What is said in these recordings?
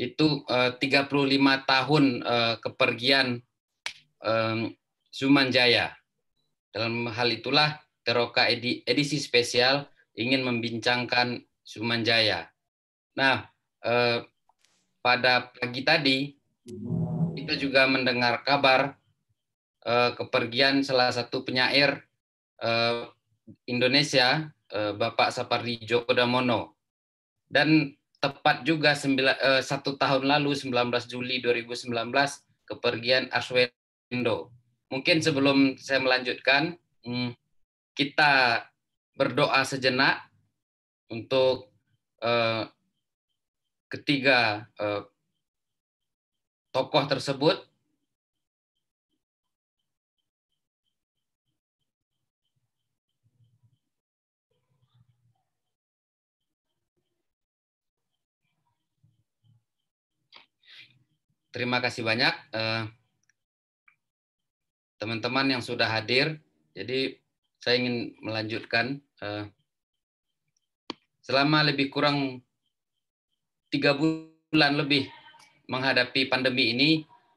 itu eh, 35 tahun eh, kepergian eh, Sumanjaya. Dalam hal itulah Teroka edi, edisi spesial ingin membincangkan Sumanjaya. Nah, eh, pada pagi tadi kita juga mendengar kabar eh, kepergian salah satu penyair eh, Indonesia eh, Bapak Sapardi Djoko Damono. Dan tepat juga sembilan, eh, satu tahun lalu 19 Juli 2019 kepergian Arswendo. Mungkin sebelum saya melanjutkan, hmm, kita berdoa sejenak untuk eh, ketiga eh, tokoh tersebut terima kasih banyak eh, teman-teman eh, yang sudah hadir. Jadi saya ingin melanjutkan eh, selama lebih kurang tiga bulan lebih menghadapi pandemi ini,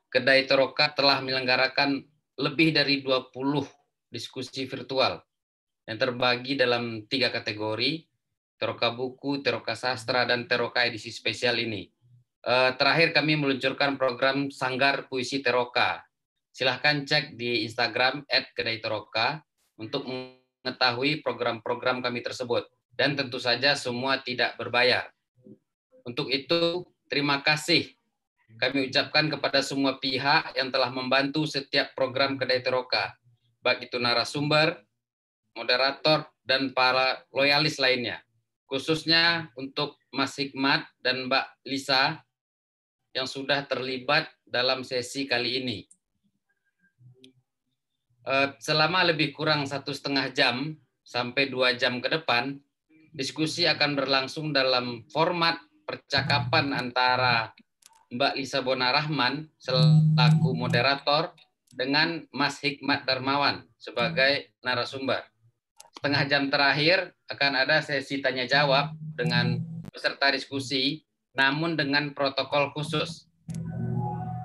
kedai Teroka telah menyelenggarakan lebih dari 20 diskusi virtual yang terbagi dalam tiga kategori, Teroka Buku, Teroka Sastra, dan Teroka Edisi Spesial ini. Eh, terakhir kami meluncurkan program Sanggar Puisi Teroka. Silahkan cek di Instagram @kedai_teroka untuk mengetahui program-program kami tersebut. Dan tentu saja semua tidak berbayar. Untuk itu, terima kasih kami ucapkan kepada semua pihak yang telah membantu setiap program Kedai Teroka, baik itu narasumber, moderator, dan para loyalis lainnya. Khususnya untuk Mas Hikmat dan Mbak Lisa yang sudah terlibat dalam sesi kali ini. Eh, selama lebih kurang satu setengah jam sampai dua jam ke depan, diskusi akan berlangsung dalam format percakapan antara Mbak Lisa Bona Rahman selaku moderator dengan Mas Hikmat Darmawan sebagai narasumber. Setengah jam terakhir akan ada sesi tanya jawab dengan peserta diskusi namun dengan protokol khusus.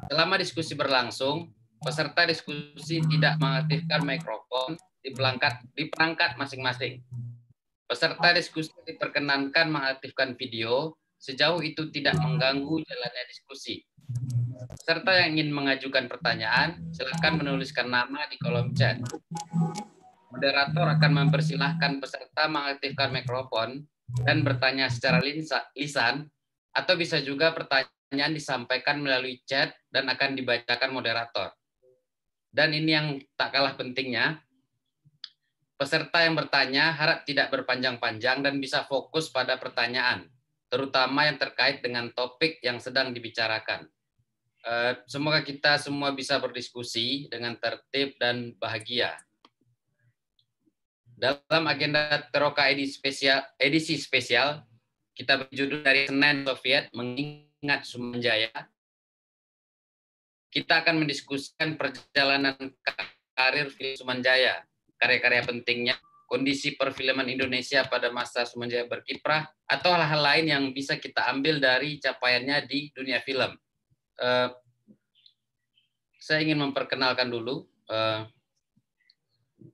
Selama diskusi berlangsung, peserta diskusi tidak mengaktifkan mikrofon di perangkat di perangkat masing-masing. Peserta diskusi diperkenankan mengaktifkan video sejauh itu tidak mengganggu jalannya diskusi. Peserta yang ingin mengajukan pertanyaan, silakan menuliskan nama di kolom chat. Moderator akan mempersilahkan peserta mengaktifkan mikrofon dan bertanya secara lisan atau bisa juga pertanyaan disampaikan melalui chat dan akan dibacakan moderator. Dan ini yang tak kalah pentingnya, peserta yang bertanya harap tidak berpanjang-panjang dan bisa fokus pada pertanyaan, terutama yang terkait dengan topik yang sedang dibicarakan. Eh, semoga kita semua bisa berdiskusi dengan tertib dan bahagia. Dalam agenda Teroka edisi spesial, edisi spesial kita berjudul dari Senin Soviet mengingat Sumanjaya. Kita akan mendiskusikan perjalanan karir film Sumanjaya, karya-karya pentingnya, kondisi perfilman Indonesia pada masa Sumanjaya berkiprah, atau hal-hal lain yang bisa kita ambil dari capaiannya di dunia film. Uh, saya ingin memperkenalkan dulu uh,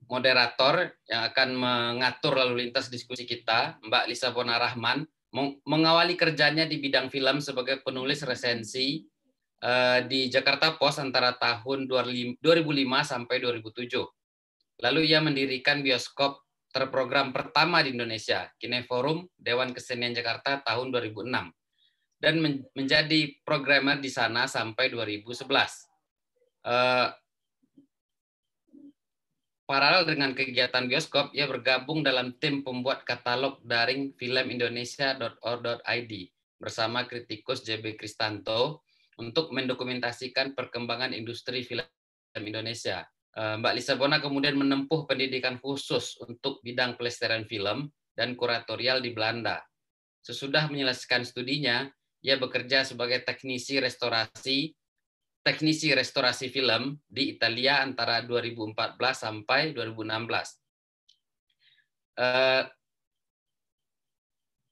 moderator yang akan mengatur lalu lintas diskusi kita, Mbak Lisa Bona Rahman mengawali kerjanya di bidang film sebagai penulis resensi eh, di Jakarta Post antara tahun 2005 sampai 2007. Lalu ia mendirikan bioskop terprogram pertama di Indonesia, Kineforum Dewan Kesenian Jakarta tahun 2006 dan menjadi programmer di sana sampai 2011. Paralel dengan kegiatan bioskop, ia bergabung dalam tim pembuat katalog daring filmindonesia.or.id bersama kritikus JB Kristanto untuk mendokumentasikan perkembangan industri film Indonesia. Eh, Mbak Lisa Bona kemudian menempuh pendidikan khusus untuk bidang pelestarian film dan kuratorial di Belanda. Sesudah menyelesaikan studinya, ia bekerja sebagai teknisi restorasi teknisi restorasi film di Italia antara 2014 sampai 2016. Uh, eh,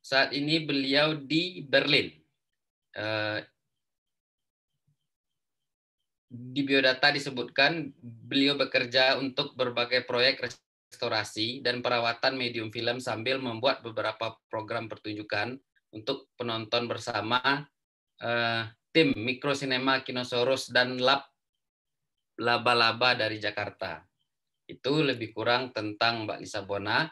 saat ini beliau di Berlin. Uh, di biodata disebutkan beliau bekerja untuk berbagai proyek restorasi dan perawatan medium film sambil membuat beberapa program pertunjukan untuk penonton bersama uh, tim Mikrosinema Kinosaurus dan Lab Laba-laba dari Jakarta. Itu lebih kurang tentang Mbak Lisa Bona.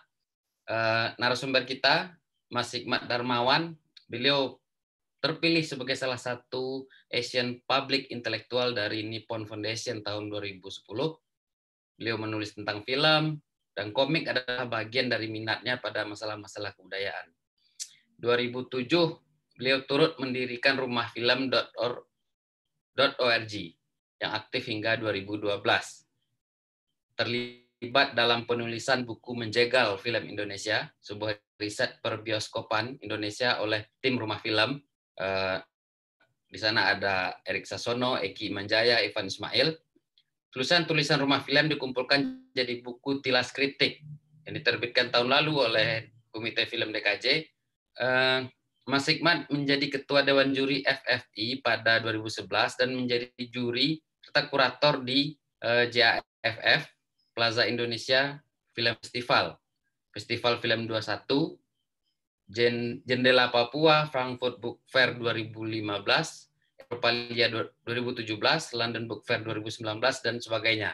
Eh, narasumber kita Mas Hikmat Darmawan, beliau terpilih sebagai salah satu Asian Public Intellectual dari Nippon Foundation tahun 2010. Beliau menulis tentang film dan komik adalah bagian dari minatnya pada masalah-masalah kebudayaan. 2007 beliau turut mendirikan rumahfilm.org yang aktif hingga 2012. Terlibat dalam penulisan buku Menjegal Film Indonesia, sebuah riset perbioskopan Indonesia oleh tim Rumah Film. Eh, di sana ada Erik Sasono, Eki Manjaya, Ivan Ismail. Tulisan-tulisan Rumah Film dikumpulkan jadi buku tilas kritik yang diterbitkan tahun lalu oleh Komite Film DKJ. Eh, Mas Hikmat menjadi ketua dewan juri FFI pada 2011 dan menjadi juri serta kurator di eh, JAFF Plaza Indonesia Film Festival, Festival Film 21, Jendela Papua, Frankfurt Book Fair 2015, Europalia 2017, London Book Fair 2019, dan sebagainya.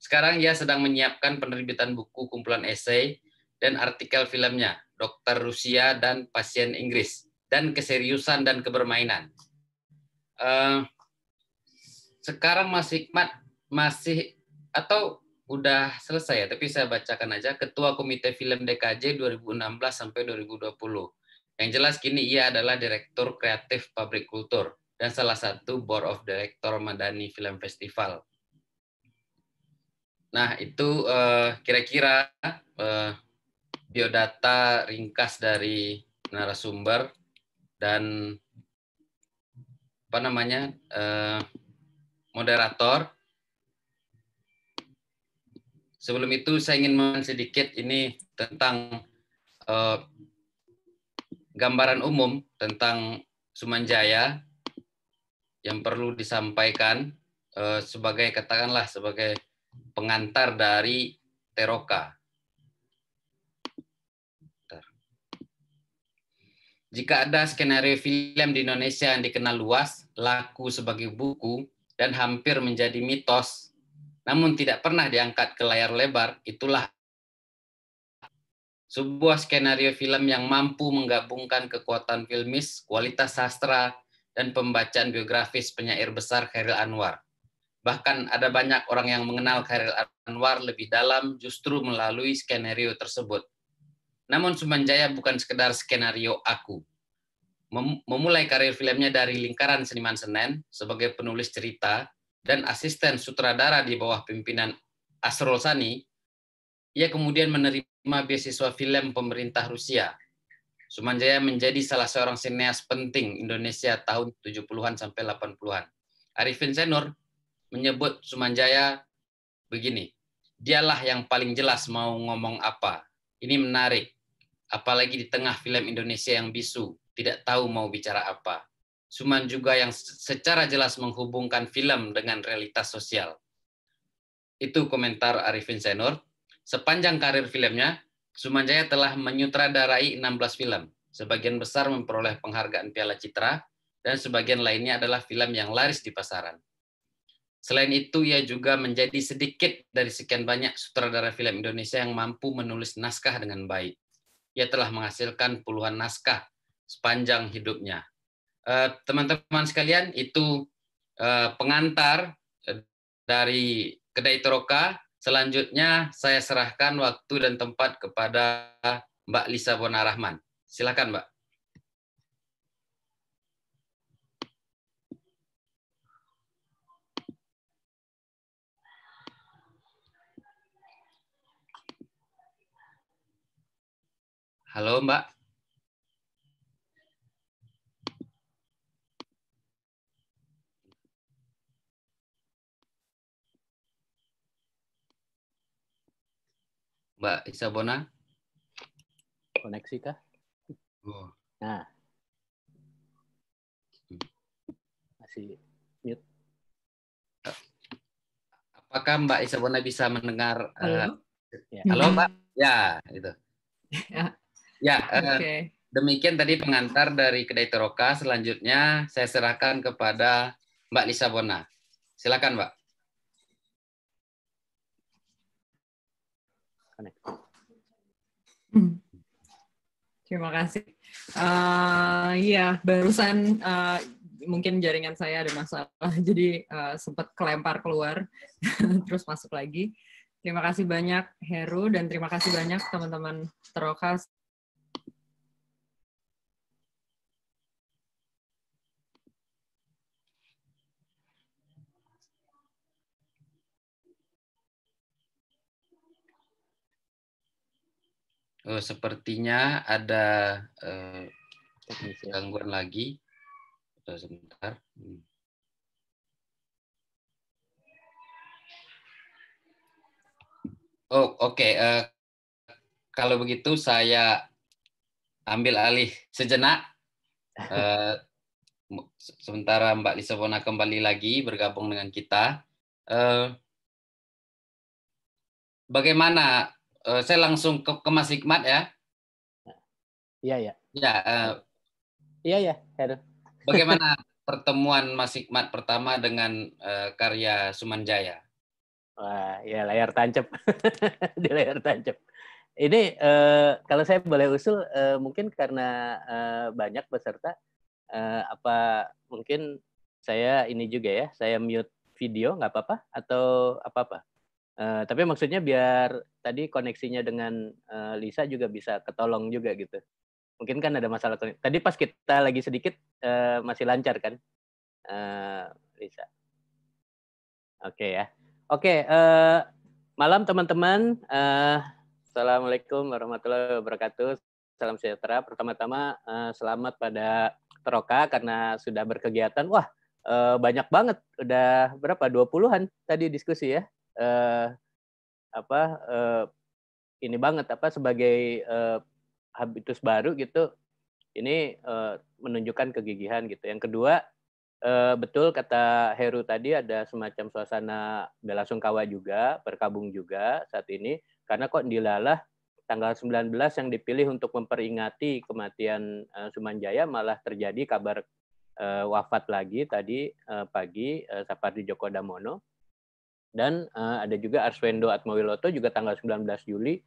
Sekarang ia sedang menyiapkan penerbitan buku kumpulan esai dan artikel filmnya, Dokter Rusia dan Pasien Inggris dan keseriusan dan kebermainan. Uh, sekarang Mas Hikmat masih atau udah selesai ya, tapi saya bacakan aja Ketua Komite Film DKJ 2016 sampai 2020. Yang jelas kini ia adalah Direktur Kreatif Pabrik Kultur dan salah satu Board of Director Madani Film Festival. Nah, itu eh, kira-kira uh, uh, biodata ringkas dari narasumber dan apa namanya eh, moderator. Sebelum itu saya ingin men sedikit ini tentang eh, gambaran umum tentang Sumanjaya yang perlu disampaikan eh, sebagai katakanlah sebagai pengantar dari Teroka. Jika ada skenario film di Indonesia yang dikenal luas, laku sebagai buku, dan hampir menjadi mitos, namun tidak pernah diangkat ke layar lebar, itulah sebuah skenario film yang mampu menggabungkan kekuatan filmis, kualitas sastra, dan pembacaan biografis penyair besar Khairil Anwar. Bahkan ada banyak orang yang mengenal Khairil Anwar lebih dalam justru melalui skenario tersebut. Namun Sumanjaya bukan sekedar skenario aku. Mem memulai karir filmnya dari lingkaran seniman Senen sebagai penulis cerita dan asisten sutradara di bawah pimpinan Asrul Sani, ia kemudian menerima beasiswa film pemerintah Rusia. Sumanjaya menjadi salah seorang sineas penting Indonesia tahun 70-an sampai 80-an. Arifin Senur menyebut Sumanjaya begini, dialah yang paling jelas mau ngomong apa. Ini menarik apalagi di tengah film Indonesia yang bisu, tidak tahu mau bicara apa. Suman juga yang secara jelas menghubungkan film dengan realitas sosial. Itu komentar Arifin Senor. Sepanjang karir filmnya, Sumanjaya telah menyutradarai 16 film. Sebagian besar memperoleh penghargaan Piala Citra, dan sebagian lainnya adalah film yang laris di pasaran. Selain itu, ia juga menjadi sedikit dari sekian banyak sutradara film Indonesia yang mampu menulis naskah dengan baik ia telah menghasilkan puluhan naskah sepanjang hidupnya. Eh, teman-teman sekalian, itu eh, pengantar eh, dari Kedai Toroka. Selanjutnya saya serahkan waktu dan tempat kepada Mbak Lisa Bonarahman. Silakan, Mbak. Halo Mbak. Mbak Isabona. Koneksi kah? Oh. Nah. Masih mute. Apakah Mbak Isabona bisa mendengar? Eh, Halo, uh, Halo Mbak. Ya, itu. Ya, okay. eh, demikian tadi pengantar dari Kedai Teroka. Selanjutnya saya serahkan kepada Mbak Lisa Bona. Silakan, Mbak. Terima kasih. Uh, ya, barusan uh, mungkin jaringan saya ada masalah, jadi uh, eh, sempat kelempar keluar, terus masuk lagi. Terima kasih banyak Heru dan terima kasih banyak teman-teman Terokas Uh, sepertinya ada uh, gangguan lagi. Eh, sebentar. Hmm. Oh oke, okay. uh, kalau begitu saya ambil alih sejenak. Uh, sementara Mbak Lisabona kembali lagi bergabung dengan kita. Uh, bagaimana uh, saya langsung ke, ke Mas Hikmat ya. Iya ya. Ya. Uh, iya ya, eh, iya, iya, Bagaimana pertemuan Mas Hikmat pertama dengan uh, karya Sumanjaya? Wah, ya layar tancap. Di layar tancap. Ini uh, kalau saya boleh usul uh, mungkin karena uh, banyak peserta uh, apa mungkin saya ini juga ya, saya mute video nggak apa-apa atau apa-apa. Uh, tapi maksudnya biar tadi koneksinya dengan uh, Lisa juga bisa ketolong juga gitu. Mungkin kan ada masalah koneksi. Tadi pas kita lagi sedikit uh, masih lancar kan, uh, Lisa. Oke okay, ya. Oke, okay, uh, malam teman-teman. Uh, Assalamualaikum warahmatullahi wabarakatuh. Salam sejahtera. Pertama-tama uh, selamat pada Teroka karena sudah berkegiatan. Wah, uh, banyak banget. Udah berapa? 20-an tadi diskusi ya. Uh, apa uh, ini banget apa sebagai uh, habitus baru gitu ini uh, menunjukkan kegigihan gitu yang kedua uh, betul kata Heru tadi ada semacam suasana bela sungkawa juga berkabung juga saat ini karena kok dilalah tanggal 19 yang dipilih untuk memperingati kematian uh, Sumanjaya malah terjadi kabar uh, wafat lagi tadi uh, pagi uh, Sapardi Djoko Damono dan uh, ada juga Arswendo Atmowiloto juga tanggal 19 Juli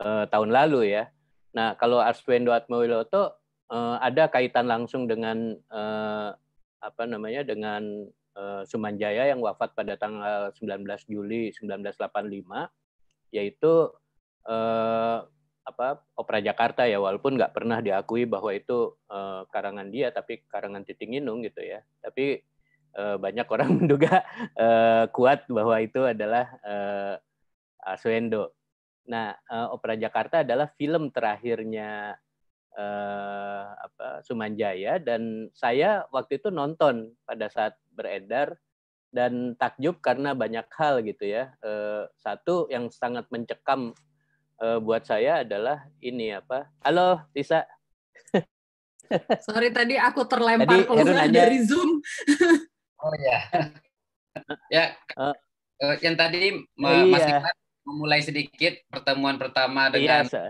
uh, tahun lalu ya. Nah, kalau Arswendo Atmowiloto uh, ada kaitan langsung dengan uh, apa namanya dengan uh, Sumanjaya yang wafat pada tanggal 19 Juli 1985 yaitu uh, apa Opera Jakarta ya walaupun nggak pernah diakui bahwa itu uh, karangan dia tapi karangan Titing Inung gitu ya. Tapi Eh, banyak orang menduga eh, kuat bahwa itu adalah eh, Aswendo. Nah, Opera Jakarta adalah film terakhirnya uh, apa, Sumanjaya dan saya waktu itu nonton pada saat beredar dan takjub karena banyak hal gitu ya. satu yang sangat mencekam buat saya adalah ini apa? Halo, Lisa. Sorry tadi aku terlempar tadi, keluar dari Zoom. Oh iya. ya. ya. Uh, yang tadi oh, iya. Mas memulai sedikit pertemuan pertama iya, dengan iya,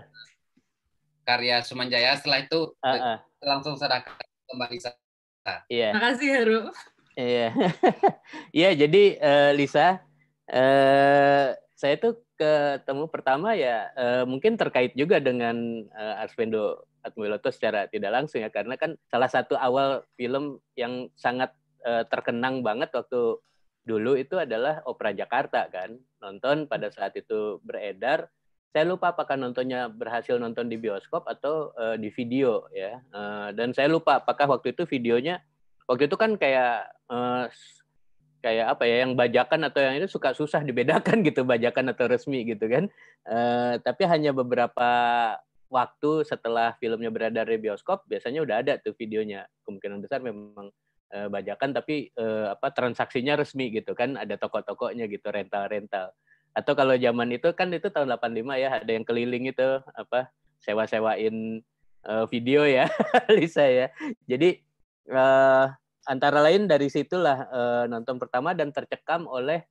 karya Sumanjaya. Setelah itu uh, uh. langsung serahkan kembali Lisa. Iya. kasih Heru. Iya. Iya, jadi uh, Lisa uh, saya tuh ketemu pertama ya uh, mungkin terkait juga dengan uh, Arswendo Atmiloto secara tidak langsung ya karena kan salah satu awal film yang sangat uh, terkenang banget waktu dulu itu adalah Opera Jakarta kan. Nonton pada saat itu beredar. Saya lupa apakah nontonnya berhasil nonton di bioskop atau uh, di video ya. Uh, dan saya lupa apakah waktu itu videonya waktu itu kan kayak uh, kayak apa ya yang bajakan atau yang itu suka susah dibedakan gitu bajakan atau resmi gitu kan. Uh, tapi hanya beberapa waktu setelah filmnya beredar di bioskop biasanya udah ada tuh videonya kemungkinan besar memang uh, bajakan tapi uh, apa transaksinya resmi gitu kan ada toko-tokonya gitu rental-rental atau kalau zaman itu kan itu tahun 85 ya ada yang keliling itu apa sewa-sewain uh, video ya Lisa ya jadi uh, antara lain dari situlah uh, nonton pertama dan tercekam oleh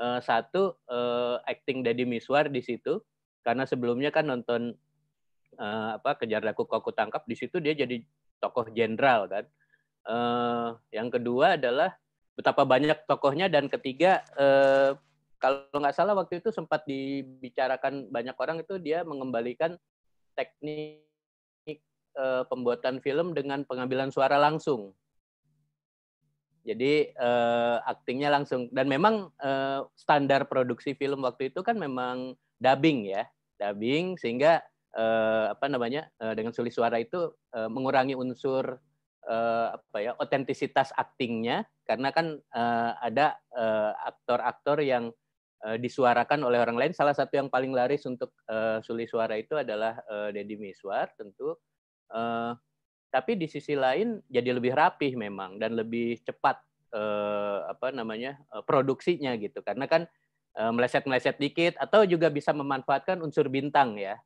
uh, satu uh, acting Deddy Miswar di situ karena sebelumnya kan nonton uh, apa kejar daku kau tangkap di situ dia jadi tokoh jenderal kan Uh, yang kedua adalah betapa banyak tokohnya dan ketiga uh, kalau nggak salah waktu itu sempat dibicarakan banyak orang itu dia mengembalikan teknik uh, pembuatan film dengan pengambilan suara langsung. Jadi uh, aktingnya langsung dan memang uh, standar produksi film waktu itu kan memang dubbing ya, dubbing sehingga uh, apa namanya uh, dengan sulit suara itu uh, mengurangi unsur uh, apa ya otentisitas aktingnya karena kan uh, ada eh, aktor-aktor uh, yang uh, disuarakan oleh orang lain salah satu yang paling laris untuk uh, suli suara itu adalah uh, Deddy Miswar tentu uh, tapi di sisi lain jadi lebih rapih memang dan lebih cepat uh, apa namanya uh, produksinya gitu karena kan meleset meleset dikit atau juga bisa memanfaatkan unsur bintang ya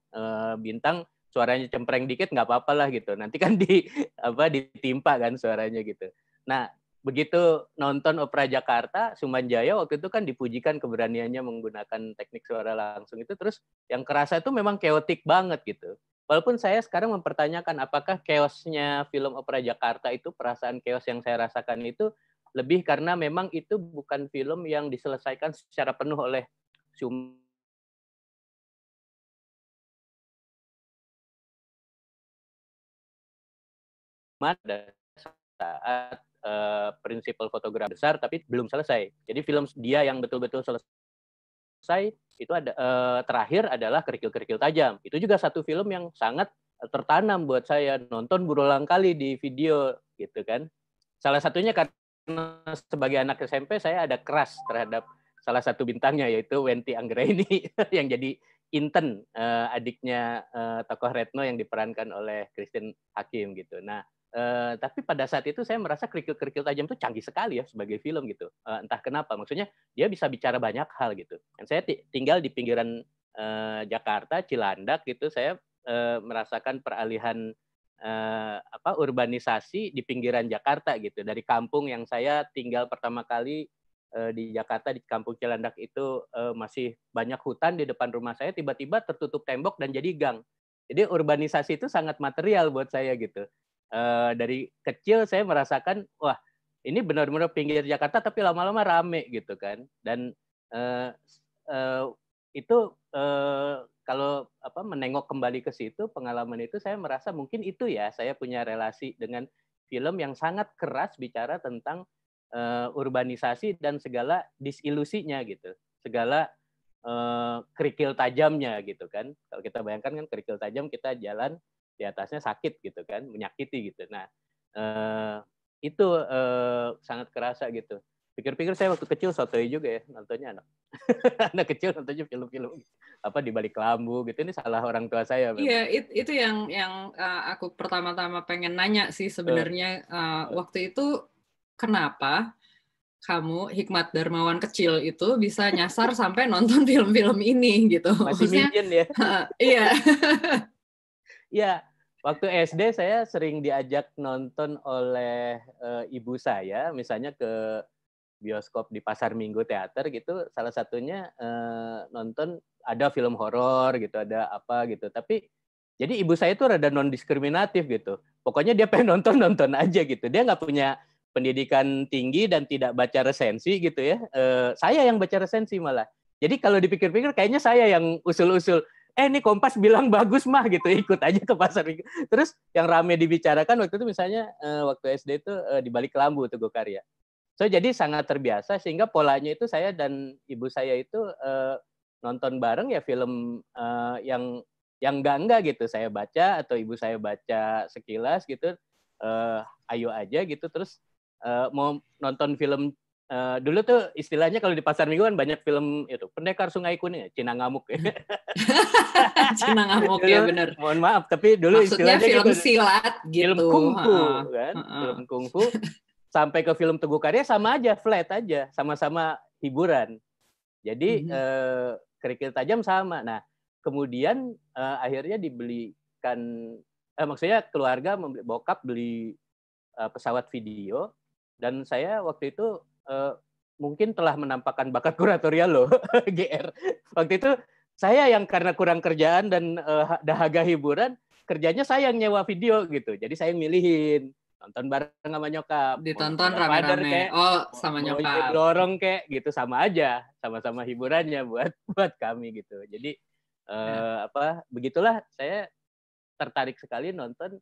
bintang suaranya cempreng dikit nggak apa-apa lah gitu. Nanti kan di apa ditimpa kan suaranya gitu. Nah begitu nonton Opera Jakarta, Sumanjaya waktu itu kan dipujikan keberaniannya menggunakan teknik suara langsung itu. Terus yang kerasa itu memang keotik banget gitu. Walaupun saya sekarang mempertanyakan apakah chaosnya film Opera Jakarta itu perasaan chaos yang saya rasakan itu lebih karena memang itu bukan film yang diselesaikan secara penuh oleh pada saat uh, prinsipal fotografer besar tapi belum selesai. Jadi film dia yang betul-betul selesai itu ada uh, terakhir adalah kerikil-kerikil tajam. Itu juga satu film yang sangat tertanam buat saya nonton berulang kali di video gitu kan. Salah satunya karena sebagai anak SMP saya ada keras terhadap salah satu bintangnya yaitu Wenti Anggraini yang jadi Inten uh, eh, adiknya uh, tokoh Retno yang diperankan oleh Christine Hakim gitu. Nah, Uh, tapi pada saat itu saya merasa kerikil-kerikil tajam itu canggih sekali ya sebagai film gitu. Uh, entah kenapa, maksudnya dia bisa bicara banyak hal gitu. Dan saya tinggal di pinggiran uh, Jakarta, Cilandak gitu, saya uh, merasakan peralihan uh, apa urbanisasi di pinggiran Jakarta gitu. Dari kampung yang saya tinggal pertama kali uh, di Jakarta di kampung Cilandak itu uh, masih banyak hutan di depan rumah saya, tiba-tiba tertutup tembok dan jadi gang. Jadi urbanisasi itu sangat material buat saya gitu uh, dari kecil saya merasakan wah ini benar-benar pinggir Jakarta tapi lama-lama rame gitu kan dan uh, uh, itu uh, kalau apa menengok kembali ke situ pengalaman itu saya merasa mungkin itu ya saya punya relasi dengan film yang sangat keras bicara tentang uh, urbanisasi dan segala disilusinya gitu segala uh, kerikil tajamnya gitu kan kalau kita bayangkan kan kerikil tajam kita jalan di atasnya sakit gitu kan, menyakiti gitu. Nah, eh, itu eh, sangat kerasa gitu. Pikir-pikir saya waktu kecil sotoy juga ya nontonnya anak anak kecil nontonnya film-film apa di balik kelambu gitu ini salah orang tua saya. Iya yeah, it, itu yang yang uh, aku pertama-tama pengen nanya sih sebenarnya uh, waktu itu kenapa kamu Hikmat Darmawan kecil itu bisa nyasar sampai nonton film-film ini gitu. Maksudnya, ya. Uh, iya. Iya, Waktu SD saya sering diajak nonton oleh uh, ibu saya, misalnya ke bioskop di Pasar Minggu Teater gitu. Salah satunya uh, nonton ada film horor gitu, ada apa gitu. Tapi jadi ibu saya itu rada non diskriminatif gitu. Pokoknya dia pengen nonton nonton aja gitu. Dia nggak punya pendidikan tinggi dan tidak baca resensi gitu ya. Uh, saya yang baca resensi malah. Jadi kalau dipikir-pikir kayaknya saya yang usul-usul eh ini Kompas bilang bagus mah gitu ikut aja ke pasar minggu. Terus yang rame dibicarakan waktu itu misalnya uh, waktu SD itu uh, di balik lambu tuh eh, Gokarya. So jadi sangat terbiasa sehingga polanya itu saya dan ibu saya itu uh, nonton bareng ya film uh, yang yang enggak enggak gitu saya baca atau ibu saya baca sekilas gitu uh, ayo aja gitu terus uh, mau nonton film Eh, dulu tuh istilahnya kalau di pasar minggu kan banyak film itu pendekar sungai kuning Cina ngamuk Cina ngamuk ya benar mohon maaf tapi dulu Maksudnya istilahnya film gitu, silat gitu film kungfu kan uh, uh. film kungfu sampai ke film teguh karya sama aja flat aja sama-sama hiburan jadi uh-huh. uh, kerikil tajam sama nah kemudian uh, akhirnya dibelikan eh, maksudnya keluarga membeli, bokap beli uh, pesawat video dan saya waktu itu uh, mungkin telah menampakkan bakat kuratorial lo, GR. Waktu itu saya yang karena kurang kerjaan dan uh, eh, dahaga hiburan, kerjanya saya yang nyewa video gitu. Jadi saya yang milihin nonton bareng sama nyokap. Ditonton rame-rame. Oh, sama mau, nyokap. Mau dorong kayak gitu sama aja, sama-sama hiburannya buat buat kami gitu. Jadi uh, apa begitulah saya tertarik sekali nonton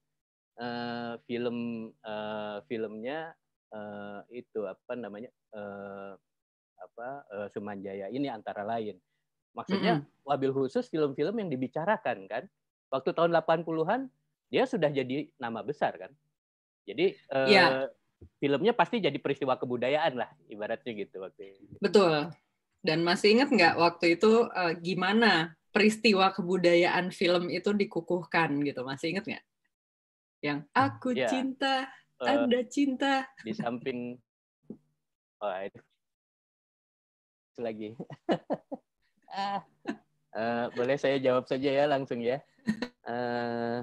uh, film uh, filmnya uh, itu apa namanya uh, apa uh, eh, Sumanjaya ini antara lain. Maksudnya mm-hmm. wabil khusus film-film yang dibicarakan kan. Waktu tahun 80-an dia sudah jadi nama besar kan. Jadi uh, yeah. filmnya pasti jadi peristiwa kebudayaan lah ibaratnya gitu waktu itu. Betul. Dan masih ingat nggak waktu itu uh, gimana peristiwa kebudayaan film itu dikukuhkan gitu? Masih ingat nggak? Yang aku yeah. cinta uh, ada cinta di samping oh, itu lagi ah. uh, boleh saya jawab saja ya langsung ya uh,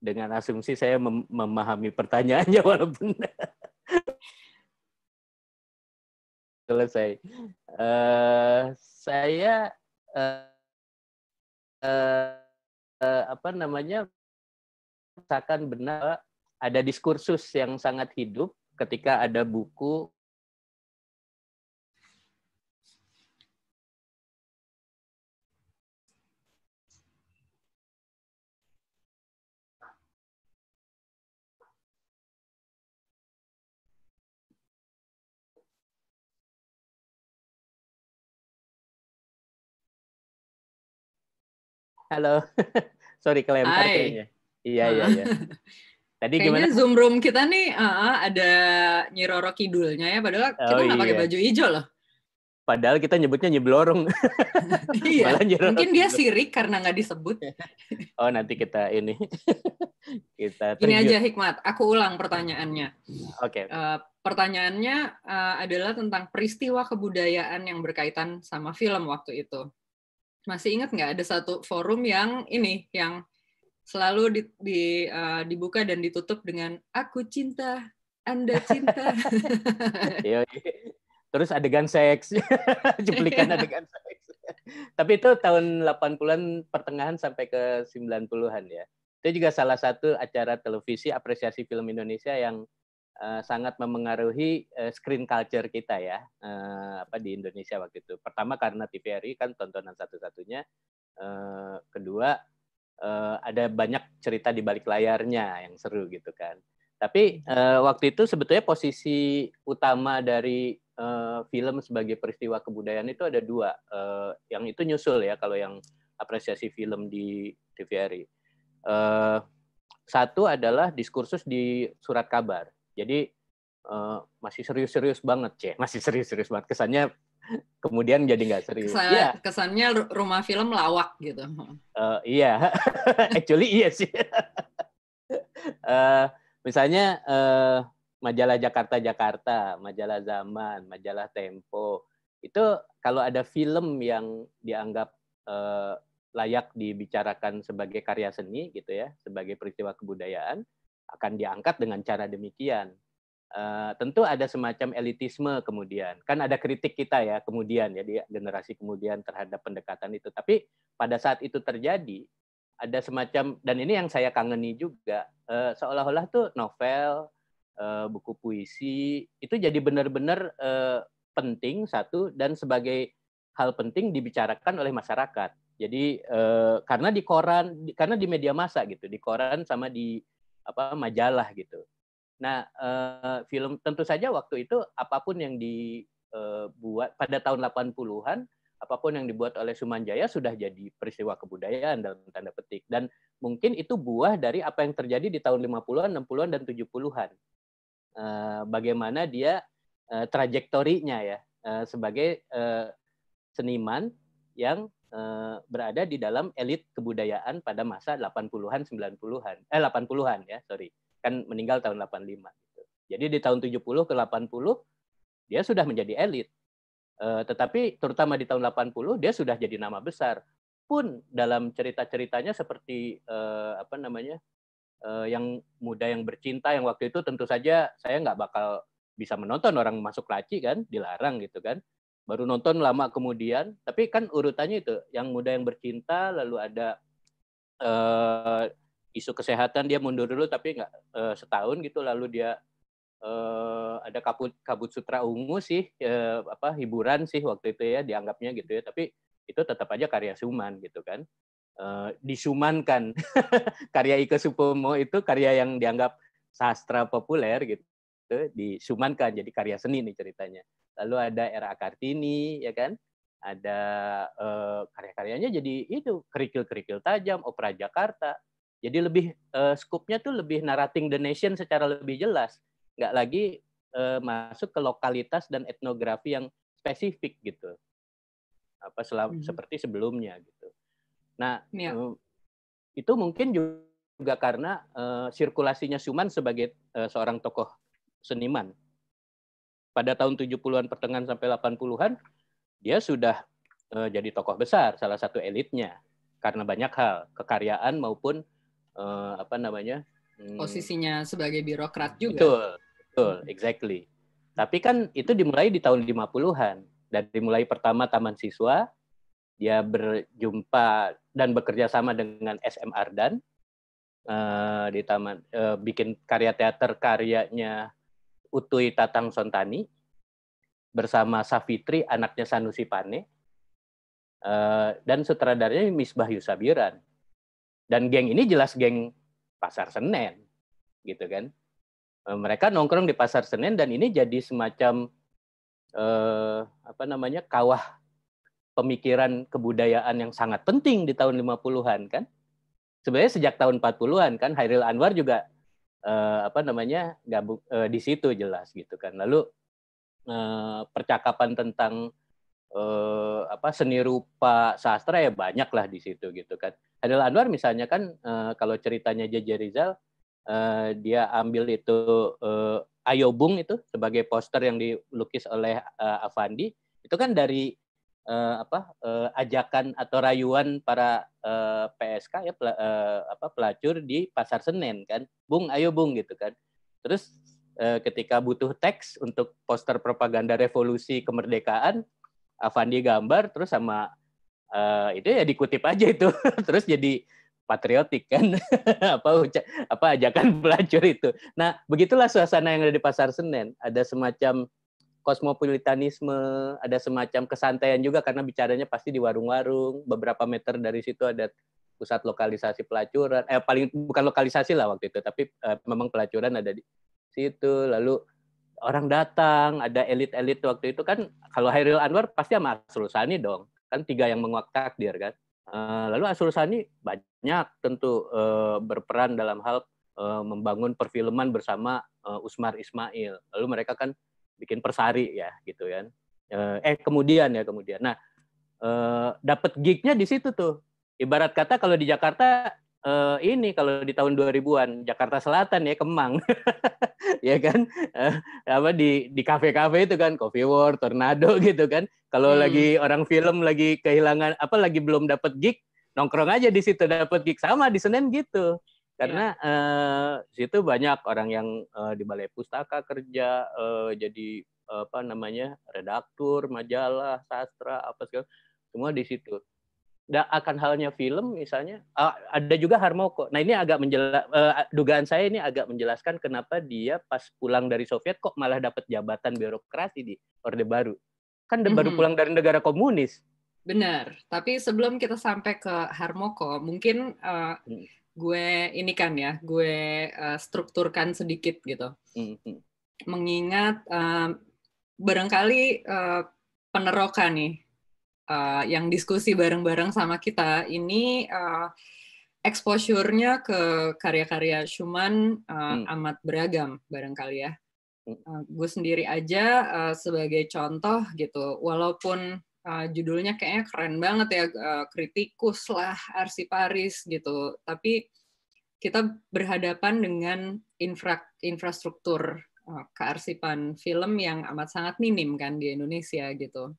dengan asumsi saya mem memahami pertanyaannya walaupun selesai uh, saya uh, uh, apa namanya Misalkan benar ada diskursus yang sangat hidup ketika ada buku Halo. Sorry kelempar Hai. kayaknya. Iya, iya, iya. Tadi Kayaknya gimana? Zoom room kita nih uh, ada Nyiroro Kidulnya ya, padahal oh kita nggak iya. pakai baju hijau loh. Padahal kita nyebutnya nyeblorong. iya. Mungkin dia sirik karena nggak disebut oh nanti kita ini. kita terjun. Ini aja hikmat. Aku ulang pertanyaannya. Oke. Okay. Uh, eh, pertanyaannya uh, adalah tentang peristiwa kebudayaan yang berkaitan sama film waktu itu. Masih ingat nggak ada satu forum yang ini yang selalu di, di uh, dibuka dan ditutup dengan aku cinta, Anda cinta. Terus adegan seks, cuplikan iya. adegan seks. Tapi itu tahun 80-an pertengahan sampai ke 90-an ya. Itu juga salah satu acara televisi apresiasi film Indonesia yang uh, sangat memengaruhi uh, screen culture kita ya uh, apa di Indonesia waktu itu. Pertama karena TVRI kan tontonan satu-satunya. Uh, kedua uh, ada banyak cerita di balik layarnya yang seru gitu kan. Tapi uh, waktu itu sebetulnya posisi utama dari uh, film sebagai peristiwa kebudayaan itu ada dua. Uh, yang itu nyusul ya kalau yang apresiasi film di TVRI. Uh, satu adalah diskursus di surat kabar. Jadi uh, masih serius-serius banget, cek. Masih serius-serius banget. Kesannya kemudian jadi nggak serius. Kesan, yeah. Kesannya rumah film lawak gitu. Uh, iya, actually iya sih. uh, misalnya uh, majalah Jakarta Jakarta, majalah Zaman, majalah Tempo, itu kalau ada film yang dianggap uh, layak dibicarakan sebagai karya seni gitu ya, sebagai peristiwa kebudayaan, akan diangkat dengan cara demikian Eh, tentu ada semacam elitisme kemudian kan ada kritik kita ya kemudian jadi ya, generasi kemudian terhadap pendekatan itu tapi pada saat itu terjadi ada semacam dan ini yang saya kangeni juga uh, seolah-olah tuh novel uh, buku puisi itu jadi benar-benar penting satu dan sebagai hal penting dibicarakan oleh masyarakat jadi karena di koran di, karena di media massa gitu di koran sama di apa majalah gitu Nah, uh, film tentu saja waktu itu apapun yang dibuat eh, pada tahun 80-an, apapun yang dibuat oleh Sumanjaya sudah jadi peristiwa kebudayaan dalam tanda petik dan mungkin itu buah dari apa yang terjadi di tahun 50-an, 60-an dan 70-an. Uh, eh, bagaimana dia uh, trajektorinya ya uh, sebagai uh, seniman yang uh, berada di dalam elit kebudayaan pada masa 80-an, 90-an. Eh 80-an ya, sorry kan meninggal tahun 85 gitu. Jadi di tahun 70 ke 80 dia sudah menjadi elit. Eh, tetapi terutama di tahun 80 dia sudah jadi nama besar. Pun dalam cerita-ceritanya seperti eh, apa namanya? Eh, yang muda yang bercinta yang waktu itu tentu saja saya nggak bakal bisa menonton orang masuk laci kan, dilarang gitu kan baru nonton lama kemudian tapi kan urutannya itu yang muda yang bercinta lalu ada isu kesehatan dia mundur dulu tapi nggak uh, setahun gitu lalu dia uh, ada kabut kabut sutra ungu sih uh, apa hiburan sih waktu itu ya dianggapnya gitu ya tapi itu tetap aja karya Suman gitu kan uh, disumankan karya Ike Supomo itu karya yang dianggap sastra populer gitu disumankan jadi karya seni nih ceritanya lalu ada era Kartini ya kan ada uh, karya-karyanya jadi itu kerikil-kerikil tajam opera Jakarta jadi lebih uh, eh, skupnya tuh lebih narrating the nation secara lebih jelas, nggak lagi uh, masuk ke lokalitas dan etnografi yang spesifik gitu. Apa selam, hmm. seperti sebelumnya gitu. Nah, ya. uh, itu mungkin juga karena uh, sirkulasinya Suman sebagai uh, seorang tokoh seniman. Pada tahun 70-an pertengahan sampai 80-an dia sudah uh, jadi tokoh besar, salah satu elitnya karena banyak hal, kekaryaan maupun uh, apa namanya hmm, posisinya sebagai birokrat juga. Betul, betul, exactly. Tapi kan itu dimulai di tahun 50-an. Dari mulai pertama Taman Siswa, dia berjumpa dan bekerja sama dengan SM Ardan uh, eh, di Taman uh, bikin karya teater karyanya Utui Tatang Sontani bersama Safitri anaknya Sanusi Pane uh, dan sutradaranya Misbah Yusabiran dan geng ini jelas geng pasar Senen, gitu kan? E, mereka nongkrong di pasar Senen dan ini jadi semacam eh, apa namanya kawah pemikiran kebudayaan yang sangat penting di tahun 50-an kan. Sebenarnya sejak tahun 40-an kan Hairil Anwar juga eh, apa namanya gabung eh, di situ jelas gitu kan. Lalu eh, percakapan tentang eh, apa seni rupa sastra ya banyak lah di situ gitu kan. Adel Anwar misalnya kan eh, kalau ceritanya Jaja Rizal eh, dia ambil itu eh, Ayobung itu sebagai poster yang dilukis oleh eh, Avandi itu kan dari eh, apa eh, ajakan atau rayuan para eh, PSK ya pel, eh, apa pelacur di pasar Senen kan. Bung ayo Bung gitu kan. Terus eh, ketika butuh teks untuk poster propaganda revolusi kemerdekaan Avandi gambar terus sama uh, itu ya dikutip aja itu terus jadi patriotik kan apa uca, apa ajakan pelacur itu. Nah, begitulah suasana yang ada di Pasar Senen. Ada semacam kosmopolitanisme, ada semacam kesantaian juga karena bicaranya pasti di warung-warung. Beberapa meter dari situ ada pusat lokalisasi pelacuran. Eh paling bukan lokalisasi lah waktu itu, tapi eh, memang pelacuran ada di situ. Lalu orang datang, ada elit-elit waktu itu kan kalau Hairil Anwar pasti sama Asrul Sani dong. Kan tiga yang menguak takdir kan. Eh, lalu Asrul Sani banyak tentu eh, berperan dalam hal eh, membangun perfilman bersama Usmar Ismail. Lalu mereka kan bikin persari ya gitu kan. Eh kemudian ya kemudian. Nah dapat gignya di situ tuh. Ibarat kata kalau di Jakarta uh, ini kalau di tahun 2000-an Jakarta Selatan ya Kemang ya kan uh, apa di di kafe-kafe itu kan Coffee War, Tornado gitu kan. Kalau hmm. lagi orang film lagi kehilangan apa lagi belum dapat gig nongkrong aja di situ dapat gig sama di Senin gitu. Karena yeah. Iya. uh, situ banyak orang yang uh, di Balai Pustaka kerja uh, jadi uh, apa namanya redaktur majalah sastra apa segala semua di situ akan halnya film misalnya uh, ada juga Harmoko. Nah ini agak menjela uh, dugaan saya ini agak menjelaskan kenapa dia pas pulang dari Soviet kok malah dapat jabatan birokrasi di Orde Baru. Kan mm -hmm. baru mhm. pulang dari negara komunis. Benar. Tapi sebelum kita sampai ke Harmoko, mungkin uh, gue ini kan ya, gue uh, strukturkan sedikit gitu. Mm -hmm. Mengingat uh, barangkali uh, peneroka nih uh, yang diskusi bareng-bareng sama kita ini uh, exposure-nya ke karya-karya Schumann uh, hmm. amat beragam barangkali ya. Uh, hmm. gue sendiri aja uh, sebagai contoh gitu, walaupun uh, judulnya kayaknya keren banget ya, uh, kritikus lah, arsiparis gitu, tapi kita berhadapan dengan infra infrastruktur uh, kearsipan film yang amat sangat minim kan di Indonesia gitu.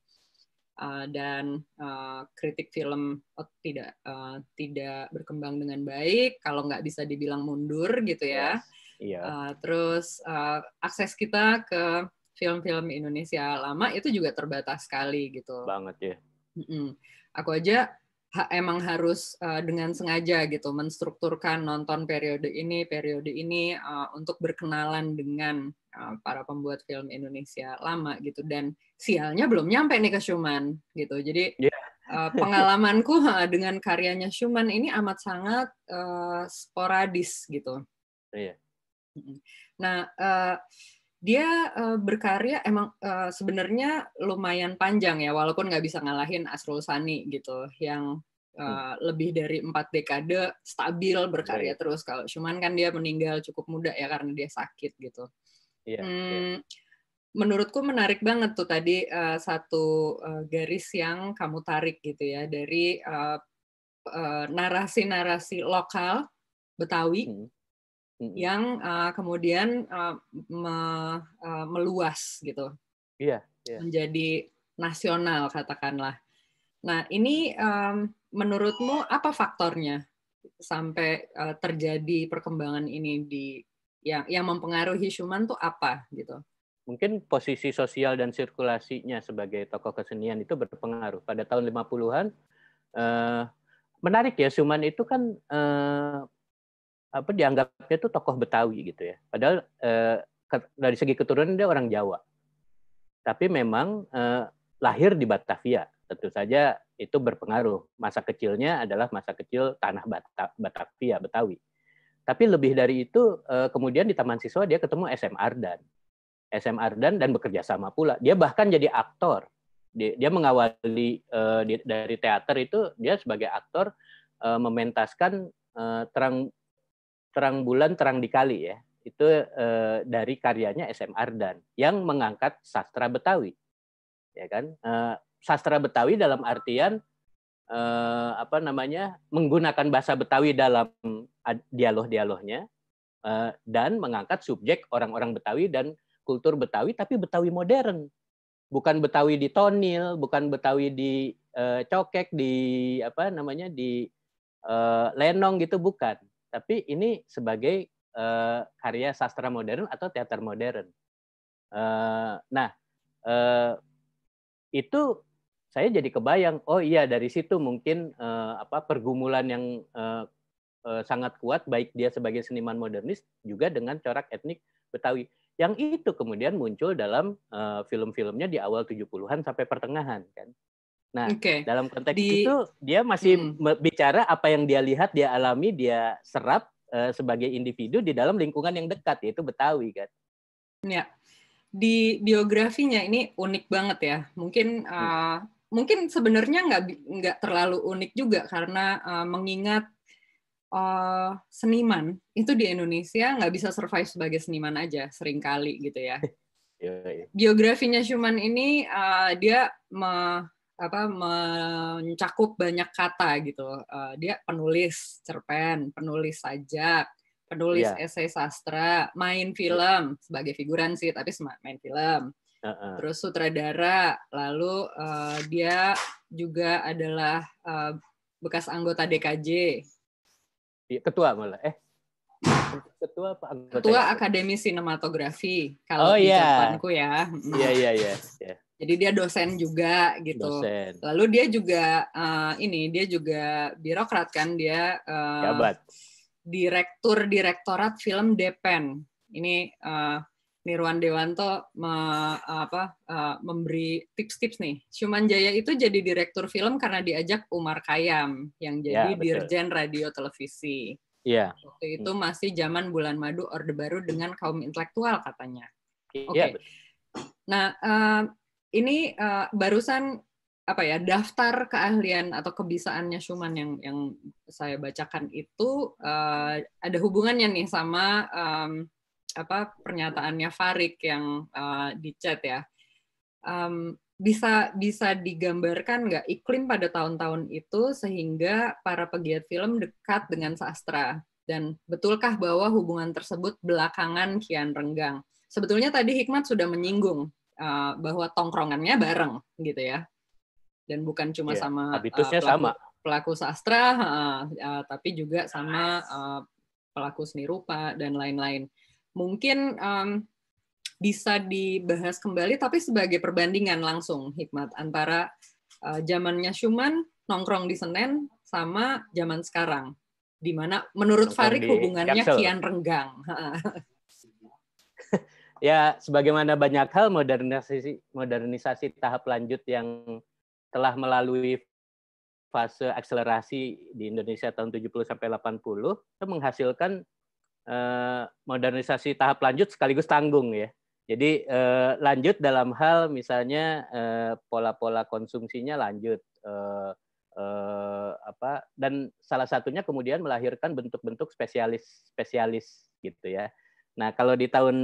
Eh, dan uh, kritik film oh, tidak uh, tidak berkembang dengan baik kalau nggak bisa dibilang mundur gitu ya yes. yeah. Iya. uh, terus uh, akses kita ke film-film Indonesia lama itu juga terbatas sekali gitu banget ya mm -mm. aku aja ha emang harus uh, dengan sengaja gitu menstrukturkan nonton periode ini periode ini uh, untuk berkenalan dengan uh, para pembuat film Indonesia lama gitu dan sialnya belum nyampe nih ke Schumann gitu. Jadi yeah. Iya. uh, pengalamanku uh, dengan karyanya Schumann ini amat sangat uh, sporadis gitu. Iya. Yeah. Nah, uh, dia uh, berkarya emang uh, sebenarnya lumayan panjang ya, walaupun nggak bisa ngalahin Asrul Sani gitu, yang uh, lebih dari empat dekade stabil berkarya yeah. terus. Kalau cuman kan dia meninggal cukup muda ya karena dia sakit gitu. Iya. Yeah, hmm, yeah menurutku menarik banget tuh tadi uh, satu uh, garis yang kamu tarik gitu ya dari uh, uh, narasi-narasi lokal Betawi hmm. Hmm. yang uh, kemudian uh, me, uh, meluas gitu. Iya. Yeah, yeah. Menjadi nasional katakanlah. Nah ini um, menurutmu apa faktornya sampai uh, terjadi perkembangan ini di yang yang mempengaruhi Schumann tuh apa gitu? mungkin posisi sosial dan sirkulasinya sebagai tokoh kesenian itu berpengaruh. Pada tahun 50-an eh, menarik ya Suman itu kan eh, apa dianggapnya itu tokoh Betawi gitu ya. Padahal eh, dari segi keturunan dia orang Jawa. Tapi memang eh, lahir di Batavia. Tentu saja itu berpengaruh. Masa kecilnya adalah masa kecil tanah Bata Batavia, Betawi. Tapi lebih dari itu, eh, kemudian di Taman Siswa dia ketemu SM Ardan. SM Ardan dan bekerja sama pula. Dia bahkan jadi aktor. Dia, dia mengawali uh, di, dari teater itu dia sebagai aktor uh, mementaskan uh, terang terang bulan terang dikali ya. Itu uh, dari karyanya SM Ardan yang mengangkat sastra Betawi. Ya kan? Uh, sastra Betawi dalam artian uh, apa namanya menggunakan bahasa Betawi dalam dialog-dialognya dan mengangkat subjek orang-orang Betawi dan kultur Betawi tapi Betawi modern. Bukan Betawi di tonil, bukan Betawi di uh, cokek, di apa namanya di uh, lenong gitu bukan. Tapi ini sebagai uh, karya sastra modern atau teater modern. Uh, nah, uh, itu saya jadi kebayang, oh iya dari situ mungkin uh, apa pergumulan yang uh, sangat kuat baik dia sebagai seniman modernis juga dengan corak etnik Betawi yang itu kemudian muncul dalam uh, film-filmnya di awal 70-an sampai pertengahan kan. Nah, okay. dalam konteks di... itu dia masih hmm. bicara apa yang dia lihat, dia alami, dia serap uh, sebagai individu di dalam lingkungan yang dekat yaitu Betawi kan. Ya. Di biografinya ini unik banget ya. Mungkin uh, hmm. Eh, mungkin sebenarnya nggak nggak terlalu unik juga karena uh, mengingat uh, seniman itu di Indonesia nggak bisa survive sebagai seniman aja seringkali gitu ya. Iya, iya. Biografinya Schumann ini uh, dia me, apa mencakup banyak kata gitu. Uh, dia penulis cerpen, penulis sajak, penulis yeah. esai sastra, main film sebagai figuran sih, tapi main film. Uh-uh. Terus sutradara, lalu uh, dia juga adalah uh, bekas anggota DKJ ya, ketua malah eh ketua apa anggota ketua akademi sinematografi kalau oh, di yeah. Iya. ya iya, iya iya iya jadi dia dosen juga gitu dosen. lalu dia juga uh, ini dia juga birokrat kan dia uh, direktur direktorat film Depen ini uh, Nirwan Dewanto me, apa, uh, memberi tips-tips nih. Cuman Jaya itu jadi direktur film karena diajak Umar Kayam yang jadi yeah, ya, dirjen radio televisi. Iya. Waktu itu hmm. masih zaman bulan madu Orde Baru dengan kaum intelektual katanya. Iya, Oke. Okay. Yeah, nah uh, ini uh, barusan apa ya daftar keahlian atau kebisaannya Cuman yang yang saya bacakan itu uh, ada hubungannya nih sama um, apa pernyataannya Farik yang uh, di chat ya. Um, bisa bisa digambarkan nggak iklim pada tahun-tahun itu sehingga para pegiat film dekat dengan sastra dan betulkah bahwa hubungan tersebut belakangan kian renggang? Sebetulnya tadi Hikmat sudah menyinggung uh, bahwa tongkrongannya bareng gitu ya, dan bukan cuma yeah, sama uh, pelaku, sama pelaku sastra, uh, uh, tapi juga sama uh, pelaku seni rupa dan lain-lain mungkin um, bisa dibahas kembali tapi sebagai perbandingan langsung hikmat antara uh, zamannya Schumann nongkrong di Senen sama zaman sekarang di mana menurut Farik hubungannya kian renggang. ya sebagaimana banyak hal modernisasi modernisasi tahap lanjut yang telah melalui fase akselerasi di Indonesia tahun 70 sampai 80 itu menghasilkan Eh, modernisasi tahap lanjut sekaligus tanggung ya. Jadi eh, lanjut dalam hal misalnya eh, pola-pola konsumsinya lanjut dan salah satunya kemudian melahirkan bentuk-bentuk spesialis spesialis gitu ya. Nah, kalau di tahun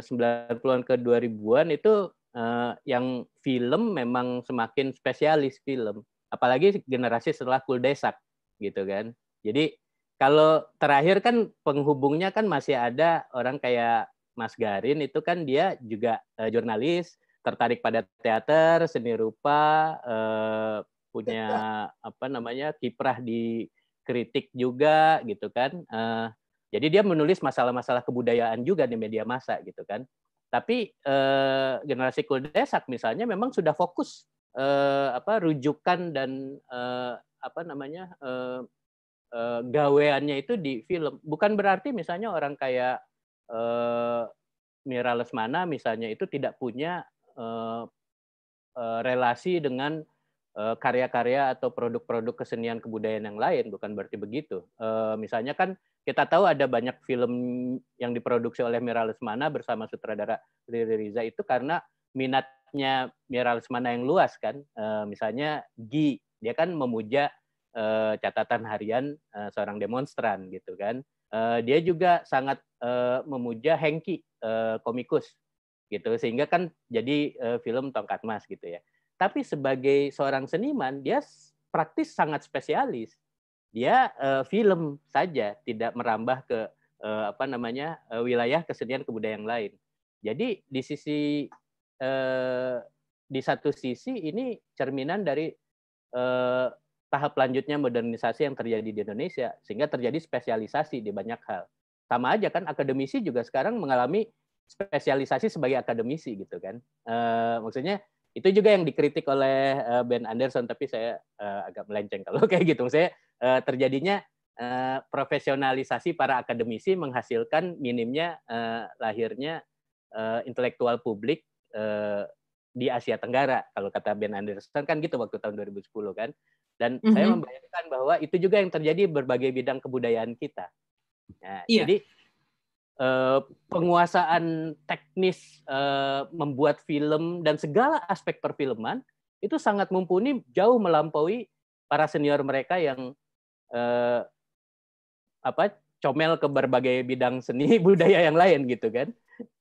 90-an ke 2000-an itu yang film memang semakin spesialis film, apalagi generasi setelah Kuldesak gitu kan. Jadi kalau terakhir kan penghubungnya kan masih ada orang kayak Mas Garin itu kan dia juga eh, jurnalis, tertarik pada teater, seni rupa, eh, punya apa namanya kiprah di kritik juga gitu kan. Eh, jadi dia menulis masalah-masalah kebudayaan juga di media massa gitu kan. Tapi eh, generasi kuldesak misalnya memang sudah fokus eh, apa rujukan dan eh, apa namanya eh, uh, gaweannya itu di film. Bukan berarti misalnya orang kayak uh, Mira Lesmana misalnya itu tidak punya uh, uh, relasi dengan karya-karya atau produk-produk kesenian kebudayaan yang lain bukan berarti begitu. Misalnya kan kita tahu ada banyak film yang diproduksi oleh Mira Lesmana bersama sutradara Riri Riza itu karena minatnya Mira Lesmana yang luas kan. Misalnya Gi, dia kan memuja uh, catatan harian uh, seorang demonstran gitu kan. Uh, dia juga sangat uh, memuja Hengki uh, komikus gitu sehingga kan jadi uh, film Tongkat emas gitu ya. Tapi sebagai seorang seniman dia praktis sangat spesialis. Dia uh, film saja tidak merambah ke uh, apa namanya uh, wilayah kesenian kebudayaan lain. Jadi di sisi uh, di satu sisi ini cerminan dari uh, tahap lanjutnya modernisasi yang terjadi di Indonesia sehingga terjadi spesialisasi di banyak hal. Sama aja kan akademisi juga sekarang mengalami spesialisasi sebagai akademisi gitu kan. E, maksudnya itu juga yang dikritik oleh eh, Ben Anderson tapi saya e, agak melenceng kalau kayak gitu. Saya e, terjadinya e, profesionalisasi para akademisi menghasilkan minimnya e, lahirnya e, intelektual publik e, di Asia Tenggara kalau kata Ben Anderson kan gitu waktu tahun 2010 kan dan mm -hmm. saya membayangkan bahwa itu juga yang terjadi berbagai bidang kebudayaan kita nah, yeah. jadi eh, penguasaan teknis eh, membuat film dan segala aspek perfilman itu sangat mumpuni jauh melampaui para senior mereka yang eh, apa comel ke berbagai bidang seni budaya yang lain gitu kan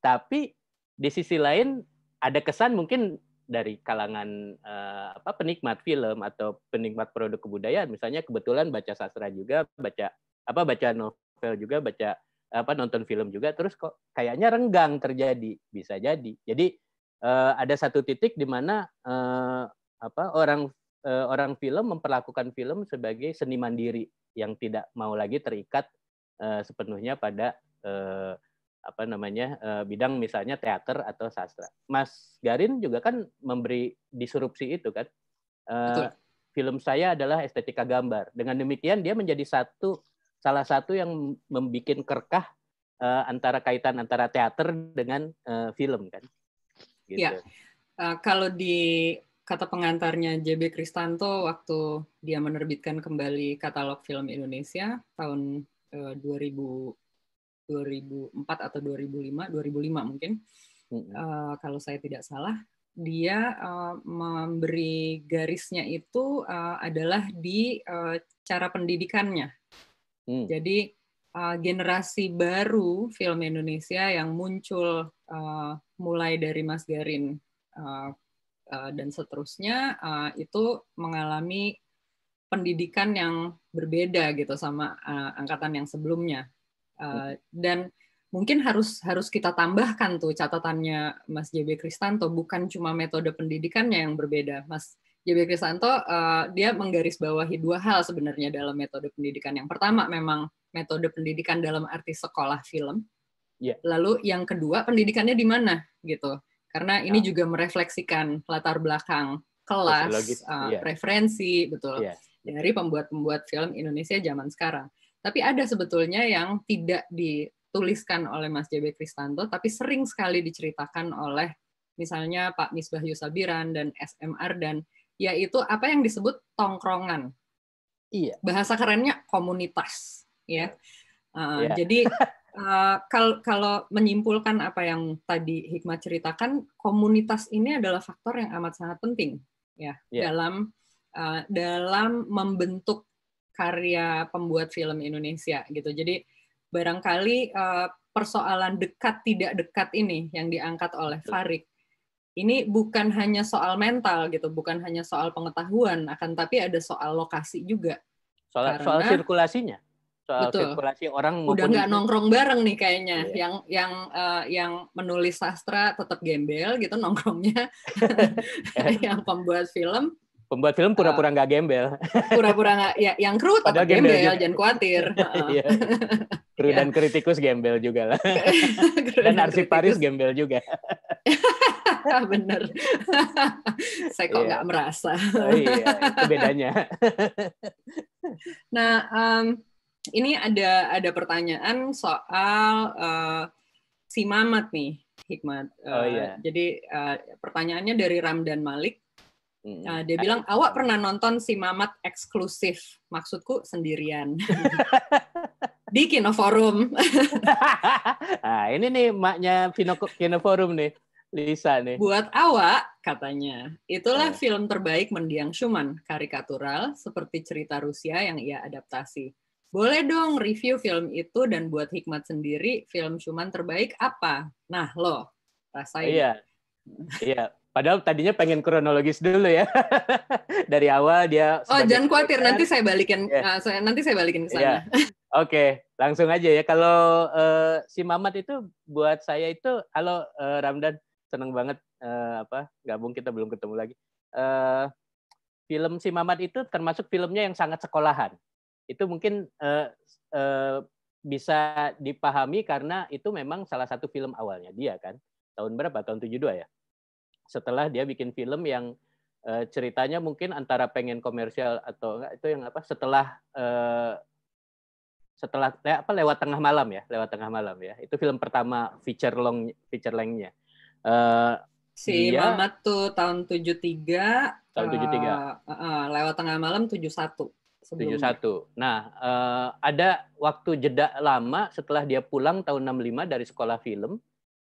tapi di sisi lain ada kesan mungkin dari kalangan uh, apa penikmat film atau penikmat produk kebudayaan misalnya kebetulan baca sastra juga baca apa baca novel juga baca apa nonton film juga terus kok kayaknya renggang terjadi bisa jadi jadi uh, ada satu titik di mana uh, apa orang uh, orang film memperlakukan film sebagai seni mandiri yang tidak mau lagi terikat uh, sepenuhnya pada uh, apa namanya eh, bidang misalnya teater atau sastra. Mas Garin juga kan memberi disrupsi itu kan. Betul. Eh, film saya adalah estetika gambar. Dengan demikian dia menjadi satu salah satu yang membuat kerkah eh, antara kaitan antara teater dengan film kan. Gitu. Ya. Uh, kalau di kata pengantarnya JB Kristanto waktu dia menerbitkan kembali katalog film Indonesia tahun uh, 2000 2004 atau 2005, 2005 mungkin. hmm Uh, kalau saya tidak salah, dia uh, memberi garisnya itu uh, adalah di uh, cara pendidikannya. Mm. Jadi uh, generasi baru film Indonesia yang muncul uh, mulai dari Mas Garin uh, uh, dan seterusnya uh, itu mengalami pendidikan yang berbeda gitu sama uh, angkatan yang sebelumnya Iya. Eh, dan mungkin harus harus kita tambahkan tuh catatannya Mas JB Kristanto bukan cuma metode pendidikannya yang berbeda Mas JB Kristanto uh, dia menggarisbawahi dua hal sebenarnya dalam metode pendidikan yang pertama memang metode pendidikan dalam arti sekolah film yeah. lalu yang kedua pendidikannya di mana gitu karena ini ya. juga merefleksikan latar belakang kelas uh, eh, yeah. referensi betul yeah. dari pembuat-pembuat film Indonesia zaman sekarang tapi ada sebetulnya yang tidak dituliskan oleh Mas JB Kristanto, tapi sering sekali diceritakan oleh misalnya Pak Misbah Yusabiran dan SMR dan yaitu apa yang disebut tongkrongan. Iya. Bahasa kerennya komunitas, ya. Uh, eh, yeah. Jadi uh, kalau menyimpulkan apa yang tadi Hikmat ceritakan, komunitas ini adalah faktor yang amat sangat penting, ya, yeah. dalam uh, dalam membentuk karya pembuat film Indonesia gitu. Jadi barangkali uh, persoalan dekat tidak dekat ini yang diangkat oleh Farik. Ini bukan hanya soal mental gitu, bukan hanya soal pengetahuan, akan tapi ada soal lokasi juga. Soal Karena, soal sirkulasinya. Soal betul. sirkulasi orang udah nggak nongkrong bareng nih kayaknya. Iya. Yang yang uh, yang menulis sastra tetap gembel gitu nongkrongnya. yang pembuat film pembuat film ah. pura-pura nggak -pura gembel. Pura-pura nggak, -pura ya, yang kru tetap gembel, gembel jangan khawatir. Iya. kru iya. dan kritikus gembel juga lah. dan arsiparis gembel juga. Bener. Saya kok iya. nggak merasa. oh, iya, itu bedanya. nah, um, ini ada ada pertanyaan soal uh, si Mamat nih, Hikmat. Uh, oh, iya. Eh, jadi uh, pertanyaannya dari Ramdan Malik Mm-hmm. dia bilang, awak pernah nonton si Mamat eksklusif. Maksudku sendirian. Di Kinoforum. nah, ini nih maknya Kinoforum nih. Lisa nih. Buat awak, katanya, itulah oh. film terbaik mendiang Schumann, karikatural, seperti cerita Rusia yang ia adaptasi. Boleh dong review film itu dan buat hikmat sendiri, film Schumann terbaik apa? Nah, lo, rasain. Iya, hmm. iya. Padahal tadinya pengen kronologis dulu ya. Dari awal dia Oh, jangan khawatir, nanti iya. saya balikin yeah. Iya. uh, nanti saya balikin ke iya. sana. Yeah. Oke, okay. langsung aja ya. Kalau uh, si Mamat itu buat saya itu halo uh, Ramdan, seneng banget uh, apa gabung kita belum ketemu lagi. Uh, film si Mamat itu termasuk filmnya yang sangat sekolahan. Itu mungkin uh, uh, bisa dipahami karena itu memang salah satu film awalnya dia kan. Tahun berapa? Tahun 72 ya? setelah dia bikin film yang uh, ceritanya mungkin antara pengen komersial atau enggak itu yang apa setelah uh, setelah le, apa lewat tengah malam ya lewat tengah malam ya itu film pertama feature long feature lengthnya uh, si dia, Mama tuh tahun 73 tahun 73 uh, lewat tengah malam tujuh 71 tujuh satu Nah, uh, ada waktu jeda lama setelah dia pulang tahun 65 dari sekolah film.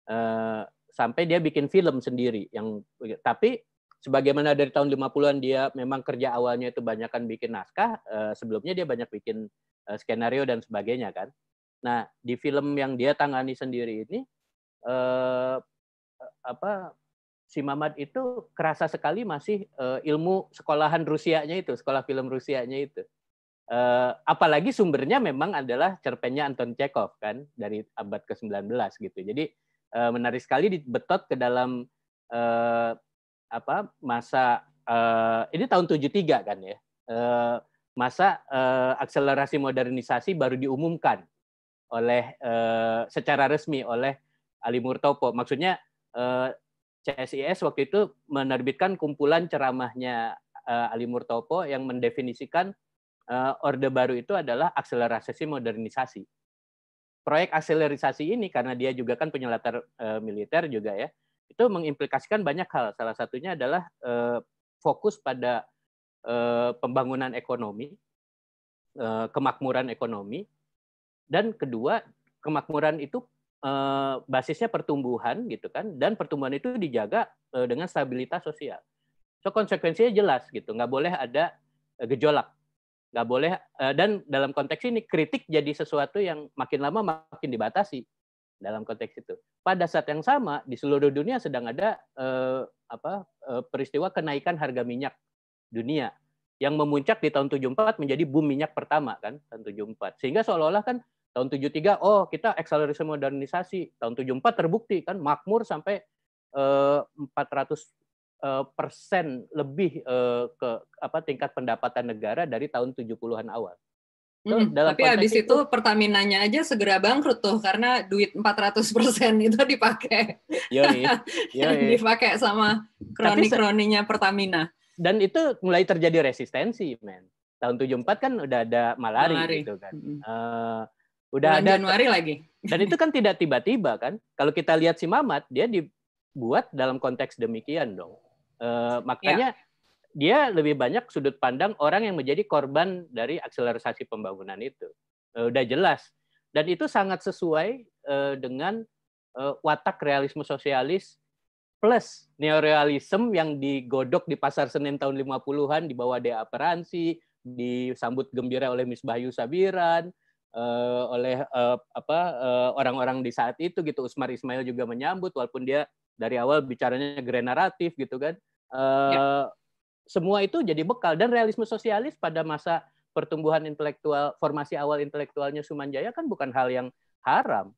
Uh, sampai dia bikin film sendiri yang tapi sebagaimana dari tahun 50-an dia memang kerja awalnya itu banyak kan bikin naskah, eh, sebelumnya dia banyak bikin eh, skenario dan sebagainya kan. Nah, di film yang dia tangani sendiri ini eh, apa si Mamat itu kerasa sekali masih eh, ilmu sekolahan Rusianya itu, sekolah film Rusianya itu. Eh, apalagi sumbernya memang adalah cerpennya Anton Chekhov kan dari abad ke-19 gitu. Jadi uh, menarik sekali dibetot ke dalam uh, apa masa uh, ini tahun 73 kan ya. Uh, masa uh, akselerasi modernisasi baru diumumkan oleh uh, secara resmi oleh Ali Murtopo. Maksudnya uh, CSIS waktu itu menerbitkan kumpulan ceramahnya uh, Ali Murtopo yang mendefinisikan uh, Orde Baru itu adalah akselerasi modernisasi proyek akselerisasi ini karena dia juga kan punya latar uh, militer juga ya itu mengimplikasikan banyak hal salah satunya adalah uh, fokus pada uh, pembangunan ekonomi uh, kemakmuran ekonomi dan kedua kemakmuran itu basisnya pertumbuhan gitu kan dan pertumbuhan itu dijaga dengan stabilitas sosial. So konsekuensinya jelas gitu, nggak boleh ada gejolak nggak boleh eh, dan dalam konteks ini kritik jadi sesuatu yang makin lama makin dibatasi dalam konteks itu. Pada saat yang sama di seluruh dunia sedang ada eh, apa eh, peristiwa kenaikan harga minyak dunia yang memuncak di tahun 74 menjadi boom minyak pertama kan tahun 74. Sehingga seolah-olah kan tahun 73 oh kita akselerasi modernisasi, tahun 74 terbukti kan makmur sampai eh, 400 Eh, persen lebih eh, ke apa tingkat pendapatan negara dari tahun 70-an awal. So, hmm, dalam tapi habis itu, itu Pertamina-nya aja segera bangkrut tuh karena duit 400 persen itu dipakai. Yoi, yoi. dipakai sama kroni-kroninya Pertamina. Dan itu mulai terjadi resistensi, men. Tahun 74 kan udah ada malari, malari. gitu kan. Uh, udah Bulan ada Januari lagi. Dan itu kan tidak tiba-tiba kan. Kalau kita lihat si Mamat, dia dibuat dalam konteks demikian dong. Eh, makanya ya. dia lebih banyak sudut pandang orang yang menjadi korban dari akselerasi pembangunan itu. Uh, udah jelas. Dan itu sangat sesuai uh, dengan uh, watak realisme sosialis plus neorealisme yang digodok di pasar Senin tahun 50-an di bawah Dea Peransi, disambut gembira oleh Bayu Sabiran, uh, oleh uh, apa orang orang-orang di saat itu gitu Usmar Ismail juga menyambut walaupun dia dari awal bicaranya grand gitu kan ya. Eh, semua itu jadi bekal dan realisme sosialis pada masa pertumbuhan intelektual formasi awal intelektualnya Sumanjaya kan bukan hal yang haram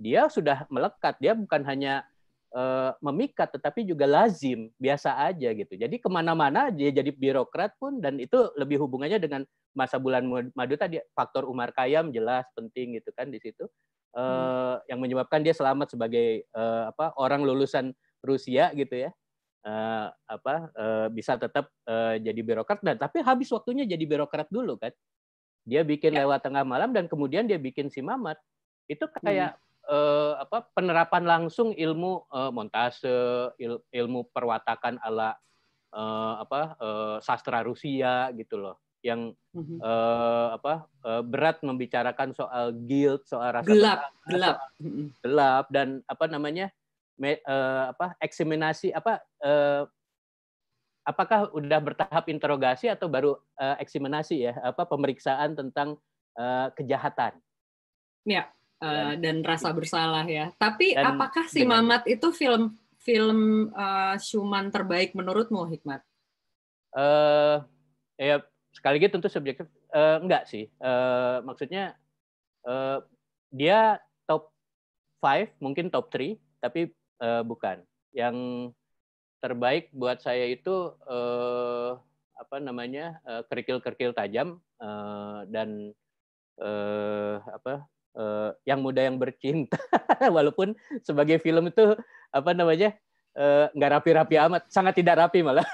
dia sudah melekat dia bukan hanya eh, memikat tetapi juga lazim biasa aja gitu jadi kemana-mana dia jadi birokrat pun dan itu lebih hubungannya dengan masa bulan madu tadi faktor Umar Kayam jelas penting gitu kan di situ eh, hmm. yang menyebabkan dia selamat sebagai apa orang lulusan Rusia gitu ya uh, apa uh, bisa tetap uh, jadi birokrat dan tapi habis waktunya jadi birokrat dulu kan dia bikin ya. lewat tengah malam dan kemudian dia bikin si Mamat itu kayak hmm. uh, apa penerapan langsung ilmu uh, montase il, ilmu perwatakan ala uh, apa uh, sastra Rusia gitu loh yang hmm. apa uh, berat membicarakan soal guilt soal rasa gelap gelap hmm. gelap dan apa namanya me, uh, apa eksaminasi apa uh, apakah udah bertahap interogasi atau baru uh, eksaminasi ya apa pemeriksaan tentang uh, kejahatan ya uh, dan, rasa bersalah ya tapi dan, apakah si dengan, Mamat itu film film uh, Schumann terbaik menurutmu Hikmat uh, ya sekali lagi tentu subjektif uh, enggak sih uh, maksudnya uh, dia top five mungkin top three tapi uh, bukan. Yang terbaik buat saya itu uh, apa namanya uh, kerikil-kerikil tajam uh, dan uh, apa uh, yang muda yang bercinta walaupun sebagai film itu apa namanya nggak uh, rapi-rapi amat, sangat tidak rapi malah.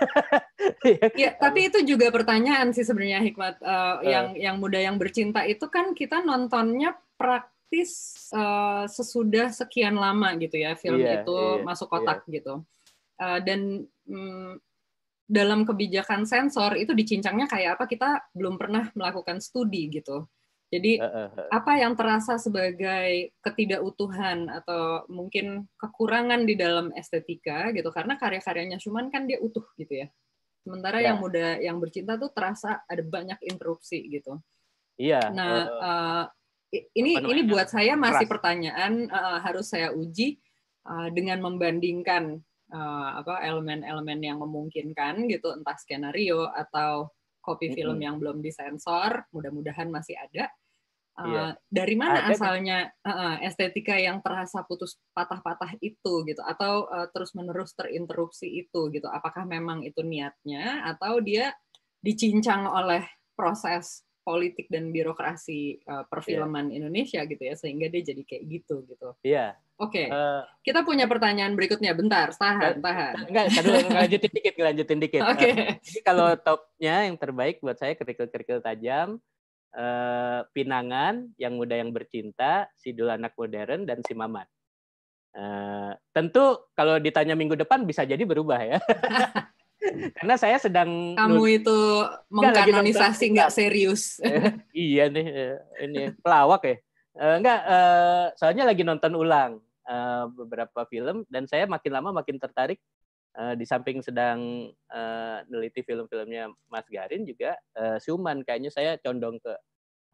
ya, tapi itu juga pertanyaan sih sebenarnya Hikmat uh, uh, yang yang muda yang bercinta itu kan kita nontonnya prak praktis uh, eh, sesudah sekian lama gitu ya film yeah, itu yeah, masuk iya. kotak yeah. gitu. Uh, dan um, dalam kebijakan sensor itu dicincangnya kayak apa kita belum pernah melakukan studi gitu. Jadi uh, uh, uh. apa yang terasa sebagai ketidakutuhan atau mungkin kekurangan di dalam estetika gitu karena karya-karyanya cuman kan dia utuh gitu ya. Sementara yeah. yang muda yang bercinta tuh terasa ada banyak interupsi gitu. Iya. Yeah. Nah, uh, uh ini ini buat saya masih keras. pertanyaan uh, harus saya uji uh, dengan membandingkan uh, apa elemen-elemen yang memungkinkan gitu entah skenario atau kopi film mm -hmm. yang belum disensor mudah-mudahan masih ada Uh, iya. dari mana ada, kan? asalnya uh, estetika yang terasa putus patah-patah itu gitu atau uh, terus-menerus terinterupsi itu gitu apakah memang itu niatnya atau dia dicincang oleh proses politik dan birokrasi uh, perfilman yeah. Indonesia gitu ya sehingga dia jadi kayak gitu gitu. Iya. Yeah. Oke. Okay. Uh, eh, Kita punya pertanyaan berikutnya bentar, tahan, tahan. Enggak, enggak lanjutin dikit, lanjutin dikit. Oke. Okay. Uh, kalau topnya yang terbaik buat saya kerikil-kerikil tajam uh, Pinangan, yang muda yang bercinta, Sidul anak modern dan si Mamat. Uh, tentu kalau ditanya minggu depan bisa jadi berubah ya. Karena saya sedang kamu itu mengkanonisasi nggak serius. iya nih, eh, ini pelawak ya. Eh, enggak, eh, soalnya lagi nonton ulang beberapa film dan saya makin lama makin tertarik di samping sedang meneliti neliti film-filmnya Mas Garin juga Suman kayaknya saya condong ke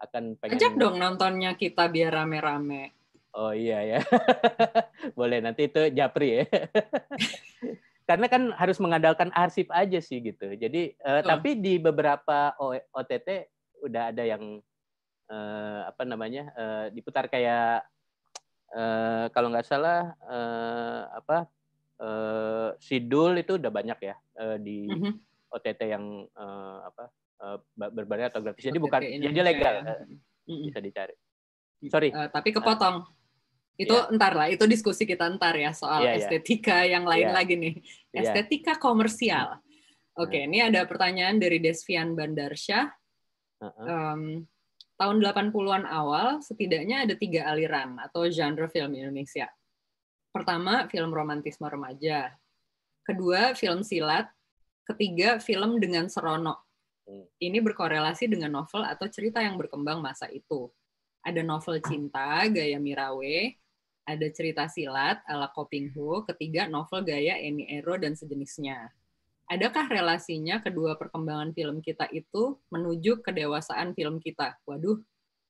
akan pengen ajak dong nontonnya kita biar rame-rame. Oh iya ya. Boleh nanti itu Japri ya. karena kan harus mengandalkan arsip aja sih gitu. Jadi uh, oh. tapi di beberapa OTT udah ada yang uh, apa namanya uh, diputar kayak uh, kalau nggak salah uh, apa uh, Sidul itu udah banyak ya uh, di mm -hmm. OTT yang uh, apa uh, berbagai atau grafis. Jadi OTT bukan Indonesia jadi legal ya. bisa mhm. dicari. Iya. Sorry. Uh, tapi kepotong. Uh, itu yeah. entar lah itu diskusi kita entar ya soal yeah, iya. estetika yeah. yang lain yeah. lagi nih iya. estetika yeah. komersial hmm. oke okay, iya. yeah. ini ada pertanyaan dari Desvian Bandarsyah uh -uh. um, tahun 80-an awal setidaknya ada tiga aliran atau genre film Indonesia pertama film romantisme remaja kedua film silat ketiga film dengan serono hmm. ini berkorelasi dengan novel atau cerita yang berkembang masa itu ada novel cinta gaya Mirawe ada cerita silat ala Koping Ho, ketiga novel gaya Amy Ero dan sejenisnya. Adakah relasinya kedua perkembangan film kita itu menuju kedewasaan film kita? Waduh,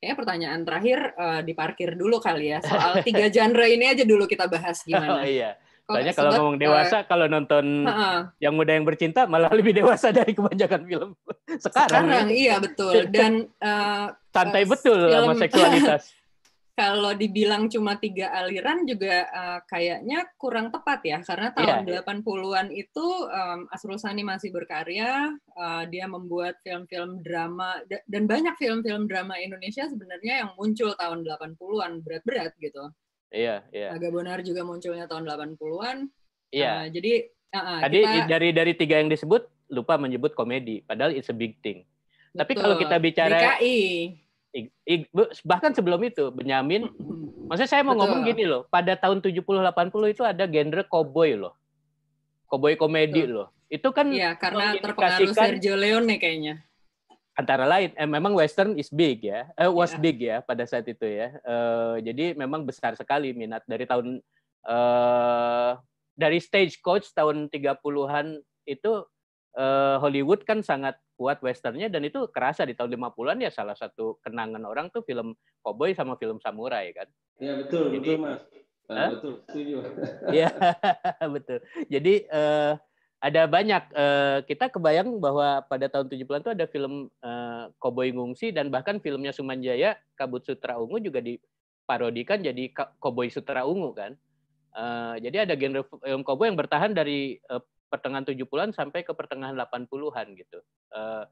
kayaknya pertanyaan terakhir uh, diparkir dulu kali ya. Soal tiga genre ini aja dulu kita bahas gimana. Oh iya. Soalnya kalau ngomong eh, dewasa, uh, kalau nonton uh, uh, yang muda yang bercinta malah lebih dewasa dari kebanyakan film sekarang. Sekarang, ya. iya betul. Dan uh, santai betul film, sama seksualitas. kalau dibilang cuma tiga aliran juga uh, kayaknya kurang tepat ya karena iya, tahun yeah. Iya. 80-an itu um, Asrul Sani masih berkarya, uh, dia membuat film-film drama dan banyak film-film drama Indonesia sebenarnya yang muncul tahun 80-an berat-berat gitu. Iya, yeah, iya. Yeah. Agak benar juga munculnya tahun 80-an. Iya. Yeah. Uh, jadi eh, Tadi kita... dari dari tiga yang disebut lupa menyebut komedi padahal it's a big thing. Betul. Tapi kalau kita bicara DKI bahkan sebelum itu Benyamin hmm. maksudnya saya mau Betul. ngomong gini loh pada tahun 70 80 itu ada genre cowboy loh cowboy komedi Betul. loh itu kan ya karena terpengaruh Sergio Leone kayaknya antara lain eh, memang western is big ya eh, was ya. big ya pada saat itu ya uh, jadi memang besar sekali minat dari tahun eh, dari stagecoach tahun 30-an itu eh, Hollywood kan sangat kuat westernnya dan itu kerasa di tahun 50-an ya salah satu kenangan orang tuh film cowboy sama film samurai kan. Iya betul, Jadi, betul Mas. Huh? Nah, betul, setuju. Iya, betul. Jadi uh, ada banyak uh, kita kebayang bahwa pada tahun 70-an itu ada film koboi eh, Koboi Ngungsi dan bahkan filmnya Sumanjaya Kabut Sutra Ungu juga diparodikan jadi Koboi Sutra Ungu kan. Uh, jadi ada genre film koboi yang bertahan dari uh, pertengahan 70-an sampai ke pertengahan 80-an gitu. Uh,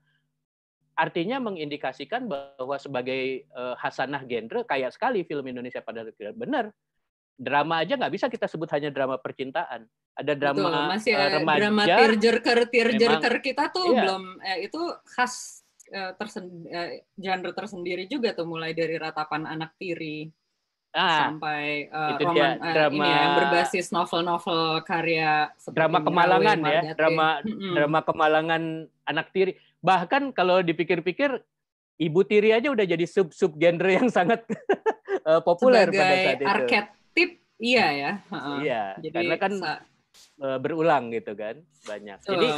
artinya mengindikasikan bahwa sebagai uh, eh, hasanah genre kayak sekali film Indonesia pada benar drama aja nggak bisa kita sebut hanya drama percintaan ada drama Betul, masih uh, remaja drama tearjerker tearjerker kita tuh iya. belum eh, itu khas eh, tersen, eh, genre tersendiri juga tuh mulai dari ratapan anak tiri Ah, sampai uh, roman dia, eh, drama, ini ya, yang berbasis novel-novel karya drama Kemalangan ya, drama mm-hmm. drama Kemalangan anak tiri. Bahkan kalau dipikir-pikir ibu tiri aja udah jadi sub-sub genre yang sangat eh, populer Sebagai pada saat itu. Arketip iya ya. Uh, iya, jadi, karena kan berulang gitu kan, banyak. Uh. Jadi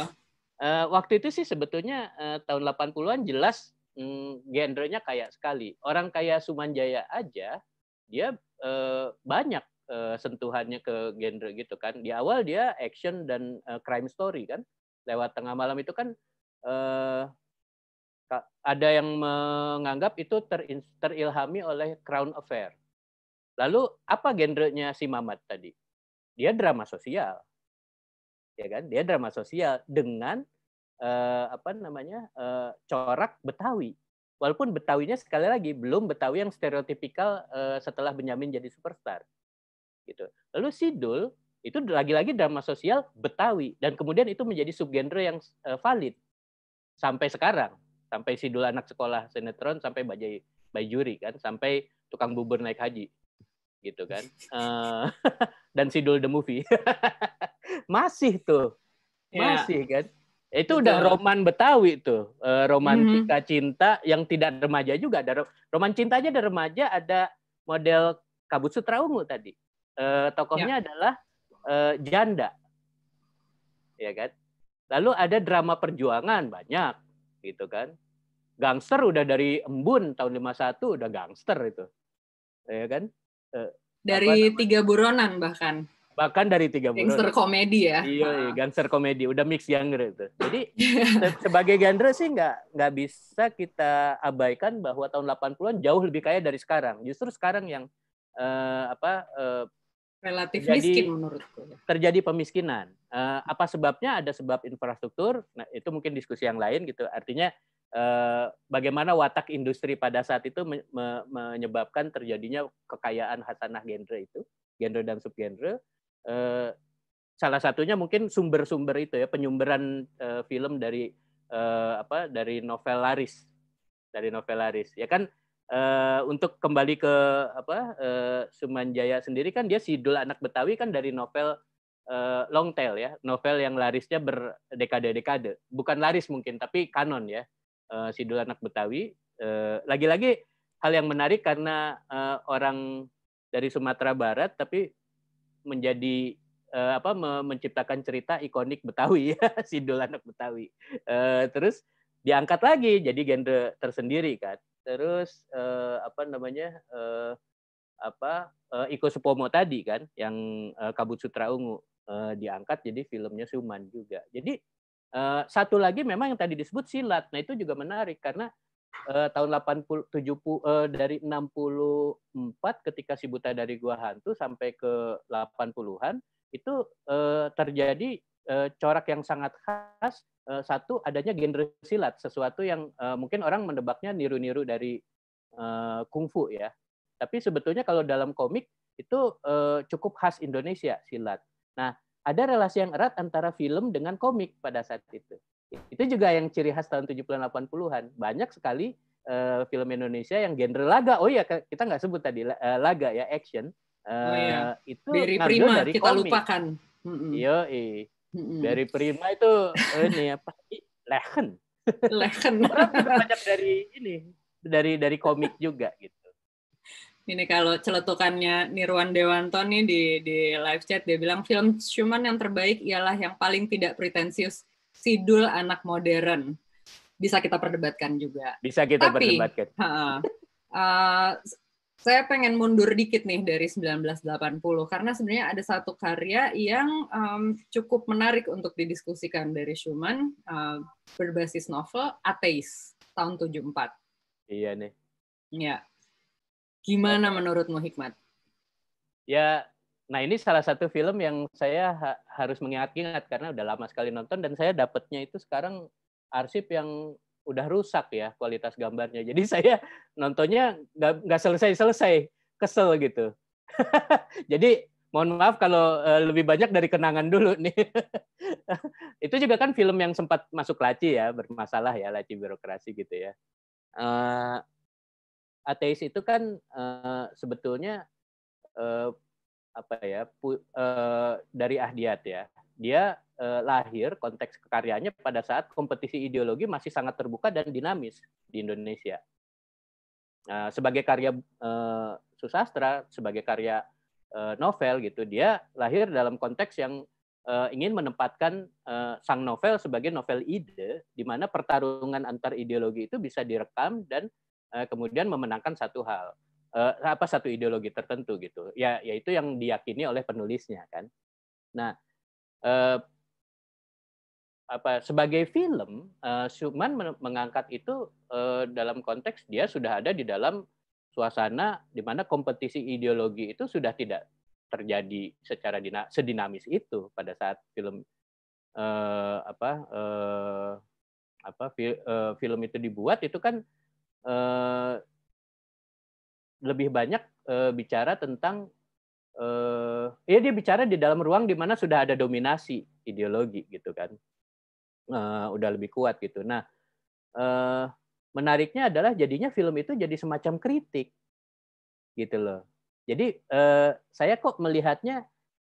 uh, waktu itu sih sebetulnya uh, tahun 80-an jelas mm, genrenya kayak sekali. Orang kayak Sumanjaya aja dia uh, banyak uh, sentuhannya ke genre gitu kan. Di awal dia action dan uh, crime story kan. Lewat tengah malam itu kan uh, ada yang menganggap itu ter, terilhami oleh Crown Affair. Lalu apa genrenya si Mamat tadi? Dia drama sosial. Ya kan? Dia drama sosial dengan uh, apa namanya? Uh, corak Betawi Walaupun Betawinya sekali lagi belum Betawi yang stereotipikal eh, setelah Benyamin jadi superstar. Gitu. Lalu Sidul itu lagi-lagi drama sosial Betawi dan kemudian itu menjadi subgenre yang eh, valid sampai sekarang, sampai Sidul anak sekolah sinetron sampai Bajai Bajuri kan, sampai tukang bubur naik haji gitu kan. Eh, dan Sidul the movie. Masih tuh. Iya. Masih yeah. kan itu udah roman Betawi tuh, uh, romantika mm -hmm. cinta yang tidak remaja juga. Ada roman cintanya dari ada remaja, ada model Kabut Sutra Ungu tadi. Uh, tokohnya ya. adalah uh, janda, ya kan. Lalu ada drama perjuangan banyak, gitu kan. Gangster udah dari Embun tahun 51 udah gangster itu, ya kan. Uh, dari tiga buronan bahkan bahkan dari tiga bulan gangster komedi ya iya, iya ah. gangster komedi udah mix genre itu jadi sebagai genre sih nggak nggak bisa kita abaikan bahwa tahun 80-an jauh lebih kaya dari sekarang justru sekarang yang uh, apa uh, relatif terjadi, miskin menurutku. Ya. Terjadi pemiskinan. Uh, apa sebabnya? Ada sebab infrastruktur. Nah, itu mungkin diskusi yang lain gitu. Artinya bagaimana watak industri pada saat itu menyebabkan terjadinya kekayaan hasanah genre itu, genre dan subgenre. Eh, salah satunya mungkin sumber-sumber itu ya penyumberan eh, film dari eh, apa dari novel laris dari novel laris ya kan eh, untuk kembali ke apa eh, Sumanjaya sendiri kan dia sidul anak Betawi kan dari novel eh, long tail ya novel yang larisnya berdekade-dekade bukan laris mungkin tapi kanon ya eh, sidul anak Betawi eh, lagi-lagi eh, hal yang menarik karena eh, orang dari Sumatera Barat tapi menjadi uh, apa menciptakan cerita ikonik Betawi ya Sidul anak Betawi. Uh, terus diangkat lagi jadi genre tersendiri kan. Terus uh, apa namanya uh, apa uh, Iko Supomo tadi kan yang uh, Kabut Sutra Ungu uh, diangkat jadi filmnya Suman juga. Jadi uh, satu lagi memang yang tadi disebut silat. Nah itu juga menarik karena uh, tahun 80 70 uh, dari 64 ketika si buta dari gua hantu sampai ke 80-an itu uh, terjadi uh, corak yang sangat khas uh, satu adanya genre silat sesuatu yang uh, mungkin orang menebaknya niru-niru dari uh, kungfu ya. Tapi sebetulnya kalau dalam komik itu uh, cukup khas Indonesia silat. Nah, ada relasi yang erat antara film dengan komik pada saat itu. Itu juga yang ciri khas tahun 70-an 80-an. Banyak sekali uh, film Indonesia yang genre laga. Oh iya kita nggak sebut tadi eh, laga ya action. Uh, oh, iya. itu dari prima dari kita komik. lupakan. Mm Yo, mm dari prima itu ini apa? Lehen. Lehen. banyak dari ini dari dari komik juga gitu ini kalau celetukannya Nirwan Dewanto nih di di live chat dia bilang film cuman yang terbaik ialah yang paling tidak pretensius sidul anak modern. Bisa kita perdebatkan juga. Bisa kita Tapi, perdebatkan. Uh, uh, saya pengen mundur dikit nih dari 1980 karena sebenarnya ada satu karya yang um, cukup menarik untuk didiskusikan dari Schumann uh, berbasis novel Ateis tahun 74. Iya nih. Ya. Gimana menurutmu Hikmat? Ya Nah ini salah satu film yang saya ha harus mengingat-ingat karena udah lama sekali nonton dan saya dapatnya itu sekarang arsip yang udah rusak ya kualitas gambarnya. Jadi saya nontonnya nggak selesai-selesai, kesel gitu. Jadi mohon maaf kalau uh, lebih banyak dari kenangan dulu nih. itu juga kan film yang sempat masuk laci ya, bermasalah ya laci birokrasi gitu ya. Uh, ateis itu kan uh, sebetulnya uh, apa ya pu, uh, dari Ahdiat ya. Dia uh, lahir konteks karyanya pada saat kompetisi ideologi masih sangat terbuka dan dinamis di Indonesia. uh, sebagai karya uh, eh, susastra, sebagai karya uh, novel gitu, dia lahir dalam konteks yang uh, ingin menempatkan uh, sang novel sebagai novel ide, di mana pertarungan antar ideologi itu bisa direkam dan uh, kemudian memenangkan satu hal uh, apa satu ideologi tertentu gitu ya yaitu yang diyakini oleh penulisnya kan nah uh, apa sebagai film uh, eh, Suman mengangkat itu uh, dalam konteks dia sudah ada di dalam suasana di mana kompetisi ideologi itu sudah tidak terjadi secara dina, sedinamis itu pada saat film uh, apa uh, apa fi, uh, film itu dibuat itu kan uh, lebih banyak uh, bicara tentang uh, ya dia bicara di dalam ruang di mana sudah ada dominasi ideologi gitu kan uh, udah lebih kuat gitu nah uh, menariknya adalah jadinya film itu jadi semacam kritik gitu loh jadi uh, saya kok melihatnya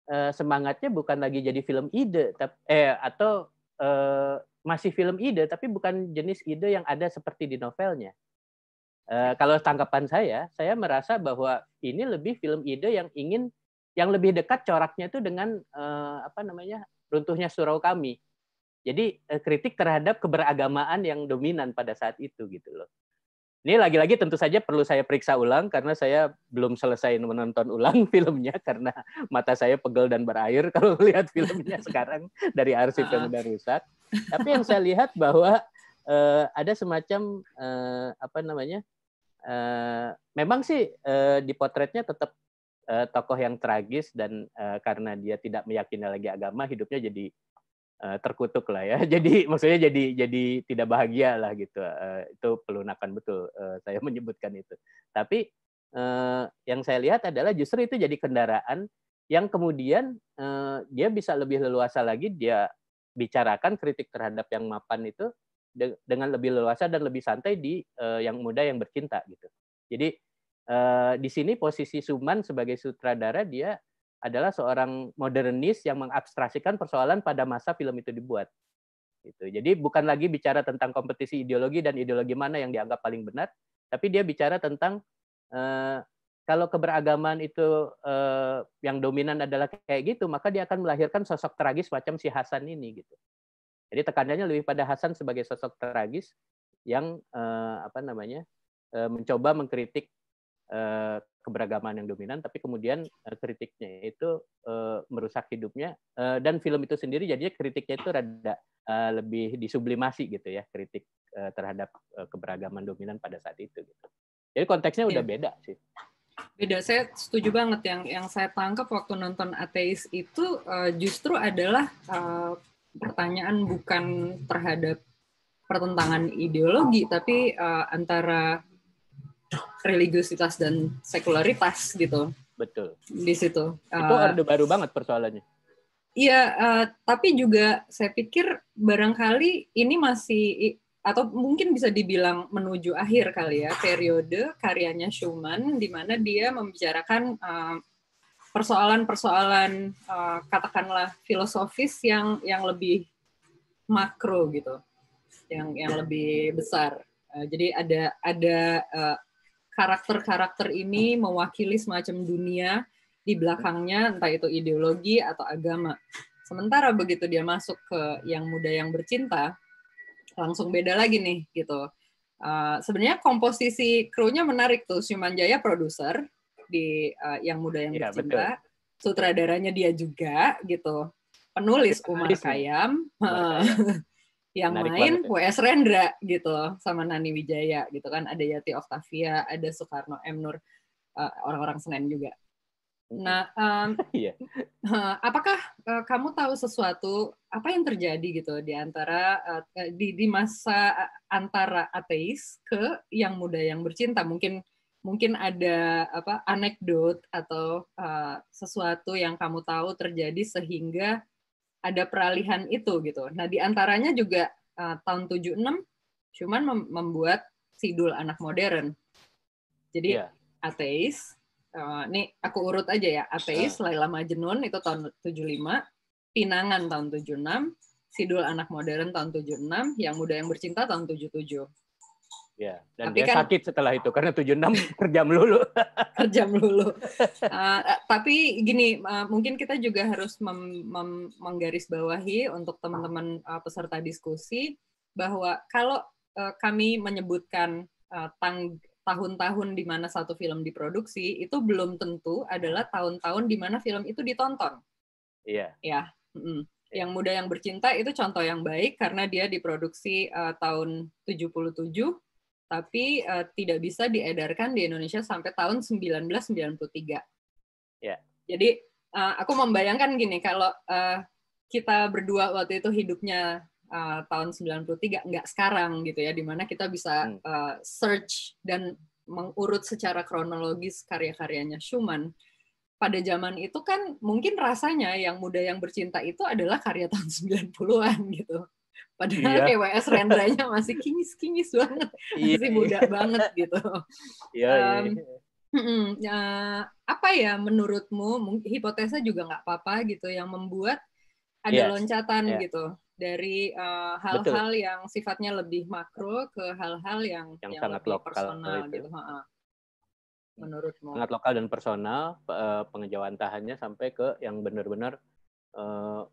uh, semangatnya bukan lagi jadi film ide tapi eh atau uh, masih film ide tapi bukan jenis ide yang ada seperti di novelnya Eh, kalau tanggapan saya, saya merasa bahwa ini lebih film ide yang ingin yang lebih dekat coraknya itu dengan uh, apa namanya runtuhnya surau kami. Jadi uh, kritik terhadap keberagamaan yang dominan pada saat itu gitu loh. Ini lagi-lagi tentu saja perlu saya periksa ulang karena saya belum selesai menonton ulang filmnya karena mata saya pegel dan berair kalau lihat filmnya sekarang dari arsip yang udah rusak. Tapi yang saya lihat bahwa ada semacam apa namanya Eh, memang sih uh, potretnya tetap uh, eh, tokoh yang tragis dan uh, karena dia tidak meyakini lagi agama hidupnya jadi uh, terkutuk lah ya jadi maksudnya jadi jadi tidak bahagia lah gitu uh, itu pelunakan betul uh, saya menyebutkan itu tapi uh, yang saya lihat adalah justru itu jadi kendaraan yang kemudian uh, dia bisa lebih leluasa lagi dia bicarakan kritik terhadap yang mapan itu de dengan lebih leluasa dan lebih santai di uh, yang muda yang bercinta gitu. Jadi uh, di sini posisi Suman sebagai sutradara dia adalah seorang modernis yang mengabstraksikan persoalan pada masa film itu dibuat. Gitu. Jadi bukan lagi bicara tentang kompetisi ideologi dan ideologi mana yang dianggap paling benar, tapi dia bicara tentang uh, kalau keberagaman itu uh, yang dominan adalah kayak gitu, maka dia akan melahirkan sosok tragis macam si Hasan ini gitu. Jadi tekanannya lebih pada Hasan sebagai sosok tragis yang uh, apa namanya uh, mencoba mengkritik uh, keberagaman yang dominan, tapi kemudian uh, kritiknya itu uh, merusak hidupnya uh, dan film itu sendiri jadinya kritiknya itu rada uh, lebih disublimasi gitu ya kritik uh, terhadap uh, keberagaman dominan pada saat itu. Gitu. Jadi konteksnya udah iya. beda sih beda saya setuju banget yang yang saya tangkap waktu nonton ateis itu uh, justru adalah uh, pertanyaan bukan terhadap pertentangan ideologi tapi uh, antara religiositas dan sekularitas gitu. Betul. Di situ. Itu uh, orde baru banget persoalannya. Iya, uh, tapi juga saya pikir barangkali ini masih atau mungkin bisa dibilang menuju akhir kali ya periode karyanya Schumann di mana dia membicarakan uh, persoalan-persoalan uh, katakanlah filosofis yang yang lebih makro gitu, yang yang lebih besar. Uh, jadi ada ada karakter eh, karakter-karakter ini mewakili semacam dunia di belakangnya entah itu ideologi atau agama. Sementara begitu dia masuk ke yang muda yang bercinta, langsung beda lagi nih gitu. Uh, sebenarnya komposisi krunya menarik tuh Simanjaya produser di uh, yang muda yang yeah, bercinta, sutradaranya dia juga gitu, penulis Umar Kayam, eh, yang Menarik main banget. Ya. Rendra gitu sama Nani Wijaya gitu kan, ada Yati Oktavia, ada Soekarno M Nur, orang eh, orang-orang Senen juga. Nah, um, yeah. uh, apakah uh, kamu tahu sesuatu apa yang terjadi gitu di antara uh, di di masa antara ateis ke yang muda yang bercinta? Mungkin mungkin ada apa anekdot atau uh, sesuatu yang kamu tahu terjadi sehingga ada peralihan itu gitu. Nah, di antaranya juga uh, tahun 76 cuman mem membuat Sidul anak modern. Jadi yeah. ateis uh, nih aku urut aja ya. Ateis, uh. Laila Majnun itu tahun 75, Pinangan tahun 76, Sidul anak modern tahun 76, Yang muda yang bercinta tahun 77. Ya, dan tapi dia kan, sakit setelah itu karena 76 kerja melulu. kerja melulu. Uh, tapi gini, uh, mungkin kita juga harus mem, mem, menggarisbawahi untuk teman-teman uh, peserta diskusi bahwa kalau uh, kami menyebutkan uh, tahun-tahun di mana satu film diproduksi itu belum tentu adalah tahun-tahun di mana film itu ditonton. Iya. Ya. Mm -mm. Yang muda yang bercinta itu contoh yang baik karena dia diproduksi uh, tahun 77 tapi uh, tidak bisa diedarkan di Indonesia sampai tahun 1993. Yeah. Jadi uh, aku membayangkan gini, kalau uh, kita berdua waktu itu hidupnya uh, tahun 93, nggak sekarang gitu ya, dimana kita bisa hmm. uh, search dan mengurut secara kronologis karya-karyanya Schumann pada zaman itu kan mungkin rasanya yang muda yang bercinta itu adalah karya tahun 90-an gitu. Padahal iya. EWS rendernya masih kinyis-kinyis banget, iya. masih muda banget gitu. Iya, um, iya. uh, apa ya menurutmu hipotesa juga nggak apa-apa gitu yang membuat ada yes. Iya, loncatan yeah. gitu dari eh, hal-hal uh, yang sifatnya lebih makro ke hal-hal yang yang, yang sangat lebih lokal personal itu. gitu ha -ha. Hmm. menurutmu sangat lokal dan personal pengejawantahannya pengejauhan sampai ke yang benar-benar uh,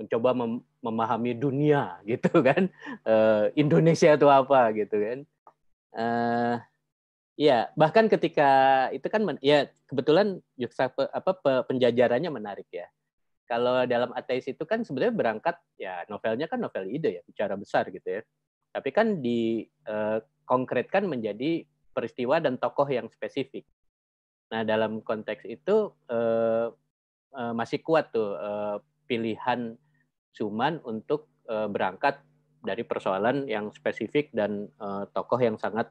mencoba mem memahami dunia gitu kan uh, Indonesia itu apa gitu kan uh, ya bahkan ketika itu kan ya kebetulan Yuksa apa penjajarannya menarik ya kalau dalam ateis itu kan sebenarnya berangkat ya novelnya kan novel ide ya bicara besar gitu ya tapi kan dikonkretkan eh, uh, menjadi peristiwa dan tokoh yang spesifik nah dalam konteks itu uh, uh, masih kuat tuh uh, pilihan cuman untuk uh, berangkat dari persoalan yang spesifik dan uh, tokoh yang sangat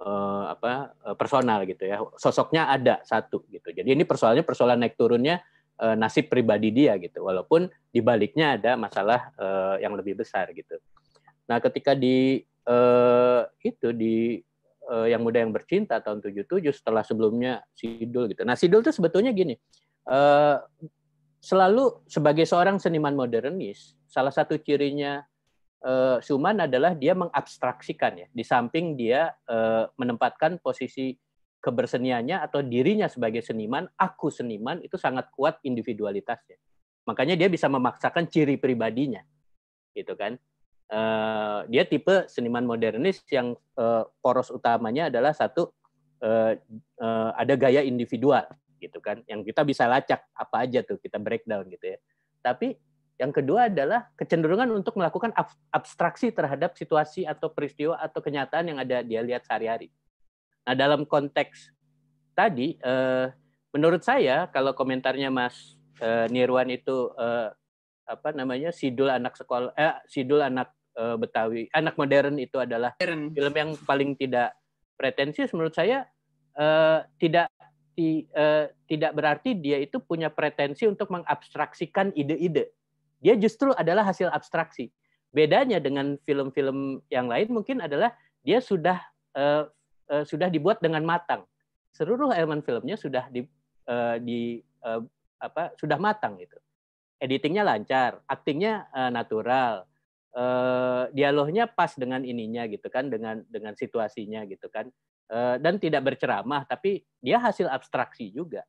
uh, apa personal gitu ya sosoknya ada satu gitu jadi ini persoalannya persoalan naik turunnya uh, nasib pribadi dia gitu walaupun dibaliknya ada masalah uh, yang lebih besar gitu nah ketika di uh, itu di uh, yang muda yang bercinta tahun 77 setelah sebelumnya Sidul gitu nah Sidul tuh sebetulnya gini uh, selalu sebagai seorang seniman modernis, salah satu cirinya uh, Schumann adalah dia mengabstraksikan ya, di samping dia uh, menempatkan posisi keberseniannya atau dirinya sebagai seniman, aku seniman itu sangat kuat individualitasnya. Makanya dia bisa memaksakan ciri pribadinya, gitu kan? Uh, dia tipe seniman modernis yang uh, poros utamanya adalah satu uh, uh, ada gaya individual gitu kan yang kita bisa lacak apa aja tuh kita breakdown gitu ya tapi yang kedua adalah kecenderungan untuk melakukan abstraksi terhadap situasi atau peristiwa atau kenyataan yang ada dia lihat sehari-hari. Nah, dalam konteks tadi, eh, menurut saya kalau komentarnya Mas eh, Nirwan itu eh, apa namanya sidul anak sekolah, eh, sidul anak eh, Betawi, anak modern itu adalah modern. film yang paling tidak pretensius menurut saya eh, tidak berarti eh, tidak berarti dia itu punya pretensi untuk mengabstraksikan ide-ide. Dia justru adalah hasil abstraksi. Bedanya dengan film-film yang lain mungkin adalah dia sudah eh, eh, sudah dibuat dengan matang. Seluruh elemen filmnya sudah di, eh, di eh, apa sudah matang gitu. Editingnya lancar, aktingnya eh, natural, uh, dialognya pas dengan ininya gitu kan, dengan dengan situasinya gitu kan Eh, dan tidak berceramah, tapi dia hasil abstraksi juga.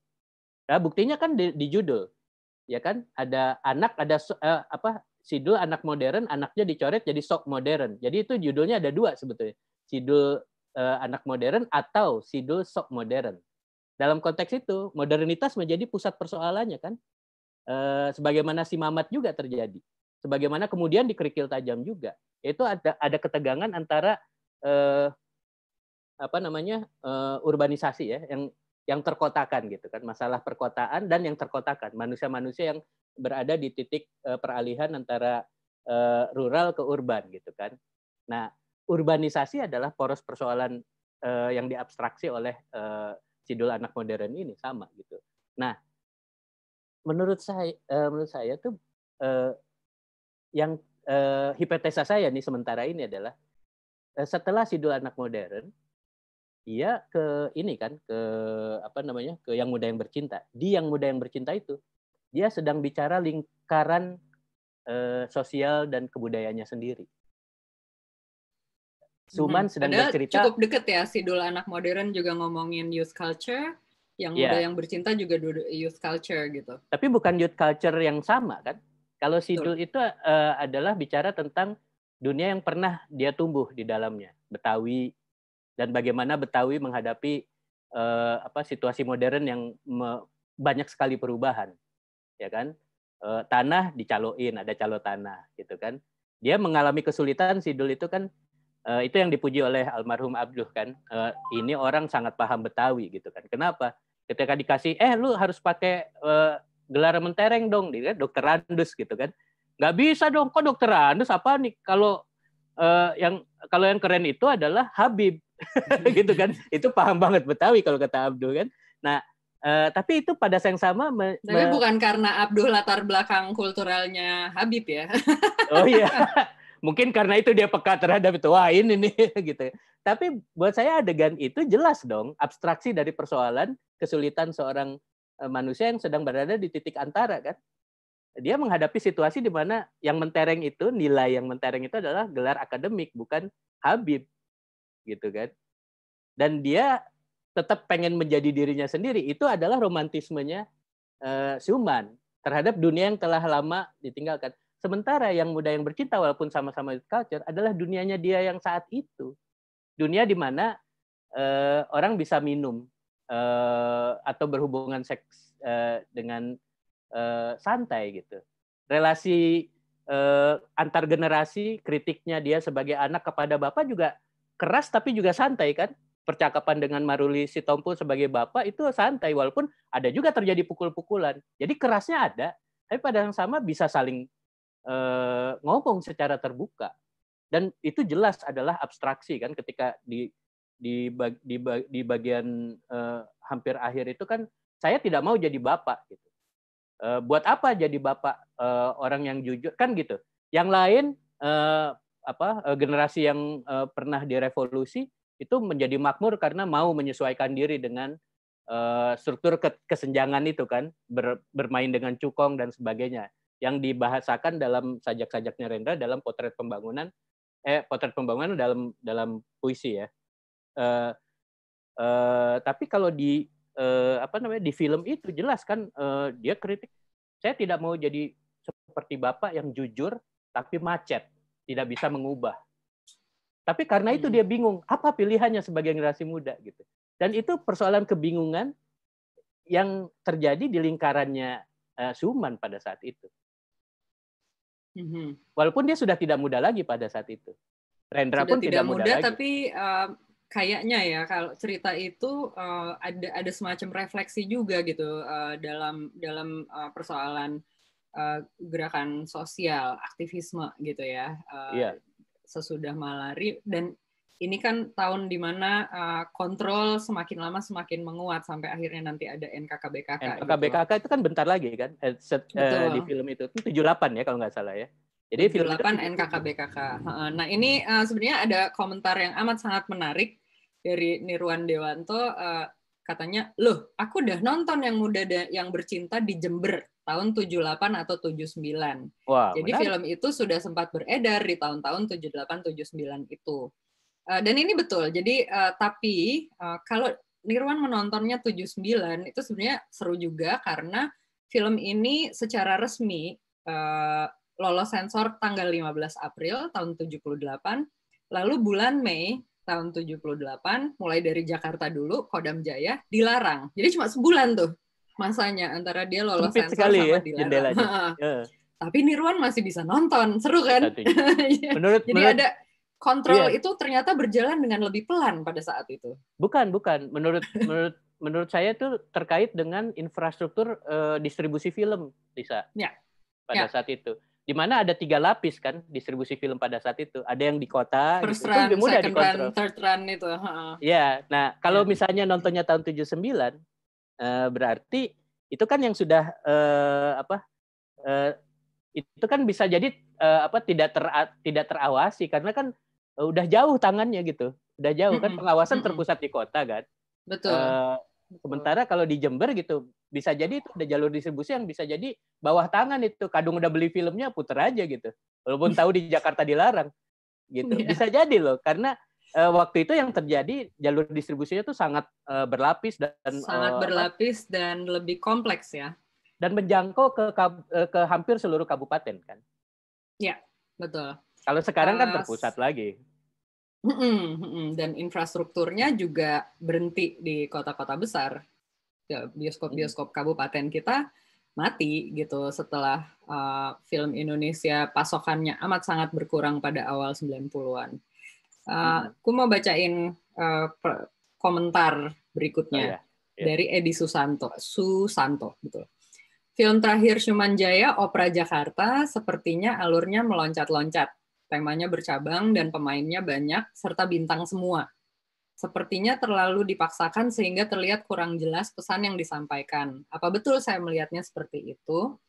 Nah, buktinya kan di, di judul, ya kan? Ada anak, ada eh, apa? Sidul anak modern, anaknya dicoret jadi sok modern. Jadi itu judulnya ada dua sebetulnya, Sidul eh, anak modern atau Sidul sok modern. Dalam konteks itu, modernitas menjadi pusat persoalannya kan, eh, sebagaimana si Mamat juga terjadi, sebagaimana kemudian dikerikil tajam juga. Itu ada ada ketegangan antara eh, apa namanya uh, urbanisasi ya yang yang terkotakan gitu kan masalah perkotaan dan yang terkotakan manusia-manusia yang berada di titik uh, peralihan antara uh, rural ke urban gitu kan nah urbanisasi adalah poros persoalan uh, yang diabstraksi oleh uh, sidul anak modern ini sama gitu nah menurut saya uh, menurut saya tuh uh, yang uh, hipotesa saya nih sementara ini adalah uh, setelah sidul anak modern ia ke ini kan ke apa namanya ke yang muda yang bercinta. Di yang muda yang bercinta itu dia sedang bicara lingkaran eh, sosial dan kebudayanya sendiri. Suman hmm. sedang Padahal bercerita cukup deket ya si anak modern juga ngomongin youth culture yang yeah. muda yang bercinta juga youth culture gitu. Tapi bukan youth culture yang sama kan? Kalau Sidul itu eh, adalah bicara tentang dunia yang pernah dia tumbuh di dalamnya, Betawi, dan bagaimana Betawi menghadapi uh, apa situasi modern yang banyak sekali perubahan, ya kan? uh, tanah dicaloin, ada calo tanah, gitu kan? Dia mengalami kesulitan Sidul itu kan uh, itu yang dipuji oleh almarhum Abduh kan, uh, ini orang sangat paham Betawi gitu kan? Kenapa? Ketika dikasih, eh lu harus pakai uh, gelar mentereng dong, dia kan, dokter Randus gitu kan? nggak bisa dong kok dokter Andus apa nih kalau uh, yang kalau yang keren itu adalah Habib gitu kan itu paham banget Betawi kalau kata Abdul kan nah Uh, tapi itu pada yang sama me, tapi bukan karena Abdul latar belakang kulturalnya Habib ya oh iya mungkin karena itu dia peka terhadap itu wah ini nih gitu tapi buat saya adegan itu jelas dong abstraksi dari persoalan kesulitan seorang eh, manusia yang sedang berada di titik antara kan dia menghadapi situasi di mana yang mentereng itu nilai yang mentereng itu adalah gelar akademik bukan Habib gitu kan dan dia tetap pengen menjadi dirinya sendiri itu adalah romantismenya uh, eh, Suman terhadap dunia yang telah lama ditinggalkan sementara yang muda yang bercinta walaupun sama-sama itu culture adalah dunianya dia yang saat itu dunia di mana uh, orang bisa minum uh, atau berhubungan seks uh, dengan uh, santai gitu relasi uh, antar generasi kritiknya dia sebagai anak kepada bapak juga keras tapi juga santai kan percakapan dengan Maruli Sitompul sebagai bapak itu santai walaupun ada juga terjadi pukul-pukulan jadi kerasnya ada tapi pada yang sama bisa saling e, ngomong secara terbuka dan itu jelas adalah abstraksi kan ketika di di di, di bagian e, hampir akhir itu kan saya tidak mau jadi bapak gitu e, buat apa jadi bapak e, orang yang jujur kan gitu yang lain e, apa eh, generasi yang eh, pernah direvolusi itu menjadi makmur karena mau menyesuaikan diri dengan eh, struktur kesenjangan itu kan bermain dengan cukong dan sebagainya yang dibahasakan dalam sajak sajaknya Rendra dalam potret pembangunan eh potret pembangunan dalam dalam puisi ya uh, uh, tapi kalau di uh, apa namanya di film itu jelas kan uh, dia kritik saya tidak mau jadi seperti bapak yang jujur tapi macet tidak bisa mengubah. Tapi karena itu hmm. dia bingung, apa pilihannya sebagai generasi muda gitu. Dan itu persoalan kebingungan yang terjadi di lingkarannya uh, Suman pada saat itu. Hmm. Walaupun dia sudah tidak muda lagi pada saat itu. Rendra sudah pun tidak, tidak muda, muda lagi. tapi uh, kayaknya ya kalau cerita itu uh, ada ada semacam refleksi juga gitu uh, dalam dalam uh, persoalan uh, gerakan sosial, aktivisme gitu ya. Uh, eh, yeah. Sesudah malari dan ini kan tahun dimana uh, eh, kontrol semakin lama semakin menguat sampai akhirnya nanti ada NKKBKK. NKKBKK gitu. itu kan bentar lagi kan eh, set, uh, di film itu. itu 78 ya kalau nggak salah ya. Jadi film itu... NKKBKK. Nah ini uh, sebenarnya ada komentar yang amat sangat menarik dari Nirwan Dewanto uh, katanya, loh aku udah nonton yang muda yang bercinta di Jember tahun 78 atau 79. Wah, Jadi benar. film itu sudah sempat beredar di tahun-tahun 78 79 itu. Eh, dan ini betul. Jadi eh, tapi eh, kalau Nirwan menontonnya 79 itu sebenarnya seru juga karena film ini secara resmi lolos sensor tanggal 15 April tahun 78, lalu bulan Mei tahun 78 mulai dari Jakarta dulu Kodam Jaya dilarang. Jadi cuma sebulan tuh masanya antara dia lolos sensor sekali sama ya, dilarang. jendelanya. yeah. Tapi Nirwan masih bisa nonton, seru kan? Iya. menurut Jadi menurut, ada kontrol yeah. itu ternyata berjalan dengan lebih pelan pada saat itu. Bukan, bukan. Menurut menurut menurut saya itu terkait dengan infrastruktur uh, distribusi film, Lisa. Ya. Yeah. Pada yeah. saat itu di mana ada tiga lapis kan distribusi film pada saat itu ada yang di kota gitu. First gitu. run, itu lebih mudah dikontrol run, third run itu ya nah kalau yeah. misalnya nontonnya tahun 79 Eh, berarti itu kan yang sudah uh, apa uh, itu kan bisa jadi uh, apa tidak ter tidak terawasi karena kan udah jauh tangannya gitu udah jauh kan pengawasan terpusat di kota kan betul uh, sementara kalau di Jember gitu bisa jadi itu ada jalur distribusi yang bisa jadi bawah tangan itu kadung udah beli filmnya puter aja gitu walaupun tahu di Jakarta dilarang gitu iya. bisa jadi loh karena uh, waktu itu yang terjadi jalur distribusinya tuh sangat uh, berlapis dan sangat uh, berlapis dan lebih kompleks ya. Dan menjangkau ke ke hampir seluruh kabupaten kan. Ya, betul. Kalau sekarang kan terpusat lagi. Dan infrastrukturnya juga berhenti di kota-kota besar. Ya, bioskop-bioskop kabupaten kita mati gitu setelah uh, film Indonesia pasokannya amat sangat berkurang pada awal 90-an. Eh, aku mau bacain uh, komentar berikutnya oh, yeah. Yeah. dari Edi Susanto. Susanto, betul. Film terakhir Suman Jaya, Opera Jakarta, sepertinya alurnya meloncat-loncat. Temanya bercabang dan pemainnya banyak, serta bintang semua. Sepertinya terlalu dipaksakan sehingga terlihat kurang jelas pesan yang disampaikan. Apa betul saya melihatnya seperti itu?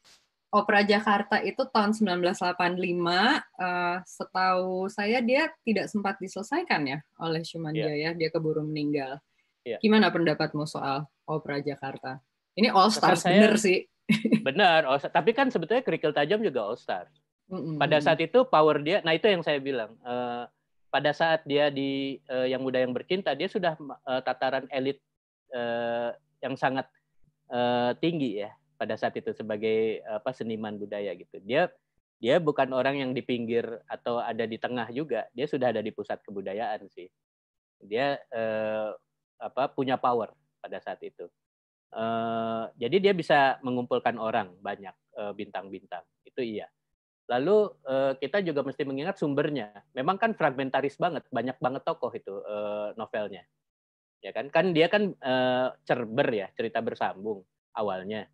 Opera Jakarta itu tahun 1985. Uh, eh, setahu saya dia tidak sempat diselesaikan ya oleh Schumann yeah. Iya. ya. Dia keburu meninggal. Yeah. Gimana pendapatmu soal Opera Jakarta? Ini all stars benar bener sih. Benar, all star. tapi kan sebetulnya kerikil tajam juga all stars. Mm -hmm. Pada saat itu power dia, nah itu yang saya bilang. Uh, pada saat dia di uh, yang muda yang bercinta, dia sudah uh, tataran elit uh, yang sangat uh, tinggi ya pada saat itu sebagai apa seniman budaya gitu. Dia dia bukan orang yang di pinggir atau ada di tengah juga, dia sudah ada di pusat kebudayaan sih. Dia eh, apa punya power pada saat itu. Eh, jadi dia bisa mengumpulkan orang banyak bintang eh, bintang-bintang. Itu iya. Lalu eh, kita juga mesti mengingat sumbernya. Memang kan fragmentaris banget, banyak banget tokoh itu eh, novelnya. Ya kan? Kan dia kan eh, cerber ya, cerita bersambung awalnya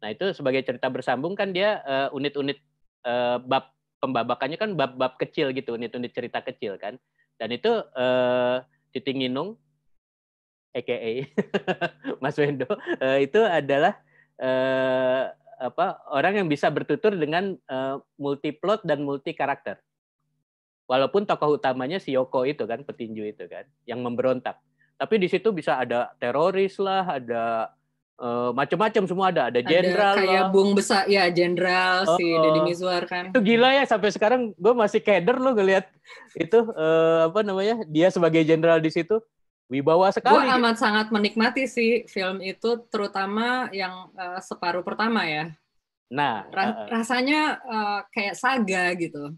Nah itu sebagai cerita bersambung kan dia eh, unit-unit uh, bab pembabakannya kan bab-bab kecil gitu, unit-unit cerita kecil kan. Dan itu uh, Titi Nginung, EKE Mas Wendo, uh, itu adalah uh, apa orang yang bisa bertutur dengan uh, multi plot dan multi karakter. Walaupun tokoh utamanya si Yoko itu kan petinju itu kan yang memberontak. Tapi di situ bisa ada teroris lah, ada uh, eh, macam-macam semua ada ada jenderal kayak bung besar ya jenderal uh, si oh. Deddy Mizwar kan itu gila ya sampai sekarang gue masih keder lo ngelihat itu uh, apa namanya dia sebagai jenderal di situ wibawa sekali gue amat sangat menikmati sih film itu terutama yang uh, separuh pertama ya nah Ra uh, rasanya uh, kayak saga gitu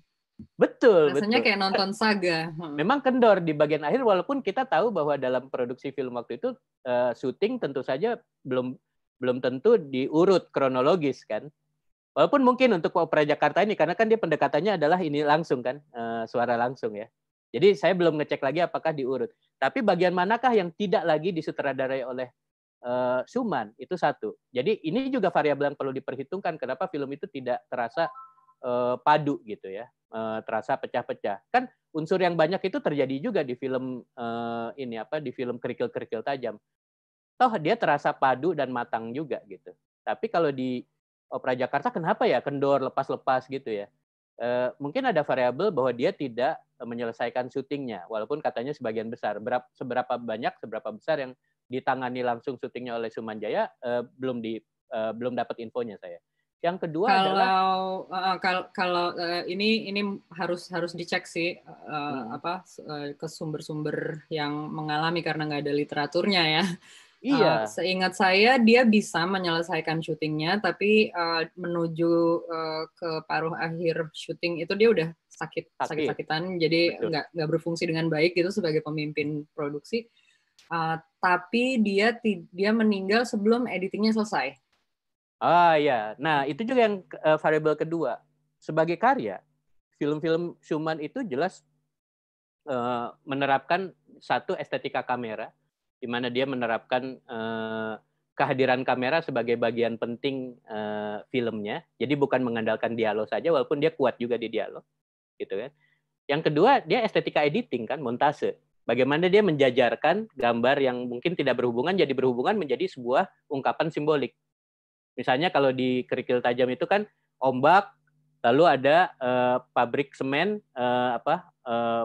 Betul. Rasanya betul. kayak nonton saga. Memang kendor di bagian akhir walaupun kita tahu bahwa dalam produksi film waktu itu uh, syuting tentu saja belum belum tentu diurut kronologis kan. Walaupun mungkin untuk Opera Jakarta ini karena kan dia pendekatannya adalah ini langsung kan uh, suara langsung ya. Jadi saya belum ngecek lagi apakah diurut. Tapi bagian manakah yang tidak lagi disutradarai oleh uh, Suman itu satu. Jadi ini juga variabel yang perlu diperhitungkan kenapa film itu tidak terasa eh, padu gitu ya, eh, terasa pecah-pecah. Kan unsur yang banyak itu terjadi juga di film eh, ini apa di film kerikil-kerikil tajam. Toh dia terasa padu dan matang juga gitu. Tapi kalau di Opera Jakarta kenapa ya kendor lepas-lepas gitu ya? Eh, mungkin ada variabel bahwa dia tidak menyelesaikan syutingnya, walaupun katanya sebagian besar. Berapa, seberapa banyak, seberapa besar yang ditangani langsung syutingnya oleh Sumanjaya eh, belum di eh, belum dapat infonya saya. Yang kedua kalau, adalah uh, kalau kalau uh, ini ini harus harus dicek sih uh, hmm. apa uh, ke sumber-sumber yang mengalami karena nggak ada literaturnya ya. Iya. Uh, seingat saya dia bisa menyelesaikan syutingnya, tapi uh, menuju uh, ke paruh akhir syuting itu dia udah sakit sakit sakitan, jadi nggak nggak berfungsi dengan baik gitu sebagai pemimpin produksi. Uh, tapi dia dia meninggal sebelum editingnya selesai. Ah ya, nah itu juga yang uh, variabel kedua. Sebagai karya, film-film Schumann itu jelas uh, menerapkan satu estetika kamera, di mana dia menerapkan uh, kehadiran kamera sebagai bagian penting uh, filmnya. Jadi bukan mengandalkan dialog saja, walaupun dia kuat juga di dialog, gitu kan. Yang kedua, dia estetika editing kan, montase. Bagaimana dia menjajarkan gambar yang mungkin tidak berhubungan jadi berhubungan menjadi sebuah ungkapan simbolik Misalnya kalau di kerikil tajam itu kan ombak, lalu ada eh, pabrik semen eh, apa eh,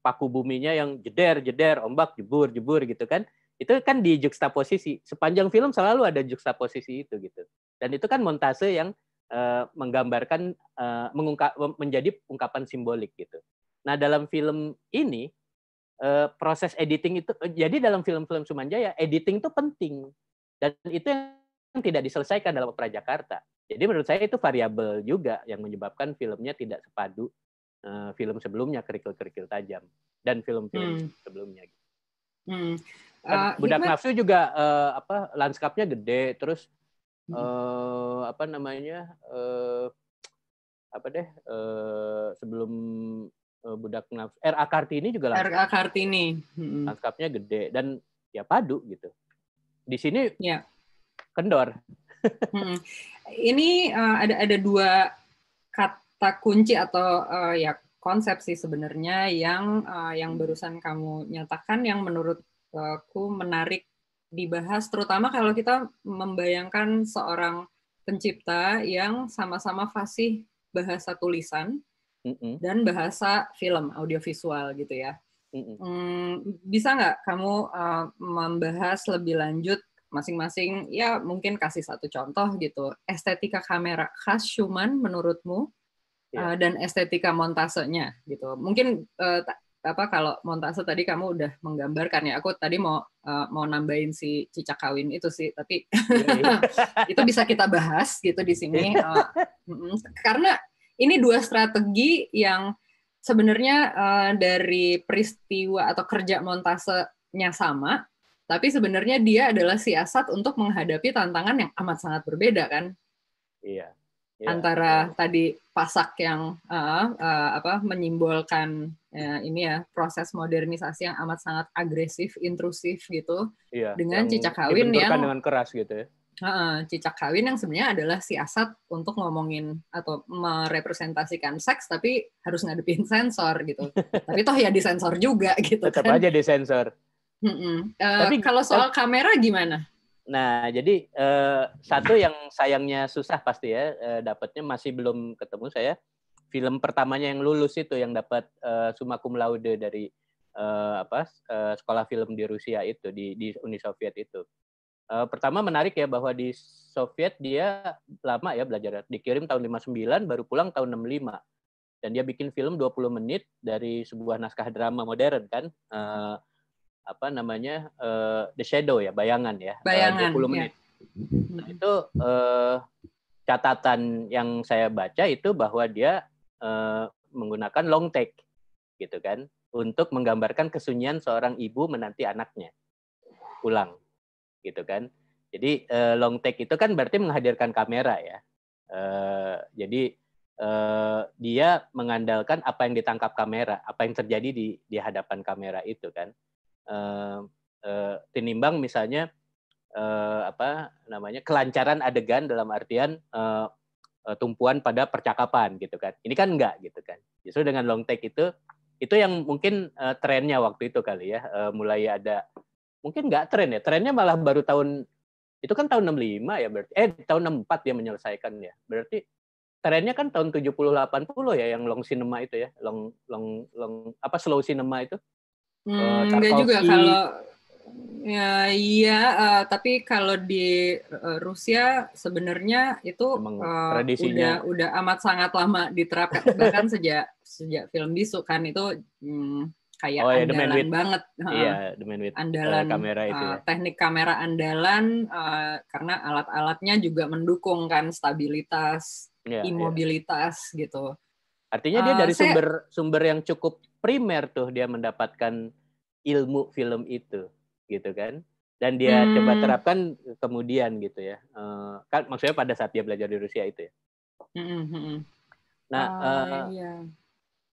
paku buminya yang jeder jeder ombak jebur jebur gitu kan itu kan di juxtaposisi sepanjang film selalu ada juxtaposisi itu gitu dan itu kan montase yang uh, menggambarkan uh, mengungkap menjadi ungkapan simbolik gitu nah dalam film ini uh, proses editing itu jadi dalam film-film Sumanjaya editing itu penting dan itu yang tidak diselesaikan dalam opera Jakarta. Jadi menurut saya itu variabel juga yang menyebabkan filmnya tidak sepadu uh, film sebelumnya kerikil-kerikil tajam dan film-film hmm. sebelumnya. Hmm. Uh, eh, Budak Hikmat... Nafsu juga uh, apa lanskapnya gede terus hmm. uh, apa namanya uh, apa deh uh, sebelum uh, Budak Nafsu R.A. Kartini juga lah. R.A. Kartini. Hmm. Lanskapnya gede dan ya padu gitu. Di sini yeah kendor. hmm. Ini uh, ada ada dua kata kunci atau uh, ya konsep sih sebenarnya yang uh, yang barusan kamu nyatakan yang menurutku menarik dibahas terutama kalau kita membayangkan seorang pencipta yang sama-sama fasih bahasa tulisan mm-hmm. dan bahasa film audiovisual gitu ya. Mm-hmm. bisa nggak kamu uh, membahas lebih lanjut masing-masing ya mungkin kasih satu contoh gitu estetika kamera khas Schumann menurutmu yeah. Iya. dan estetika montasenya gitu mungkin eh, apa kalau montase tadi kamu udah menggambarkan ya aku tadi mau eh, mau nambahin si cicak kawin itu sih tapi yeah, itu bisa kita bahas gitu di sini iya. eh, karena ini dua strategi yang sebenarnya dari peristiwa atau kerja montasenya sama tapi sebenarnya dia adalah siasat untuk menghadapi tantangan yang amat sangat berbeda kan iya yeah. antara tadi pasak yang uh, uh, apa menyimbolkan uh, ini ya proses modernisasi yang amat sangat agresif intrusif gitu yeah, dengan cicak kawin yang dengan keras gitu ya Uh, cicak kawin yang sebenarnya adalah siasat untuk ngomongin atau merepresentasikan seks tapi harus ngadepin sensor gitu. tapi toh ya disensor juga gitu. Tetap kan. aja disensor. Mm -mm. Uh, Tapi kalau soal eh, kamera gimana? Nah, jadi uh, satu yang sayangnya susah pasti ya, uh, dapatnya masih belum ketemu saya. Film pertamanya yang lulus itu yang dapat uh, summa cum laude dari uh, apa uh, sekolah film di Rusia itu di, di Uni Soviet itu. Uh, pertama menarik ya bahwa di Soviet dia lama ya belajar. Dikirim tahun 59 baru pulang tahun 65. Dan dia bikin film 20 menit dari sebuah naskah drama modern kan. Uh, apa namanya uh, the shadow ya bayangan ya eh, bayangan, uh, 20 iya. menit. Ya. Nah, hmm. itu uh, catatan yang saya baca itu bahwa dia uh, menggunakan long take gitu kan untuk menggambarkan kesunyian seorang ibu menanti anaknya pulang gitu kan. Jadi uh, long take itu kan berarti menghadirkan kamera ya. Uh, jadi uh, dia mengandalkan apa yang ditangkap kamera, apa yang terjadi di di hadapan kamera itu kan Eh, eh, tinimbang misalnya eh, apa namanya kelancaran adegan dalam artian eh, eh, tumpuan pada percakapan gitu kan. Ini kan enggak gitu kan. Justru dengan long take itu itu yang mungkin trennya waktu itu kali ya uh, mulai ada mungkin enggak tren ya. Trennya malah baru tahun itu kan tahun 65 ya berarti eh tahun 64 dia menyelesaikan ya. Berarti trennya kan tahun 70 80 ya yang long cinema itu ya. Long long long apa slow cinema itu Eh, hmm, enggak juga kalau ya iya uh, tapi kalau di uh, Rusia sebenarnya itu uh, udah udah amat sangat lama diterapkan bahkan sejak sejak film bisu kan itu hmm, kayak oh, iya, andalan yeah, with, banget. yeah, iya, the man with andalan uh, kamera itu. Uh, Teknik kamera andalan uh, karena alat-alatnya juga mendukung kan stabilitas, yeah, iya. imobilitas yeah. gitu. Artinya dia dari saya, sumber sumber yang cukup primer tuh dia mendapatkan ilmu film itu gitu kan dan dia hmm. coba terapkan kemudian gitu ya uh, kan maksudnya pada saat dia belajar di Rusia itu ya hmm, hmm, hmm, nah uh, uh, iya.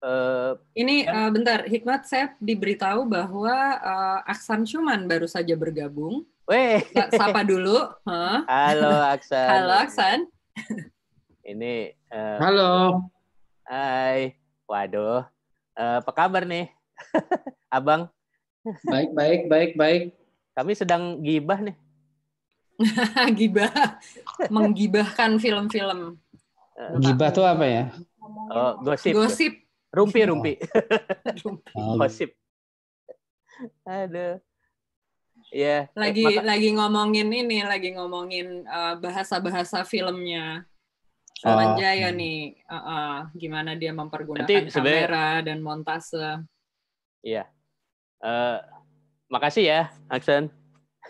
Uh, ini uh, bentar, Hikmat saya diberitahu bahwa uh, Aksan Cuman baru saja bergabung. Weh. Sapa dulu. Huh? Halo Aksan. Halo Aksan. Ini. Uh, Halo. Hai. Waduh, Eh, apa kabar nih, Abang? Baik, baik, baik, baik. Kami sedang gibah nih. gibah, menggibahkan film-film. Eh, gibah tuh apa ya? Oh, gosip. Gosip. Rumpi, rumpi. Oh. gosip. Aduh. Ya. Lagi eh, Maka... lagi ngomongin ini, lagi ngomongin bahasa-bahasa uh, bahasa -bahasa filmnya. Sean uh, Jaya hmm. nih, uh, uh, gimana dia mempergunakan nanti kamera dan montase. Iya. Uh, makasih ya, Aksan.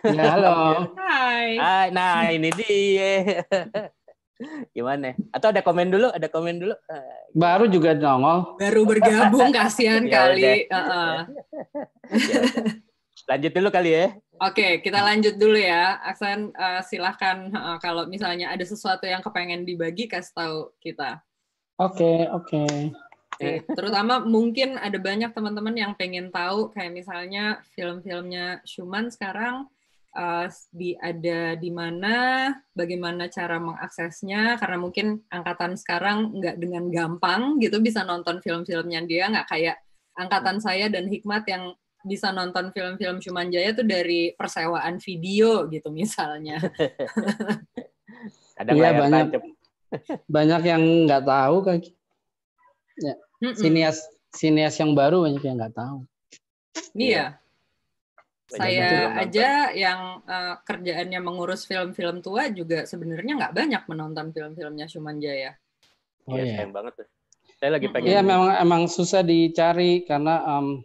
Ya, halo. Hai. Hai. Nah, ini dia. Gimana? Atau ada komen dulu? Ada komen dulu? Eh, Baru juga nongol. Baru bergabung, kasihan ya kali. Uh -uh. lanjut dulu kali ya. Oke, okay, kita lanjut dulu ya. Aksan, uh, silahkan uh, kalau misalnya ada sesuatu yang kepengen dibagi, kasih tahu kita. Oke, okay, oke. Okay. Okay, terutama mungkin ada banyak teman-teman yang pengen tahu, kayak misalnya film-filmnya Schumann sekarang uh, di ada di mana, bagaimana cara mengaksesnya, karena mungkin angkatan sekarang nggak dengan gampang gitu bisa nonton film-filmnya dia, nggak kayak angkatan saya dan Hikmat yang bisa nonton film-film Cuman Jaya tuh dari persewaan video gitu misalnya. Ada iya, banyak banyak yang nggak tahu kan. Ya. Mm -mm. Sinias sinias yang baru banyak yang nggak tahu. Iya. iya. Banyak Saya aja nonton. yang uh, kerjaannya mengurus film-film tua juga sebenarnya nggak banyak menonton film-filmnya Cuman Jaya. Oh, iya, iya, sayang banget tuh. Saya lagi pengen. Iya, memang emang susah dicari karena um,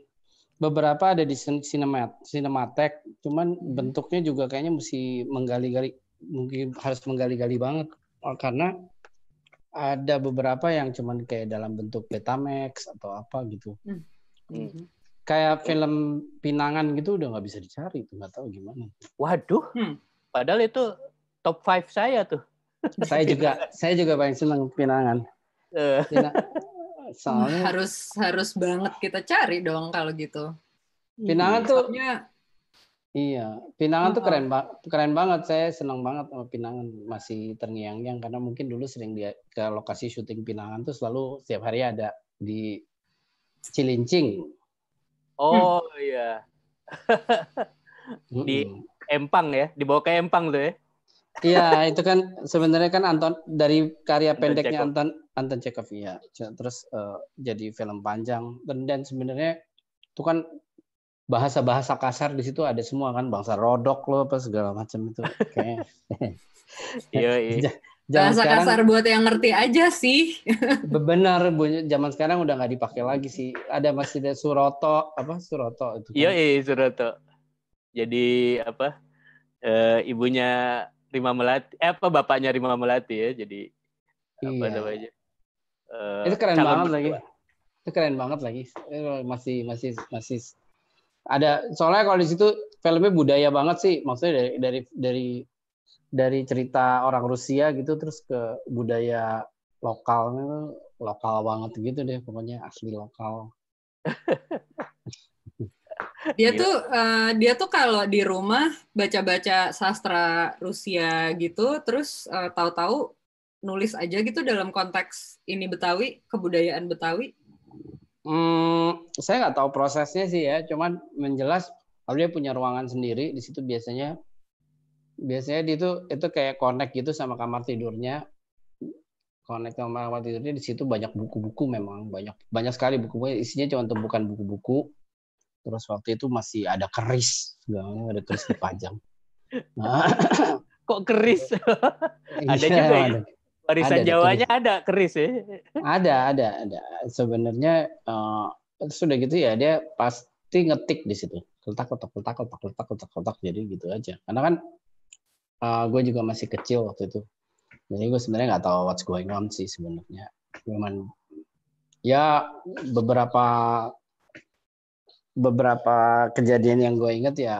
beberapa ada di sinemat, sinematek, cuman hmm. bentuknya juga kayaknya mesti menggali-gali, mungkin harus menggali-gali banget oh, karena ada beberapa yang cuman kayak dalam bentuk Betamax atau apa gitu. Hmm. Hmm. hmm. Kayak film Pinangan gitu udah nggak bisa dicari, nggak tahu gimana. Waduh, hmm. padahal itu top five saya tuh. Saya juga, saya juga paling senang Pinangan. Eh. Pina, soalnya harus harus banget kita cari dong kalau gitu pinangan hmm, tuh soalnya, iya pinangan oh. tuh keren banget keren banget saya senang banget sama pinangan masih terngiang-ngiang karena mungkin dulu sering dia ke lokasi syuting pinangan tuh selalu setiap hari ada di Cilincing oh iya di Empang ya dibawa ke Empang tuh ya Iya, itu kan sebenarnya kan Anton dari karya pendeknya Jacob. Anton Anton Chekhov ya. Terus uh, jadi film panjang dan dan sebenarnya itu kan bahasa-bahasa kasar di situ ada semua kan bangsa rodok loh apa segala macam itu Iya, iya. Zaman bahasa sekarang, kasar buat yang ngerti aja sih. benar, zaman sekarang udah nggak dipakai lagi sih. Ada masih ada Suroto, apa Suroto itu? Kan. Iya, iya Suroto. Jadi apa? E, ibunya Rima Melati eh, apa bapaknya Rima Melati ya jadi iya. apa namanya uh, itu keren banget lagi itu keren banget lagi eh, masih masih masih ada soalnya kalau di situ filmnya budaya banget sih maksudnya dari dari dari dari cerita orang Rusia gitu terus ke budaya lokalnya lokal banget gitu deh pokoknya asli lokal dia iya. tuh uh, dia tuh kalau di rumah baca-baca sastra Rusia gitu terus uh, tahu-tahu nulis aja gitu dalam konteks ini Betawi kebudayaan Betawi hmm, saya nggak tahu prosesnya sih ya cuman menjelas kalau dia punya ruangan sendiri di situ biasanya biasanya dia itu itu kayak connect gitu sama kamar tidurnya connect sama kamar tidurnya di situ banyak buku-buku memang banyak banyak sekali buku-buku isinya cuma tumpukan buku-buku terus waktu itu masih ada keris segala ada keris dipajang nah, kok keris iya, ada juga ya warisan ada, Jawanya ada, ada keris ya ada ada ada sebenarnya uh, sudah gitu ya dia pasti ngetik di situ letak letak letak letak letak letak letak jadi gitu aja karena kan uh, eh, gue juga masih kecil waktu itu jadi gue sebenarnya nggak tahu what's going on sih sebenarnya cuman ya beberapa beberapa kejadian yang gue inget ya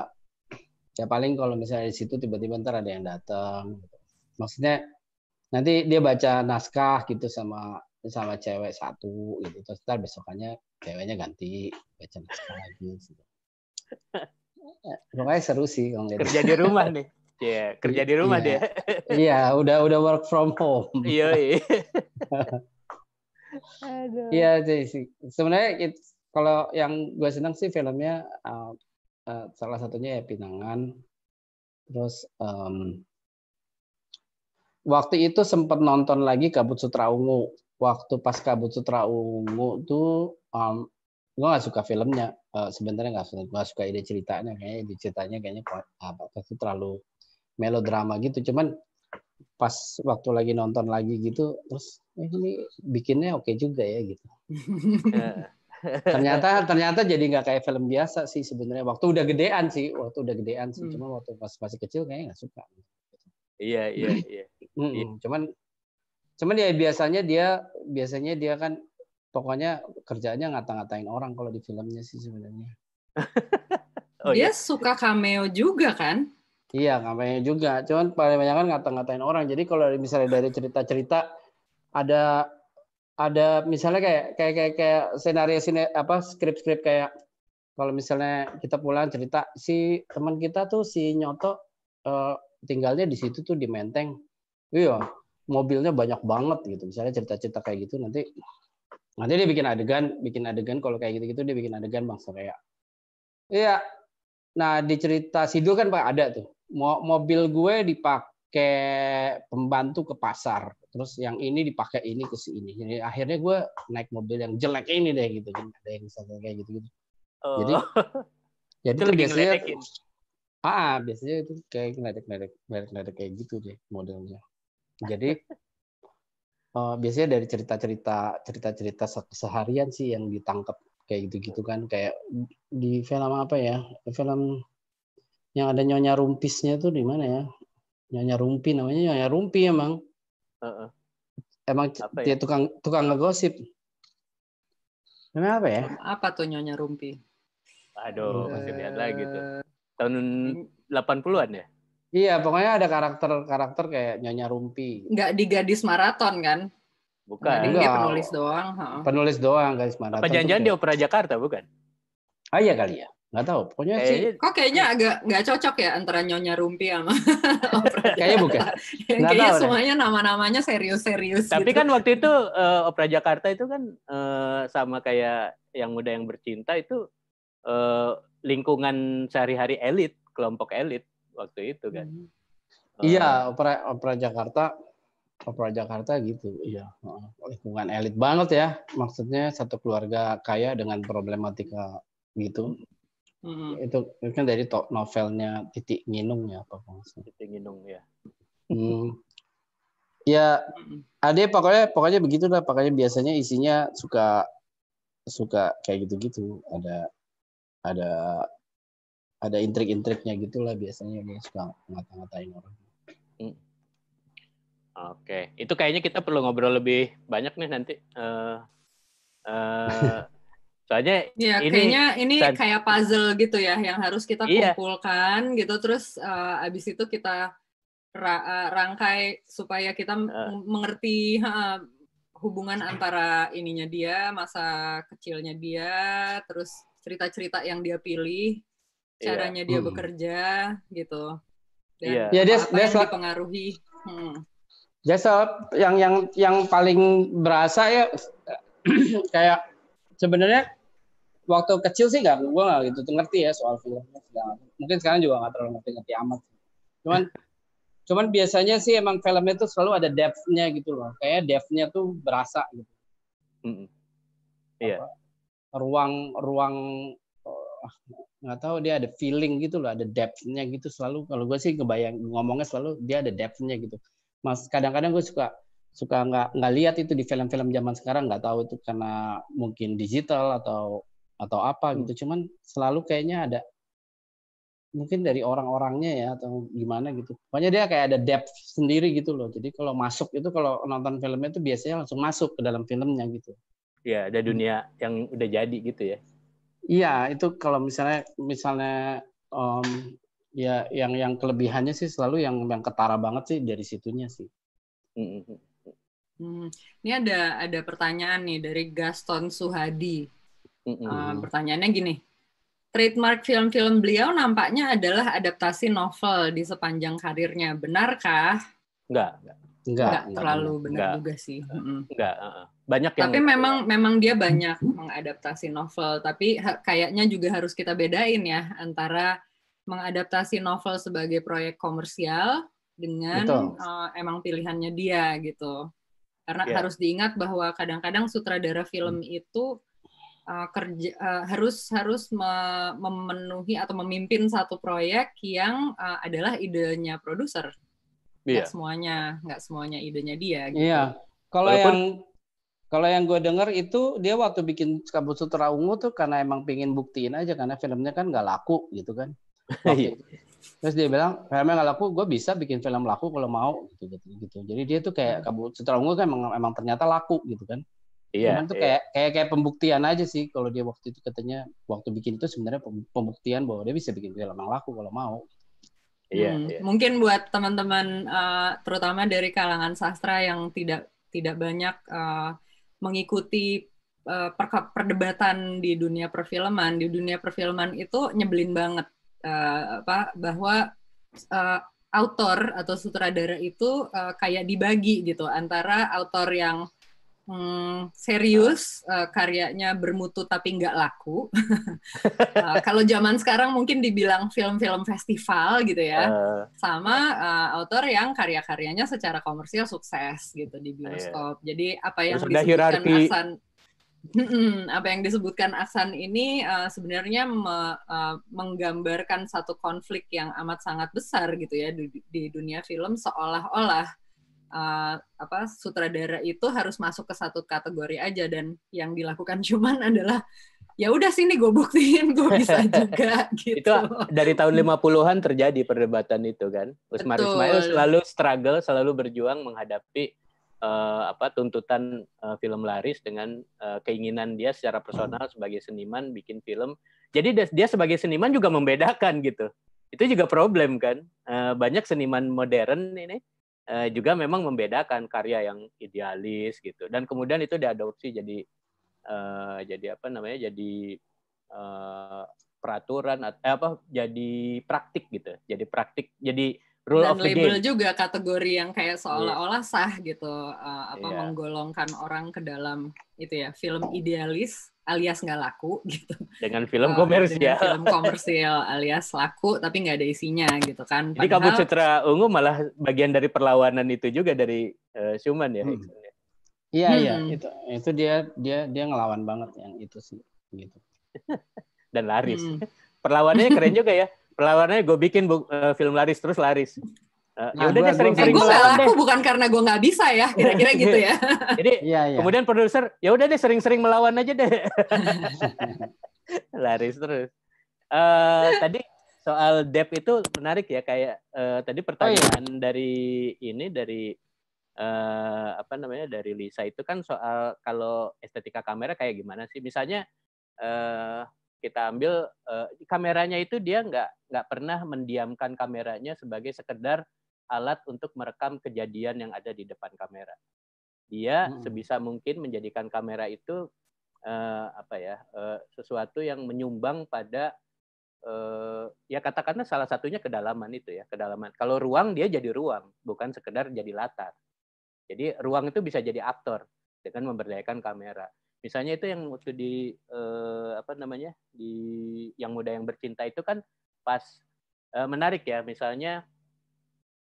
ya paling kalau misalnya di situ tiba-tiba ntar ada yang datang gitu. maksudnya nanti dia baca naskah gitu sama sama cewek satu gitu terus ntar besokannya ceweknya ganti baca naskah lagi gitu. pokoknya seru sih kalau gitu. Iya, kerja di rumah nih ya yeah, kerja di rumah yeah. dia. Iya, yeah, udah udah work from home. Iya. Iya, sih. Sebenarnya kalau yang gue senang sih filmnya uh, uh, salah satunya ya Pinangan. Terus um, waktu itu sempat nonton lagi Kabut Sutra Ungu. Waktu pas Kabut Sutra Ungu tuh um, gue nggak suka filmnya. Uh, Sebenarnya nggak suka, gak suka ide ceritanya. Kayaknya ide ceritanya kayaknya apa? Itu terlalu melodrama gitu. Cuman pas waktu lagi nonton lagi gitu, terus eh, ini bikinnya oke juga ya gitu. Eh, ternyata ternyata jadi nggak kayak film biasa sih sebenarnya waktu udah gedean sih waktu udah gedean sih hmm. cuman waktu pas masih kecil kayaknya nggak suka iya iya hmm. Iya. Hmm, iya cuman cuman ya biasanya dia biasanya dia kan pokoknya kerjanya ngata-ngatain orang kalau di filmnya sih sebenarnya oh, dia iya. suka cameo juga kan iya cameo juga cuman paling banyak kan ngata-ngatain orang jadi kalau misalnya dari cerita-cerita ada ada misalnya kayak kayak kayak, kayak skenario sini apa skrip-skrip kayak kalau misalnya kita pulang cerita si teman kita tuh si Nyoto eh, tinggalnya di situ tuh di Menteng. Iya, mobilnya banyak banget gitu. Misalnya cerita-cerita kayak gitu nanti nanti dia bikin adegan, bikin adegan kalau kayak gitu-gitu dia bikin adegan Bang Surya. Iya. Nah, di cerita Sidul kan Pak ada tuh. mobil gue dipak pakai pembantu ke pasar terus yang ini dipakai ini ke sini jadi akhirnya gue naik mobil yang jelek ini deh gitu ada yang misalnya kayak gitu gitu oh. jadi jadi itu biasanya ya? ah biasanya itu kayak ngeledek ngeledek ngeledek ngeledek kayak gitu deh modelnya jadi uh, biasanya dari cerita cerita cerita cerita seharian sih yang ditangkap kayak gitu gitu kan kayak di film apa ya film yang ada nyonya rumpisnya tuh di mana ya Nyonya Rumpi namanya Nyonya Rumpi emang. Uh-uh. Emang apa ya? dia ya? tukang tukang ngegosip. Namanya apa ya? Apa tuh Nyonya Rumpi? Aduh, iya. masih lihat lagi tuh. Tahun 80-an ya? Iya, pokoknya ada karakter-karakter kayak Nyonya Rumpi. Enggak di gadis maraton kan? Bukan. dia penulis doang. Penulis doang gadis maraton. Apa jangan-jangan di Opera Jakarta bukan? Ah iya kali ya nggak tahu pokoknya eh, sih kok kayaknya hmm. agak nggak cocok ya antara nyonya rumpi sama opera kayaknya bukan nggak kayaknya tahu semuanya deh. nama-namanya serius-serius tapi gitu. kan waktu itu uh, eh, opera Jakarta itu kan uh, sama kayak yang muda yang bercinta itu uh, lingkungan sehari-hari elit kelompok elit waktu itu kan hmm. uh, iya opera opera Jakarta opera Jakarta gitu iya uh, lingkungan elit banget ya maksudnya satu keluarga kaya dengan problematika gitu Hmm. Itu, itu kan dari top novelnya Titik Nginung ya apa Titik Nginung ya. Hmm. Ya, mm-hmm. ada pokoknya pokoknya lah Pokoknya biasanya isinya suka suka kayak gitu-gitu. Ada ada ada intrik-intriknya gitulah biasanya dia suka ngata-ngatain orang. Hmm. Oke, itu kayaknya kita perlu ngobrol lebih banyak nih nanti. Uh, uh, Soalnya ya, ini kayaknya ini kayak puzzle gitu ya yang harus kita iya. kumpulkan gitu terus uh, abis itu kita ra eh, rangkai supaya kita uh. mengerti uh, hubungan antara ininya dia, masa kecilnya dia, terus cerita-cerita yang dia pilih, iya. caranya yeah. dia hmm. bekerja gitu. Dan yeah. yeah, that's, apa that's yang dipengaruhi. Hmm. yang yang yang paling berasa ya kayak sebenarnya waktu kecil sih nggak gue nggak gitu ngerti ya soal film mungkin sekarang juga nggak terlalu ngerti ngerti amat cuman cuman biasanya sih emang filmnya tuh selalu ada depth-nya gitu loh kayak depth-nya tuh berasa gitu iya mm -hmm. yeah. ruang ruang eh, nggak tahu dia ada feeling gitu loh ada depth-nya gitu selalu kalau gue sih kebayang ngomongnya selalu dia ada depth-nya gitu mas kadang-kadang gue suka suka nggak nggak lihat itu di film-film zaman sekarang nggak tahu itu karena mungkin digital atau atau apa hmm. gitu cuman selalu kayaknya ada mungkin dari orang-orangnya ya atau gimana gitu pokoknya dia kayak ada depth sendiri gitu loh jadi kalau masuk itu kalau nonton filmnya itu biasanya langsung masuk ke dalam filmnya gitu ya ada hmm. dunia hmm. yang udah jadi gitu ya iya itu kalau misalnya misalnya um, ya yang yang kelebihannya sih selalu yang yang ketara banget sih dari situnya sih hmm. Hmm. hmm. hmm ini ada ada pertanyaan nih dari Gaston Suhadi Mm -hmm. uh, pertanyaannya gini, trademark film-film beliau nampaknya adalah adaptasi novel di sepanjang karirnya, benarkah? Enggak, enggak. Enggak, enggak terlalu enggak, benar enggak, juga sih. Enggak, mm uh, banyak yang Tapi memang memang dia banyak mengadaptasi novel, tapi kayaknya juga harus kita bedain ya antara mengadaptasi novel sebagai proyek komersial dengan uh, emang pilihannya dia gitu. Karena yeah. harus diingat bahwa kadang-kadang sutradara film hmm. itu Eh, kerja uh, harus harus memenuhi atau memimpin satu proyek yang uh, adalah idenya produser. Iya. semuanya, nggak semuanya idenya dia. Gitu. Iya. Kalau yang kalau yang gue dengar itu dia waktu bikin Kabut Sutra Ungu tuh karena emang pingin buktiin aja karena filmnya kan nggak laku gitu kan. Iya. Terus dia bilang filmnya nggak laku, gue bisa bikin film laku kalau mau gitu gitu. gitu. Jadi dia tuh kayak hmm. Kabut Sutra Ungu kan emang, emang ternyata laku gitu kan. Iya. Cuman tuh iya. kayak kayak kayak pembuktian aja sih kalau dia waktu itu katanya waktu bikin itu sebenarnya pembuktian bahwa dia bisa bikin film yang laku kalau mau. Iya, hmm. iya. Mungkin buat teman-teman uh, terutama dari kalangan sastra yang tidak tidak banyak uh, mengikuti uh, perdebatan di dunia perfilman, di dunia perfilman itu nyebelin banget uh, apa bahwa uh, autor atau sutradara itu uh, kayak dibagi gitu antara autor yang hmm, serius uh, karyanya bermutu tapi nggak laku. uh, kalau zaman sekarang mungkin dibilang film-film festival gitu ya, uh, sama uh, autor yang karya-karyanya secara komersial sukses gitu di iya. bioskop. Yeah. Jadi apa yang disebutkan Asan, apa yang disebutkan Aksan ini uh, sebenarnya me, uh, menggambarkan satu konflik yang amat sangat besar gitu ya di, di dunia film seolah-olah uh, apa sutradara itu harus masuk ke satu kategori aja dan yang dilakukan cuman adalah ya udah sini gue buktiin gue bisa juga gitu. itu dari tahun 50-an terjadi perdebatan itu kan. Usmar Betul. Ismail selalu struggle, selalu berjuang menghadapi uh, apa tuntutan uh, film laris dengan uh, keinginan dia secara personal sebagai seniman bikin film. Jadi dia sebagai seniman juga membedakan gitu. Itu juga problem kan. banyak seniman modern ini Eh, juga memang membedakan karya yang idealis gitu dan kemudian itu diadopsi jadi uh, jadi apa namanya jadi uh, peraturan atau eh, apa jadi praktik gitu jadi praktik jadi rule dan label game. juga kategori yang kayak seolah-olah iya. sah gitu uh, apa yeah. menggolongkan orang ke dalam itu ya film idealis alias nggak laku gitu dengan film eh, komersial dengan film komersial alias laku tapi nggak ada isinya gitu kan Padahal, jadi kamu citra ungu malah bagian dari perlawanan itu juga dari uh, Schumann ya hmm. Ya? iya iya hmm. itu itu dia dia dia ngelawan banget yang itu sih gitu dan laris hmm. perlawanannya keren juga ya Pelawannya gue bikin uh, film laris terus laris. Uh, nah, ya udah deh sering-sering gue gak laku bukan karena gue nggak bisa ya kira-kira gitu ya jadi ya, ya. kemudian produser ya udah deh sering-sering melawan aja deh laris terus uh, tadi soal dep itu menarik ya kayak uh, tadi pertanyaan oh, iya. dari ini dari uh, apa namanya dari Lisa itu kan soal kalau estetika kamera kayak gimana sih misalnya uh, kita ambil uh, kameranya itu dia nggak nggak pernah mendiamkan kameranya sebagai sekedar alat untuk merekam kejadian yang ada di depan kamera. Dia hmm. sebisa mungkin menjadikan kamera itu uh, apa ya uh, sesuatu yang menyumbang pada uh, ya katakanlah salah satunya kedalaman itu ya kedalaman. Kalau ruang dia jadi ruang bukan sekedar jadi latar. Jadi ruang itu bisa jadi aktor dengan memberdayakan kamera. Misalnya itu yang waktu di uh, apa namanya di yang muda yang bercinta itu kan pas uh, menarik ya. Misalnya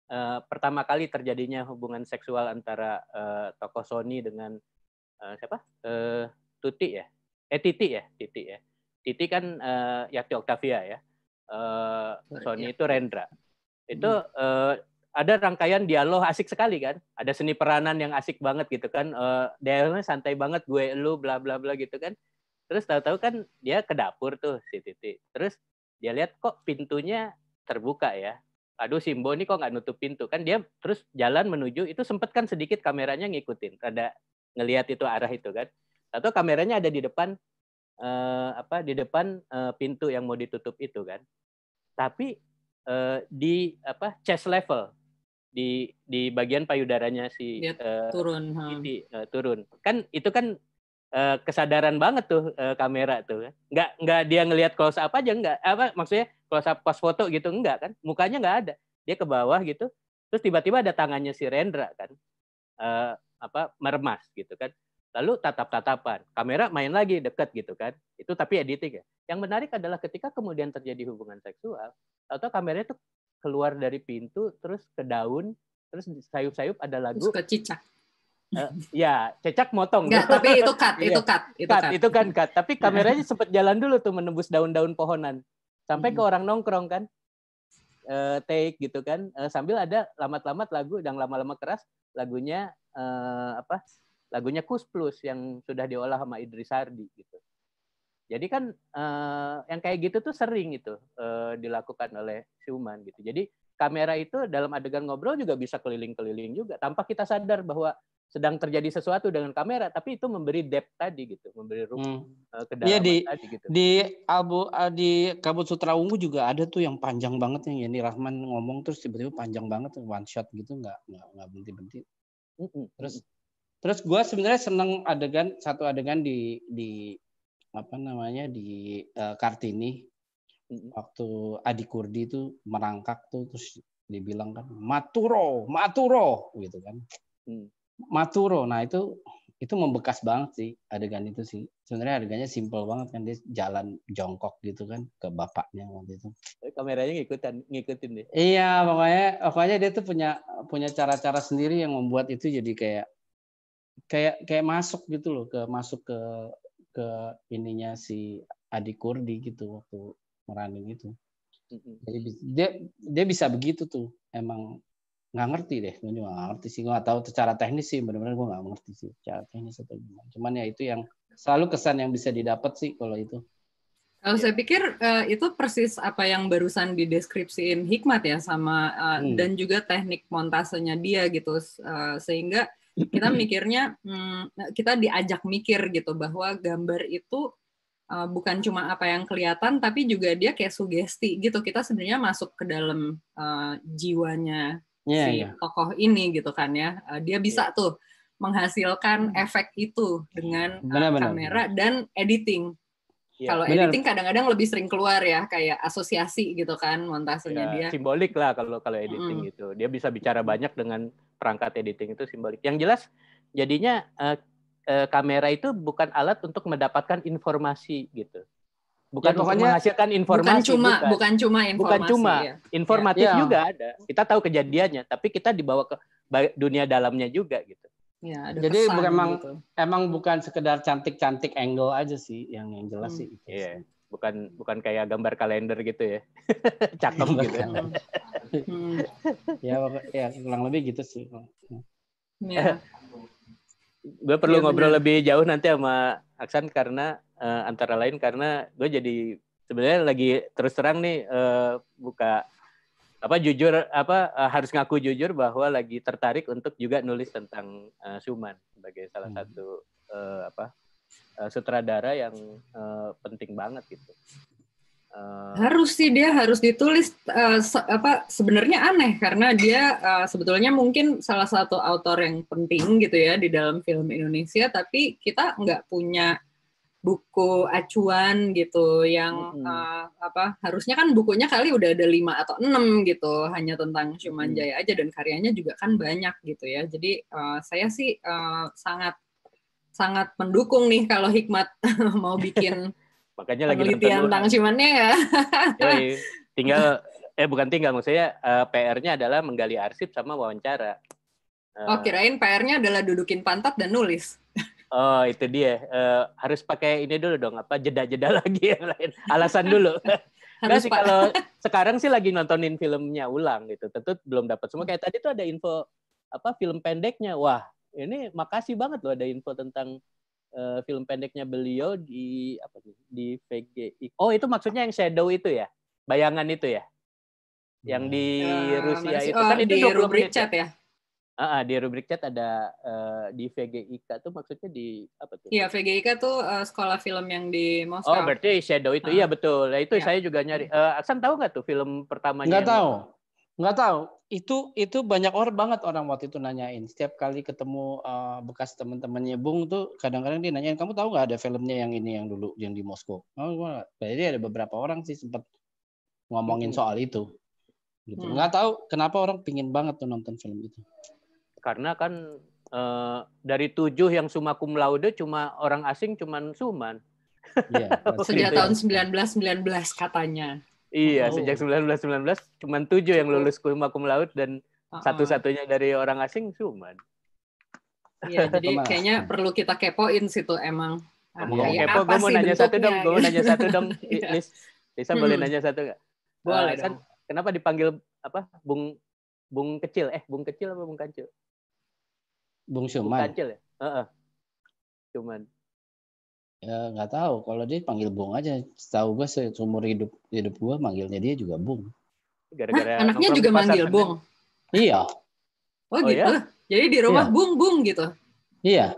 uh, pertama kali terjadinya hubungan seksual antara uh, tokoh Sony dengan uh, siapa? uh, Tuti ya. Eh Titi ya, Titi ya. Titi kan uh, Yati Octavia ya. uh, Sony ya. itu Rendra. Itu uh, ada rangkaian dialog asik sekali kan ada seni peranan yang asik banget gitu kan uh, dialognya santai banget gue lu bla bla bla gitu kan terus tahu-tahu kan dia ke dapur tuh si Titi terus dia lihat kok pintunya terbuka ya aduh Simbo ini kok nggak nutup pintu kan dia terus jalan menuju itu sempet kan sedikit kameranya ngikutin ada ngelihat itu arah itu kan atau kameranya ada di depan eh, apa di depan eh, pintu yang mau ditutup itu kan tapi eh, di apa chest level di di bagian payudaranya si ya, uh, turun di, uh, eh, turun kan itu kan eh, kesadaran banget tuh kamera tuh nggak nggak dia ngelihat close up aja nggak apa maksudnya close up pas foto gitu nggak kan mukanya nggak ada dia ke bawah gitu terus tiba-tiba ada tangannya si Rendra kan uh, apa meremas gitu kan lalu tatap-tatapan kamera main lagi deket gitu kan itu tapi editing ya yang menarik adalah ketika kemudian terjadi hubungan seksual atau kameranya itu keluar dari pintu terus ke daun terus sayup-sayup ada lagu terus ke cicak uh, ya cecak motong Nggak, tapi itu cut iya. itu cut itu cut, cut itu kan cut tapi iya. kameranya sempat jalan dulu tuh menembus daun-daun pohonan sampai hmm. ke orang nongkrong kan uh, take gitu kan uh, sambil ada lamat-lamat lagu yang lama-lama keras lagunya uh, apa lagunya Kus Plus yang sudah diolah sama Idris Sardi gitu jadi kan eh, yang kayak gitu tuh sering itu eh, dilakukan oleh siuman gitu. Jadi kamera itu dalam adegan ngobrol juga bisa keliling-keliling juga tanpa kita sadar bahwa sedang terjadi sesuatu dengan kamera tapi itu memberi depth tadi gitu memberi room hmm. Uh, eh, kedalaman iya, ya, di, tadi gitu di abu eh, di kabut sutra ungu juga ada tuh yang panjang banget yang Yani Rahman ngomong terus tiba-tiba panjang banget one shot gitu nggak nggak nggak berhenti berhenti terus terus gue sebenarnya seneng adegan satu adegan di di apa namanya di uh, Kartini waktu Adi Kurdi itu merangkak tuh terus dibilang kan Maturo, Maturo gitu kan. Mm. Maturo. Nah, itu itu membekas banget sih adegan itu sih. Sebenarnya harganya simpel banget kan dia jalan jongkok gitu kan ke bapaknya waktu itu. Eh, kameranya ngikutan ngikutin deh. Iya, pokoknya pokoknya dia tuh punya punya cara-cara sendiri yang membuat itu jadi kayak kayak kayak masuk gitu loh ke masuk ke ke ininya si Adi Kurdi gitu waktu meranin itu. Jadi dia dia bisa begitu tuh emang nggak ngerti deh, gue juga nggak ngerti sih, gue nggak tahu secara teknis sih, benar-benar gue nggak ngerti sih secara teknis atau gimana. Cuman ya itu yang selalu kesan yang bisa didapat sih kalau itu. Kalau eh, saya pikir uh, itu persis apa yang barusan dideskripsiin hikmat ya sama uh, hmm. dan juga teknik montasenya dia gitu uh, sehingga kita mikirnya hmm, kita diajak mikir gitu bahwa gambar itu eh, bukan cuma apa yang kelihatan tapi juga dia kayak sugesti gitu kita sebenarnya masuk ke dalam eh, jiwanya yeah, si yeah. tokoh ini gitu kan ya eh, dia bisa yeah. tuh menghasilkan hmm. efek itu dengan benar, uh, benar. kamera dan editing Ya, kalau editing kadang-kadang lebih sering keluar ya kayak asosiasi gitu kan montasenya ya, dia. Simbolik lah kalau kalau editing mm. gitu. Dia bisa bicara banyak dengan perangkat editing itu simbolik. Yang jelas jadinya uh, uh, kamera itu bukan alat untuk mendapatkan informasi gitu. Bukan ya, pokoknya menghasilkan informasi. Bukan cuma bukan, bukan cuma informasi. Bukan cuma ya. informatif ya. juga ada. Kita tahu kejadiannya, tapi kita dibawa ke dunia dalamnya juga gitu. Ya, Jadi bukan emang gitu. emang bukan sekedar cantik-cantik angle aja sih yang yang jelas hmm. sih. Gitu iya, yeah. bukan bukan kayak gambar kalender gitu ya. Cakep gitu. Hmm. ya, ya kurang lebih gitu sih. Ya. Eh, gue perlu ya, ngobrol lebih jauh nanti sama Aksan karena uh, antara lain karena gue jadi sebenarnya lagi terus terang nih uh, buka apa jujur apa eh, harus ngaku jujur bahwa lagi tertarik untuk juga nulis tentang uh, Suman sebagai salah hmm. satu uh, apa uh, sutradara yang uh, penting banget gitu. Uh, harus sih dia harus ditulis uh, se apa sebenarnya aneh karena dia uh, sebetulnya mungkin salah satu autor yang penting gitu ya di dalam film Indonesia tapi kita nggak punya buku acuan gitu yang mm -hmm. uh, apa harusnya kan bukunya kali udah ada lima atau enam gitu hanya tentang Cuman Jaya aja dan karyanya juga kan banyak gitu ya jadi uh, saya sih uh, sangat sangat mendukung nih kalau Hikmat mau bikin makanya lagi tentang Cumannya ya tinggal eh bukan tinggal maksudnya uh, PR-nya adalah menggali arsip sama wawancara uh, oh kirain PR-nya adalah dudukin pantat dan nulis Oh itu dia uh, harus pakai ini dulu dong apa jeda-jeda lagi yang lain alasan dulu. Enggak sih kalau sekarang sih lagi nontonin filmnya ulang gitu. Tentu belum dapat semua. Kayak tadi tuh ada info apa film pendeknya. Wah, ini makasih banget loh ada info tentang uh, film pendeknya beliau di apa sih Di VGI. Oh, itu maksudnya yang shadow itu ya? Bayangan itu ya? Yang di ya, Rusia itu oh, kan itu di rubrik ya? chat ya? Uh, uh, di rubrik chat ada uh, di VGIK tuh maksudnya di apa tuh? Iya VGIK tuh uh, sekolah film yang di Moskow. Oh berarti Shadow itu uh. iya ah. betul. Ya, itu ya. saya juga nyari. Uh, Aksan tahu nggak tuh film pertamanya? Nggak tahu, nggak tahu. Itu itu banyak orang banget orang waktu itu nanyain. Setiap kali ketemu uh, bekas teman-temannya Bung tuh kadang-kadang dia nanyain kamu tahu nggak ada filmnya yang ini yang dulu yang di Moskow? Oh, Jadi ada beberapa orang sih sempat ngomongin hmm. soal itu. Gitu. Hmm. Nggak tahu kenapa orang pingin banget tuh nonton film itu karena kan e, dari tujuh yang summa cum laude cuma orang asing cuma Suman. Iya, sejak tahun 1919 katanya. Iya, oh. sejak 1919 cuma tujuh yang lulus summa cum laude dan uh -uh. satu-satunya dari orang asing Suman. Iya, jadi kayaknya perlu kita kepoin situ emang. Ngomong ah, ya, kepo, gue mau nanya satu dong, gue mau nanya iya. satu dong. Iya. Lis, Lisa hmm. boleh nanya satu nggak? Boleh. Uh, kenapa dipanggil apa, Bung Bung kecil? Eh, Bung kecil apa Bung kancil? Bung Bung Kancil ya? Uh-uh. Cuman. Ya nggak tahu. Kalau dia panggil Bung aja. Tahu gue seumur hidup hidup gue manggilnya dia juga Bung. Gara-gara Hah, anaknya juga manggil kan Bung. Iya. Oh, oh gitu. Ya? Jadi di rumah iya. Bung Bung gitu. Iya.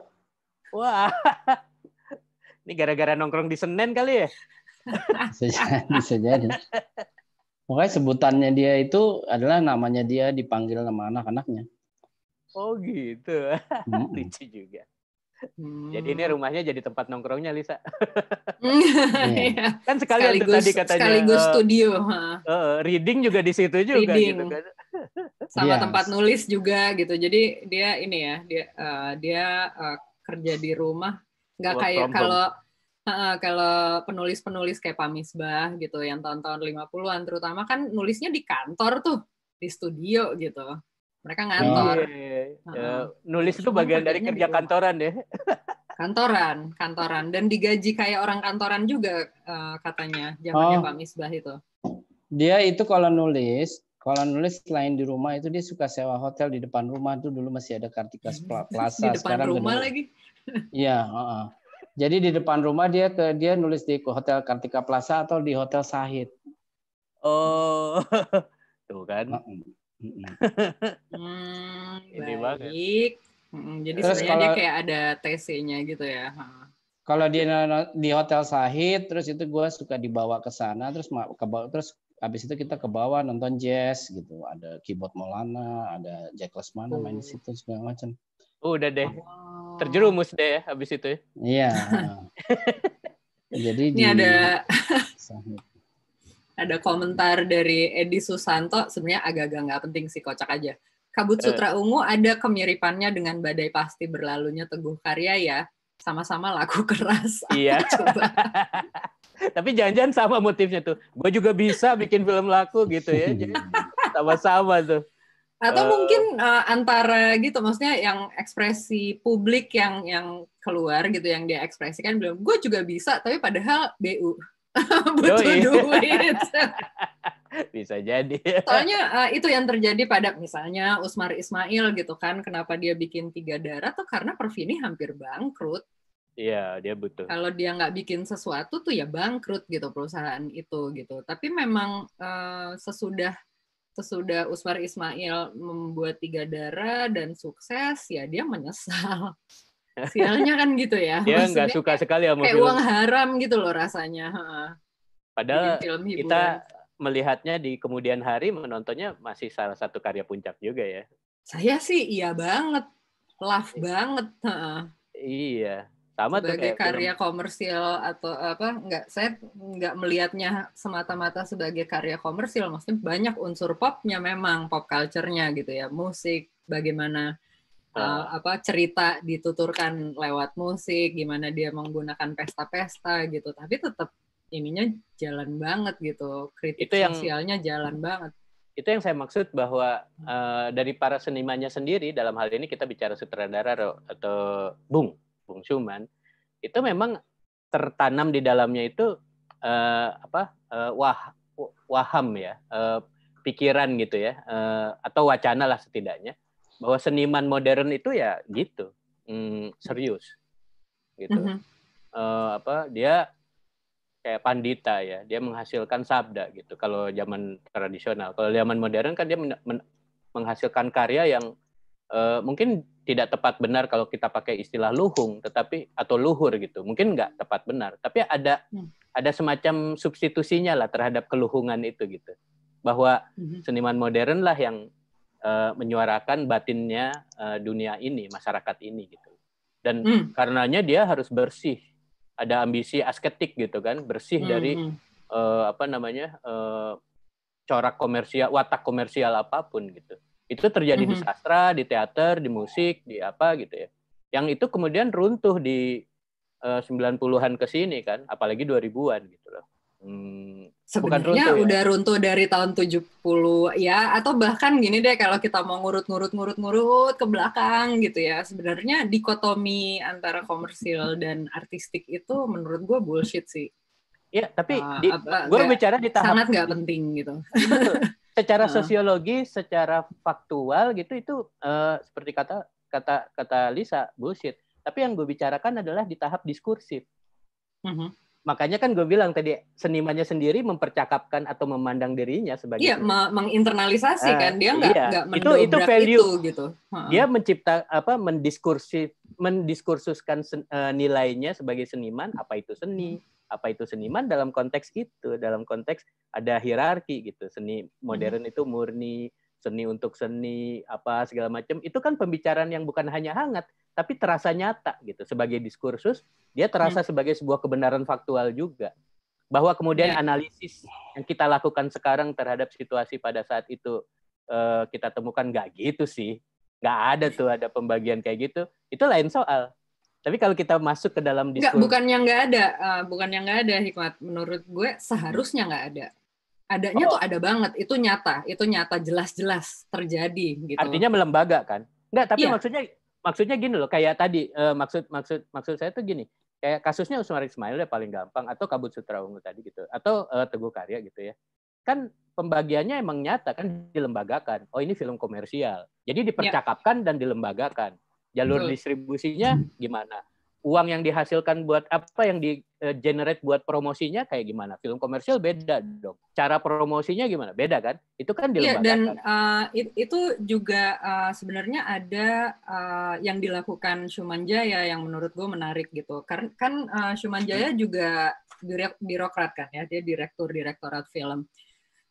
Wah. Ini gara-gara nongkrong di Senen kali ya? bisa bisa jadi. Makanya sebutannya dia itu adalah namanya dia dipanggil sama anak-anaknya. Oh gitu. Hmm. Lucu juga. Hmm. Jadi ini hmm. rumahnya jadi tempat nongkrongnya Lisa. Iya. Iya. kan sekali sekaligus, tadi katanya sekaligus eh, studio. Uh, uh, reading juga di situ juga gitu reading. gitu kan. Sama yeah. tempat nulis juga gitu. Jadi dia ini ya, dia uh, dia uh, kerja di rumah Gak Work kayak kalau kalau penulis-penulis kayak Pak Misbah gitu yang tahun-tahun 50-an terutama kan nulisnya di kantor tuh, di studio gitu mereka iya, ngantor. Oh, iya, iya. Ya, nulis itu bagian dari kerja kantoran deh. Kantoran, kantoran, dan digaji kayak orang kantoran juga uh, katanya zamannya oh. Pak Misbah itu. Dia itu kalau nulis, kalau nulis selain di rumah itu dia suka sewa hotel di depan rumah tuh dulu masih ada Kartika Plaza. di depan Sekarang rumah gede. lagi. Iya. Uh -uh. Jadi di depan rumah dia ke dia nulis di hotel Kartika Plaza atau di hotel Sahid. Oh, tuh kan hmm, baik. baik. Hmm, jadi terus sebenarnya kalau, dia kayak ada TC-nya gitu ya. Ha. Kalau di di hotel Sahid, terus itu gue suka dibawa ke sana, terus ke terus abis itu kita ke bawah nonton jazz gitu, ada keyboard Molana ada Jack Lesmana main di oh. situ segala macam. Oh, udah deh, terjerumus deh abis itu. Ya. Iya. jadi ini di, ada ada komentar dari Edi Susanto sebenarnya agak-agak nggak penting sih kocak aja. Kabut eh. Sutra Ungu ada kemiripannya dengan badai pasti berlalunya Teguh Karya ya. Sama-sama laku keras. Iya. Tapi jangan-jangan sama motifnya tuh. Gue juga bisa bikin film laku gitu ya. sama-sama tuh. Atau uh, mungkin uh, antara gitu maksudnya yang ekspresi publik yang yang keluar gitu yang dia ekspresikan belum gue juga bisa tapi padahal BU butuh Yoi. duit. Bisa jadi. Soalnya uh, itu yang terjadi pada misalnya Usmar Ismail gitu kan, kenapa dia bikin tiga darah tuh karena Pervini hampir bangkrut. Iya, dia butuh. Kalau dia nggak bikin sesuatu tuh ya bangkrut gitu perusahaan itu gitu. Tapi memang uh, sesudah sesudah Usmar Ismail membuat tiga darah dan sukses ya dia menyesal. Sialnya kan gitu ya. Dia nggak suka sekali sama kayak film. uang haram gitu loh rasanya. Padahal film kita melihatnya di kemudian hari menontonnya masih salah satu karya puncak juga ya. Saya sih iya banget. Love banget. Iya. Sama sebagai tuh karya film. komersial atau apa nggak saya nggak melihatnya semata-mata sebagai karya komersial maksudnya banyak unsur popnya memang pop culture-nya gitu ya musik bagaimana uh, apa cerita dituturkan lewat musik gimana dia menggunakan pesta-pesta gitu tapi tetap ininya jalan banget gitu kritik itu yang, sosialnya jalan banget itu yang saya maksud bahwa uh, dari para senimannya sendiri dalam hal ini kita bicara sutradara atau Bung Bung Suman itu memang tertanam di dalamnya itu uh, apa uh, wah waham ya uh, pikiran gitu ya uh, atau wacana lah setidaknya bahwa seniman modern itu ya gitu mm, serius gitu uh-huh. uh, apa dia kayak pandita ya dia menghasilkan sabda gitu kalau zaman tradisional kalau zaman modern kan dia men- men- menghasilkan karya yang uh, mungkin tidak tepat benar kalau kita pakai istilah luhung tetapi atau luhur gitu mungkin nggak tepat benar tapi ada hmm. ada semacam substitusinya lah terhadap keluhungan itu gitu bahwa mm-hmm. seniman modern lah yang uh, menyuarakan batinnya uh, dunia ini, masyarakat ini gitu. Dan mm. karenanya dia harus bersih, ada ambisi asketik gitu kan, bersih mm. dari uh, apa namanya uh, corak komersial, watak komersial apapun gitu. Itu terjadi -hmm. di sastra, di teater, di musik, di apa gitu ya. Yang itu kemudian runtuh di uh, 90-an ke sini kan, apalagi 2000-an gitu loh. Hmm, Sebenarnya runtuh, ya? udah runtuh dari tahun 70 ya atau bahkan gini deh kalau kita mau ngurut-ngurut-ngurut-ngurut ke belakang gitu ya. Sebenarnya dikotomi antara komersil dan artistik itu menurut gue bullshit sih. Ya, tapi uh, di, gue bicara di tahap sangat nggak penting gitu. secara uh. sosiologi, secara faktual gitu itu uh, seperti kata kata kata Lisa bullshit. Tapi yang gue bicarakan adalah di tahap diskursif. Uh mm-hmm. -huh makanya kan gue bilang tadi senimannya sendiri mempercakapkan atau memandang dirinya sebagai iya menginternalisasi uh, kan dia nggak iya. itu itu value itu, gitu dia mencipta apa mendiskursi mendiskursuskan sen, uh, nilainya sebagai seniman apa itu seni apa itu seniman dalam konteks itu dalam konteks ada hierarki gitu seni modern hmm. itu murni seni untuk seni apa segala macam itu kan pembicaraan yang bukan hanya hangat tapi terasa nyata gitu sebagai diskursus dia terasa hmm. sebagai sebuah kebenaran faktual juga bahwa kemudian ya. analisis yang kita lakukan sekarang terhadap situasi pada saat itu eh, kita temukan nggak gitu sih nggak ada tuh ada pembagian kayak gitu itu lain soal tapi kalau kita masuk ke dalam diskursus bukan yang nggak ada uh, eh, bukan yang nggak ada hikmat menurut gue seharusnya nggak ada adanya oh. tuh ada banget itu nyata itu nyata jelas-jelas terjadi gitu artinya melembaga kan Enggak, tapi ya. maksudnya maksudnya gini loh kayak tadi uh, maksud maksud maksud saya tuh gini kayak kasusnya Usmar Ismail ya paling gampang atau Kabut Sutra Ungu tadi gitu atau uh, Teguh Karya gitu ya kan pembagiannya emang nyata kan dilembagakan oh ini film komersial jadi dipercakapkan ya. dan dilembagakan jalur Betul. distribusinya gimana uang yang dihasilkan buat apa yang di eh, generate buat promosinya kayak gimana? Film komersial beda dong. Cara promosinya gimana? Beda kan? Itu kan dilakukan Iya dan uh, it, itu juga uh, sebenarnya ada uh, yang dilakukan Jaya yang menurut gue menarik gitu. Karena kan uh, Jaya juga birokrat kan ya, dia direktur direktorat film.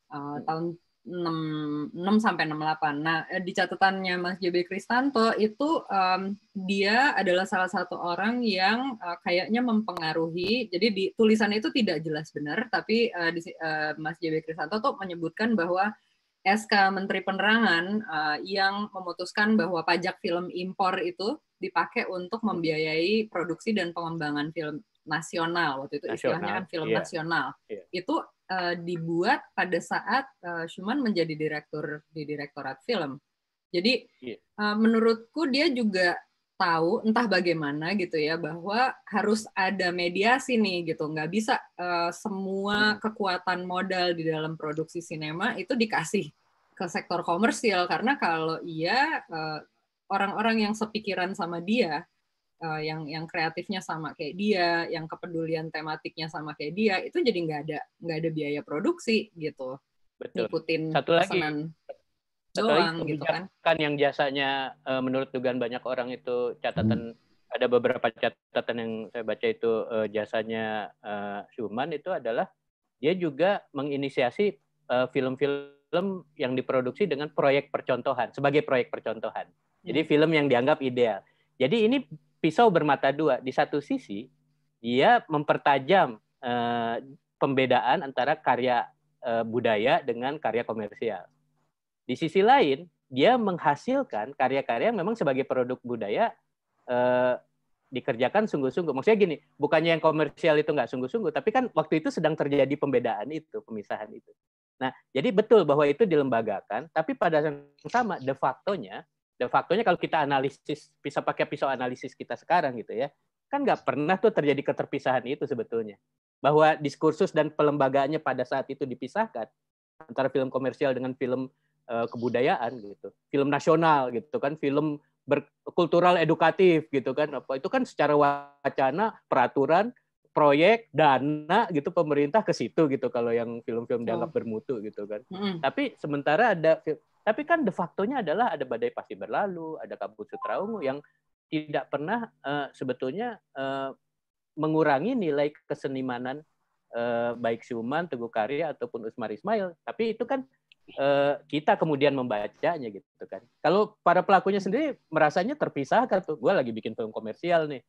Uh, tahun 6, sampai 68. Nah, eh, di catatannya Mas JB Kristanto itu um, dia adalah salah satu orang yang uh, kayaknya mempengaruhi. Jadi di tulisan itu tidak jelas benar, tapi uh, di, uh, Mas JB Kristanto tuh menyebutkan bahwa SK Menteri Penerangan uh, yang memutuskan bahwa pajak film impor itu dipakai untuk membiayai produksi dan pengembangan film nasional waktu itu nasional, istilahnya kan film yeah. nasional. Yeah. Itu uh, dibuat pada saat uh, Schumann menjadi direktur di direktorat film. Jadi yeah. Iya. uh, menurutku dia juga tahu entah bagaimana gitu ya bahwa harus ada mediasi nih gitu nggak bisa uh, semua hmm. kekuatan modal di dalam produksi sinema itu dikasih ke sektor komersial karena kalau iya orang orang-orang yang sepikiran sama dia uh, yang yang kreatifnya sama kayak dia, yang kepedulian tematiknya sama kayak dia, itu jadi nggak ada nggak ada biaya produksi gitu. Betul. Ngikutin Satu lagi. Satu doang, gitu kan. kan yang jasanya uh, eh, menurut dugaan banyak orang itu catatan hmm. ada beberapa catatan yang saya baca itu uh, jasanya uh, Schumann itu adalah dia juga menginisiasi film-film yang diproduksi dengan proyek percontohan sebagai proyek percontohan. Jadi hmm. film yang dianggap ideal. Jadi ini pisau bermata dua. Di satu sisi, dia mempertajam eh, pembedaan antara karya eh, budaya dengan karya komersial. Di sisi lain, dia menghasilkan karya-karya yang memang sebagai produk budaya eh, dikerjakan sungguh-sungguh. Maksudnya gini, bukannya yang komersial itu nggak sungguh-sungguh, tapi kan waktu itu sedang terjadi pembedaan itu, pemisahan itu. Nah, jadi betul bahwa itu dilembagakan, tapi pada yang sama de facto-nya dan faktornya kalau kita analisis, bisa pakai pisau analisis kita sekarang gitu ya, kan nggak pernah tuh terjadi keterpisahan itu sebetulnya. Bahwa diskursus dan pelembagaannya pada saat itu dipisahkan antara film komersial dengan film uh, kebudayaan gitu. Film nasional gitu kan, film berkultural edukatif gitu kan. Apa itu kan secara wacana, peraturan, proyek, dana gitu pemerintah ke situ gitu kalau yang film-film dianggap bermutu gitu kan. Mm. Tapi sementara ada tapi kan de facto-nya adalah ada badai pasti berlalu, ada kabut sutra ungu yang tidak pernah uh, sebetulnya uh, mengurangi nilai kesenimanan uh, baik Siuman, Teguh Karya ataupun Usmar Ismail. Tapi itu kan uh, kita kemudian membacanya gitu kan. Kalau para pelakunya sendiri merasanya terpisah kan tuh, gue lagi bikin film komersial nih,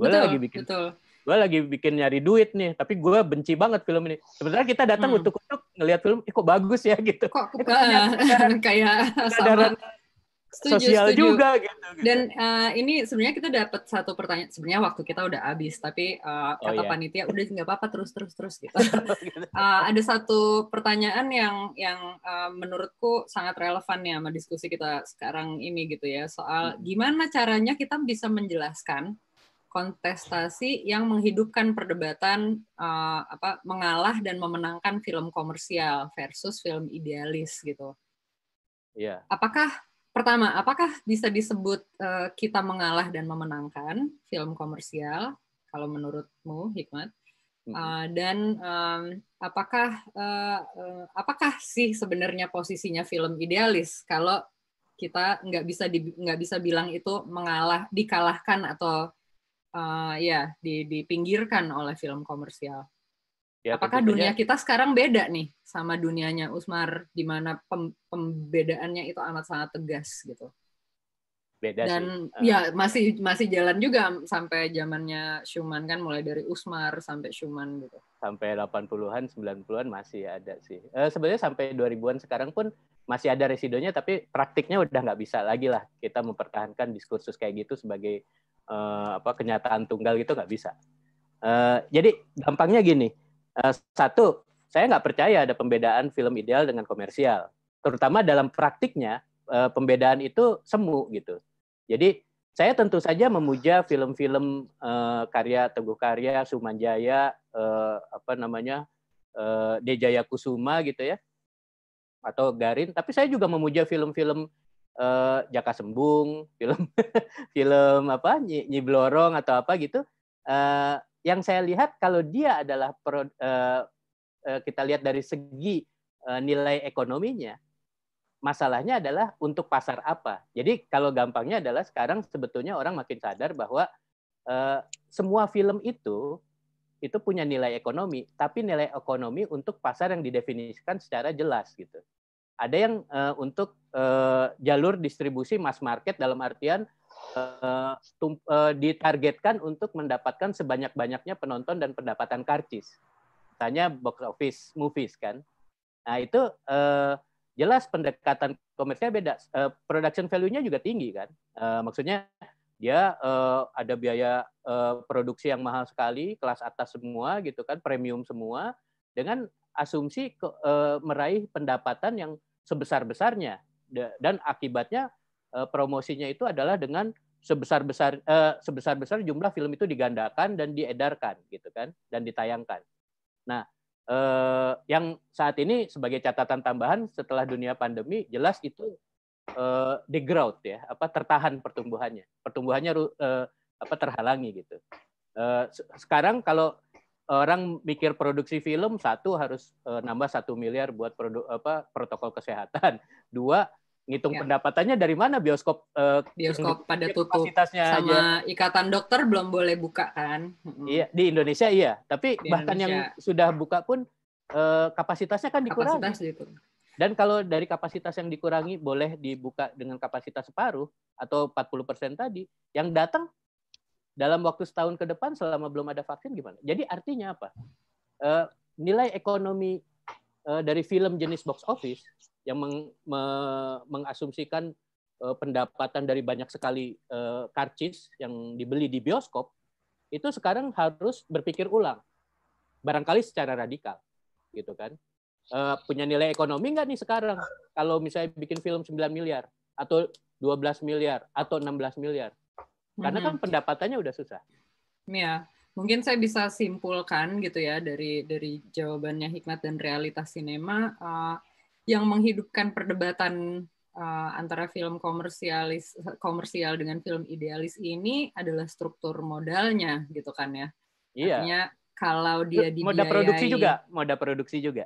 gue lagi bikin betul gue lagi bikin nyari duit nih tapi gue benci banget film ini sebenarnya kita datang hmm. untuk untuk ngelihat film eh, kok bagus ya gitu kok eh, uh, kayak sama setuju, sosial setuju. juga gitu, gitu. dan uh, ini sebenarnya kita dapat satu pertanyaan sebenarnya waktu kita udah habis tapi uh, kata oh, iya. yeah. panitia udah nggak apa-apa terus terus terus gitu uh, ada satu pertanyaan yang yang uh, menurutku sangat relevan ya sama diskusi kita sekarang ini gitu ya soal hmm. gimana caranya kita bisa menjelaskan kontestasi yang menghidupkan perdebatan uh, apa mengalah dan memenangkan film komersial versus film idealis gitu. Iya. Yeah. Apakah pertama, apakah bisa disebut uh, kita mengalah dan memenangkan film komersial kalau menurutmu Hikmat? Uh, dan um, apakah uh, uh, apakah sih sebenarnya posisinya film idealis kalau kita nggak bisa nggak bisa bilang itu mengalah dikalahkan atau uh, ya di, dipinggirkan oleh film komersial. Ya, Apakah tentunya, dunia kita sekarang beda nih sama dunianya Usmar, di mana pem, pembedaannya itu amat sangat tegas gitu? Beda Dan sih. Ah. ya masih masih jalan juga sampai zamannya Schumann kan, mulai dari Usmar sampai Schumann gitu. Sampai 80-an, 90-an masih ada sih. E, sebenarnya sampai 2000-an sekarang pun masih ada residonya, tapi praktiknya udah nggak bisa lagi lah kita mempertahankan diskursus kayak gitu sebagai uh, apa kenyataan tunggal gitu nggak bisa. Uh, jadi gampangnya gini, uh, satu saya nggak percaya ada pembedaan film ideal dengan komersial, terutama dalam praktiknya uh, pembedaan itu semu gitu. Jadi saya tentu saja memuja film-film uh, karya Teguh Karya, Sumanjaya, uh, apa namanya uh, Dejaya Kusuma gitu ya, atau Garin. Tapi saya juga memuja film-film uh, Jaka Sembung, film film apa Nyi, Blorong atau apa gitu. Uh, yang saya lihat kalau dia adalah pro, uh, uh, kita lihat dari segi uh, nilai ekonominya, masalahnya adalah untuk pasar apa. Jadi kalau gampangnya adalah sekarang sebetulnya orang makin sadar bahwa uh, semua film itu itu punya nilai ekonomi, tapi nilai ekonomi untuk pasar yang didefinisikan secara jelas gitu ada yang uh, untuk uh, jalur distribusi mass market dalam artian uh, uh, ditargetkan untuk mendapatkan sebanyak-banyaknya penonton dan pendapatan karcis. Tanya box office movies kan. Nah, itu uh, jelas pendekatan komersial beda. Uh, production value-nya juga tinggi kan. Uh, maksudnya dia uh, ada biaya uh, produksi yang mahal sekali, kelas atas semua gitu kan, premium semua dengan asumsi ke, uh, meraih pendapatan yang sebesar-besarnya dan akibatnya eh, promosinya itu adalah dengan sebesar-besar eh, sebesar-besar jumlah film itu digandakan dan diedarkan gitu kan dan ditayangkan. Nah, eh, yang saat ini sebagai catatan tambahan setelah dunia pandemi jelas itu eh, degrowth ya, apa tertahan pertumbuhannya. Pertumbuhannya apa terhalangi gitu. sekarang kalau orang mikir produksi film satu harus uh, nambah satu miliar buat produk apa protokol kesehatan dua ngitung ya. pendapatannya dari mana bioskop uh, bioskop pada tutup sama aja. ikatan dokter belum boleh buka kan iya di Indonesia iya tapi di bahkan Indonesia. yang sudah buka pun uh, kapasitasnya kan dikurangi kapasitas itu. dan kalau dari kapasitas yang dikurangi boleh dibuka dengan kapasitas separuh atau 40% tadi yang datang dalam waktu setahun ke depan selama belum ada vaksin gimana? Jadi artinya apa? E, nilai ekonomi e, dari film jenis box office yang meng, me, mengasumsikan e, pendapatan dari banyak sekali e, karcis yang dibeli di bioskop itu sekarang harus berpikir ulang barangkali secara radikal gitu kan E, punya nilai ekonomi nggak nih sekarang kalau misalnya bikin film 9 miliar atau 12 miliar atau 16 miliar karena kan pendapatannya udah susah. Iya. Mungkin saya bisa simpulkan gitu ya dari dari jawabannya Hikmat dan realitas sinema uh, yang menghidupkan perdebatan uh, antara film komersialis komersial dengan film idealis ini adalah struktur modalnya gitu kan ya. Iya. Artinya kalau dia dibiayai moda produksi juga, moda produksi juga.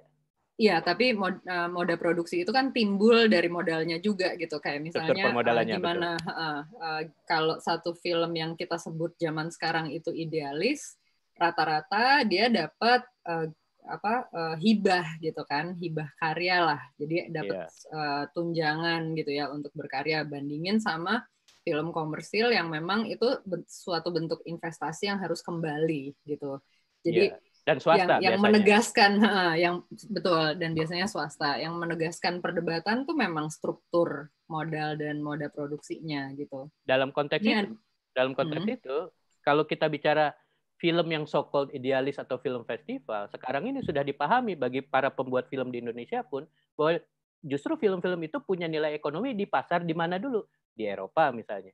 Iya, tapi mod, uh, moda produksi itu kan timbul dari modalnya juga gitu. Kayak misalnya uh, gimana uh, uh, kalau satu film yang kita sebut zaman sekarang itu idealis, rata-rata dia dapat uh, apa uh, hibah gitu kan, hibah karya lah. Jadi dapat yeah. Iya. uh, tunjangan gitu ya untuk berkarya bandingin sama film komersil yang memang itu suatu bentuk investasi yang harus kembali gitu. Jadi yeah dan swasta yang, yang menegaskan yang betul dan biasanya swasta yang menegaskan perdebatan tuh memang struktur modal dan moda produksinya gitu dalam konteks ya. itu dalam konteks hmm. itu kalau kita bicara film yang so called idealis atau film festival sekarang ini sudah dipahami bagi para pembuat film di Indonesia pun bahwa justru film-film itu punya nilai ekonomi di pasar di mana dulu di Eropa misalnya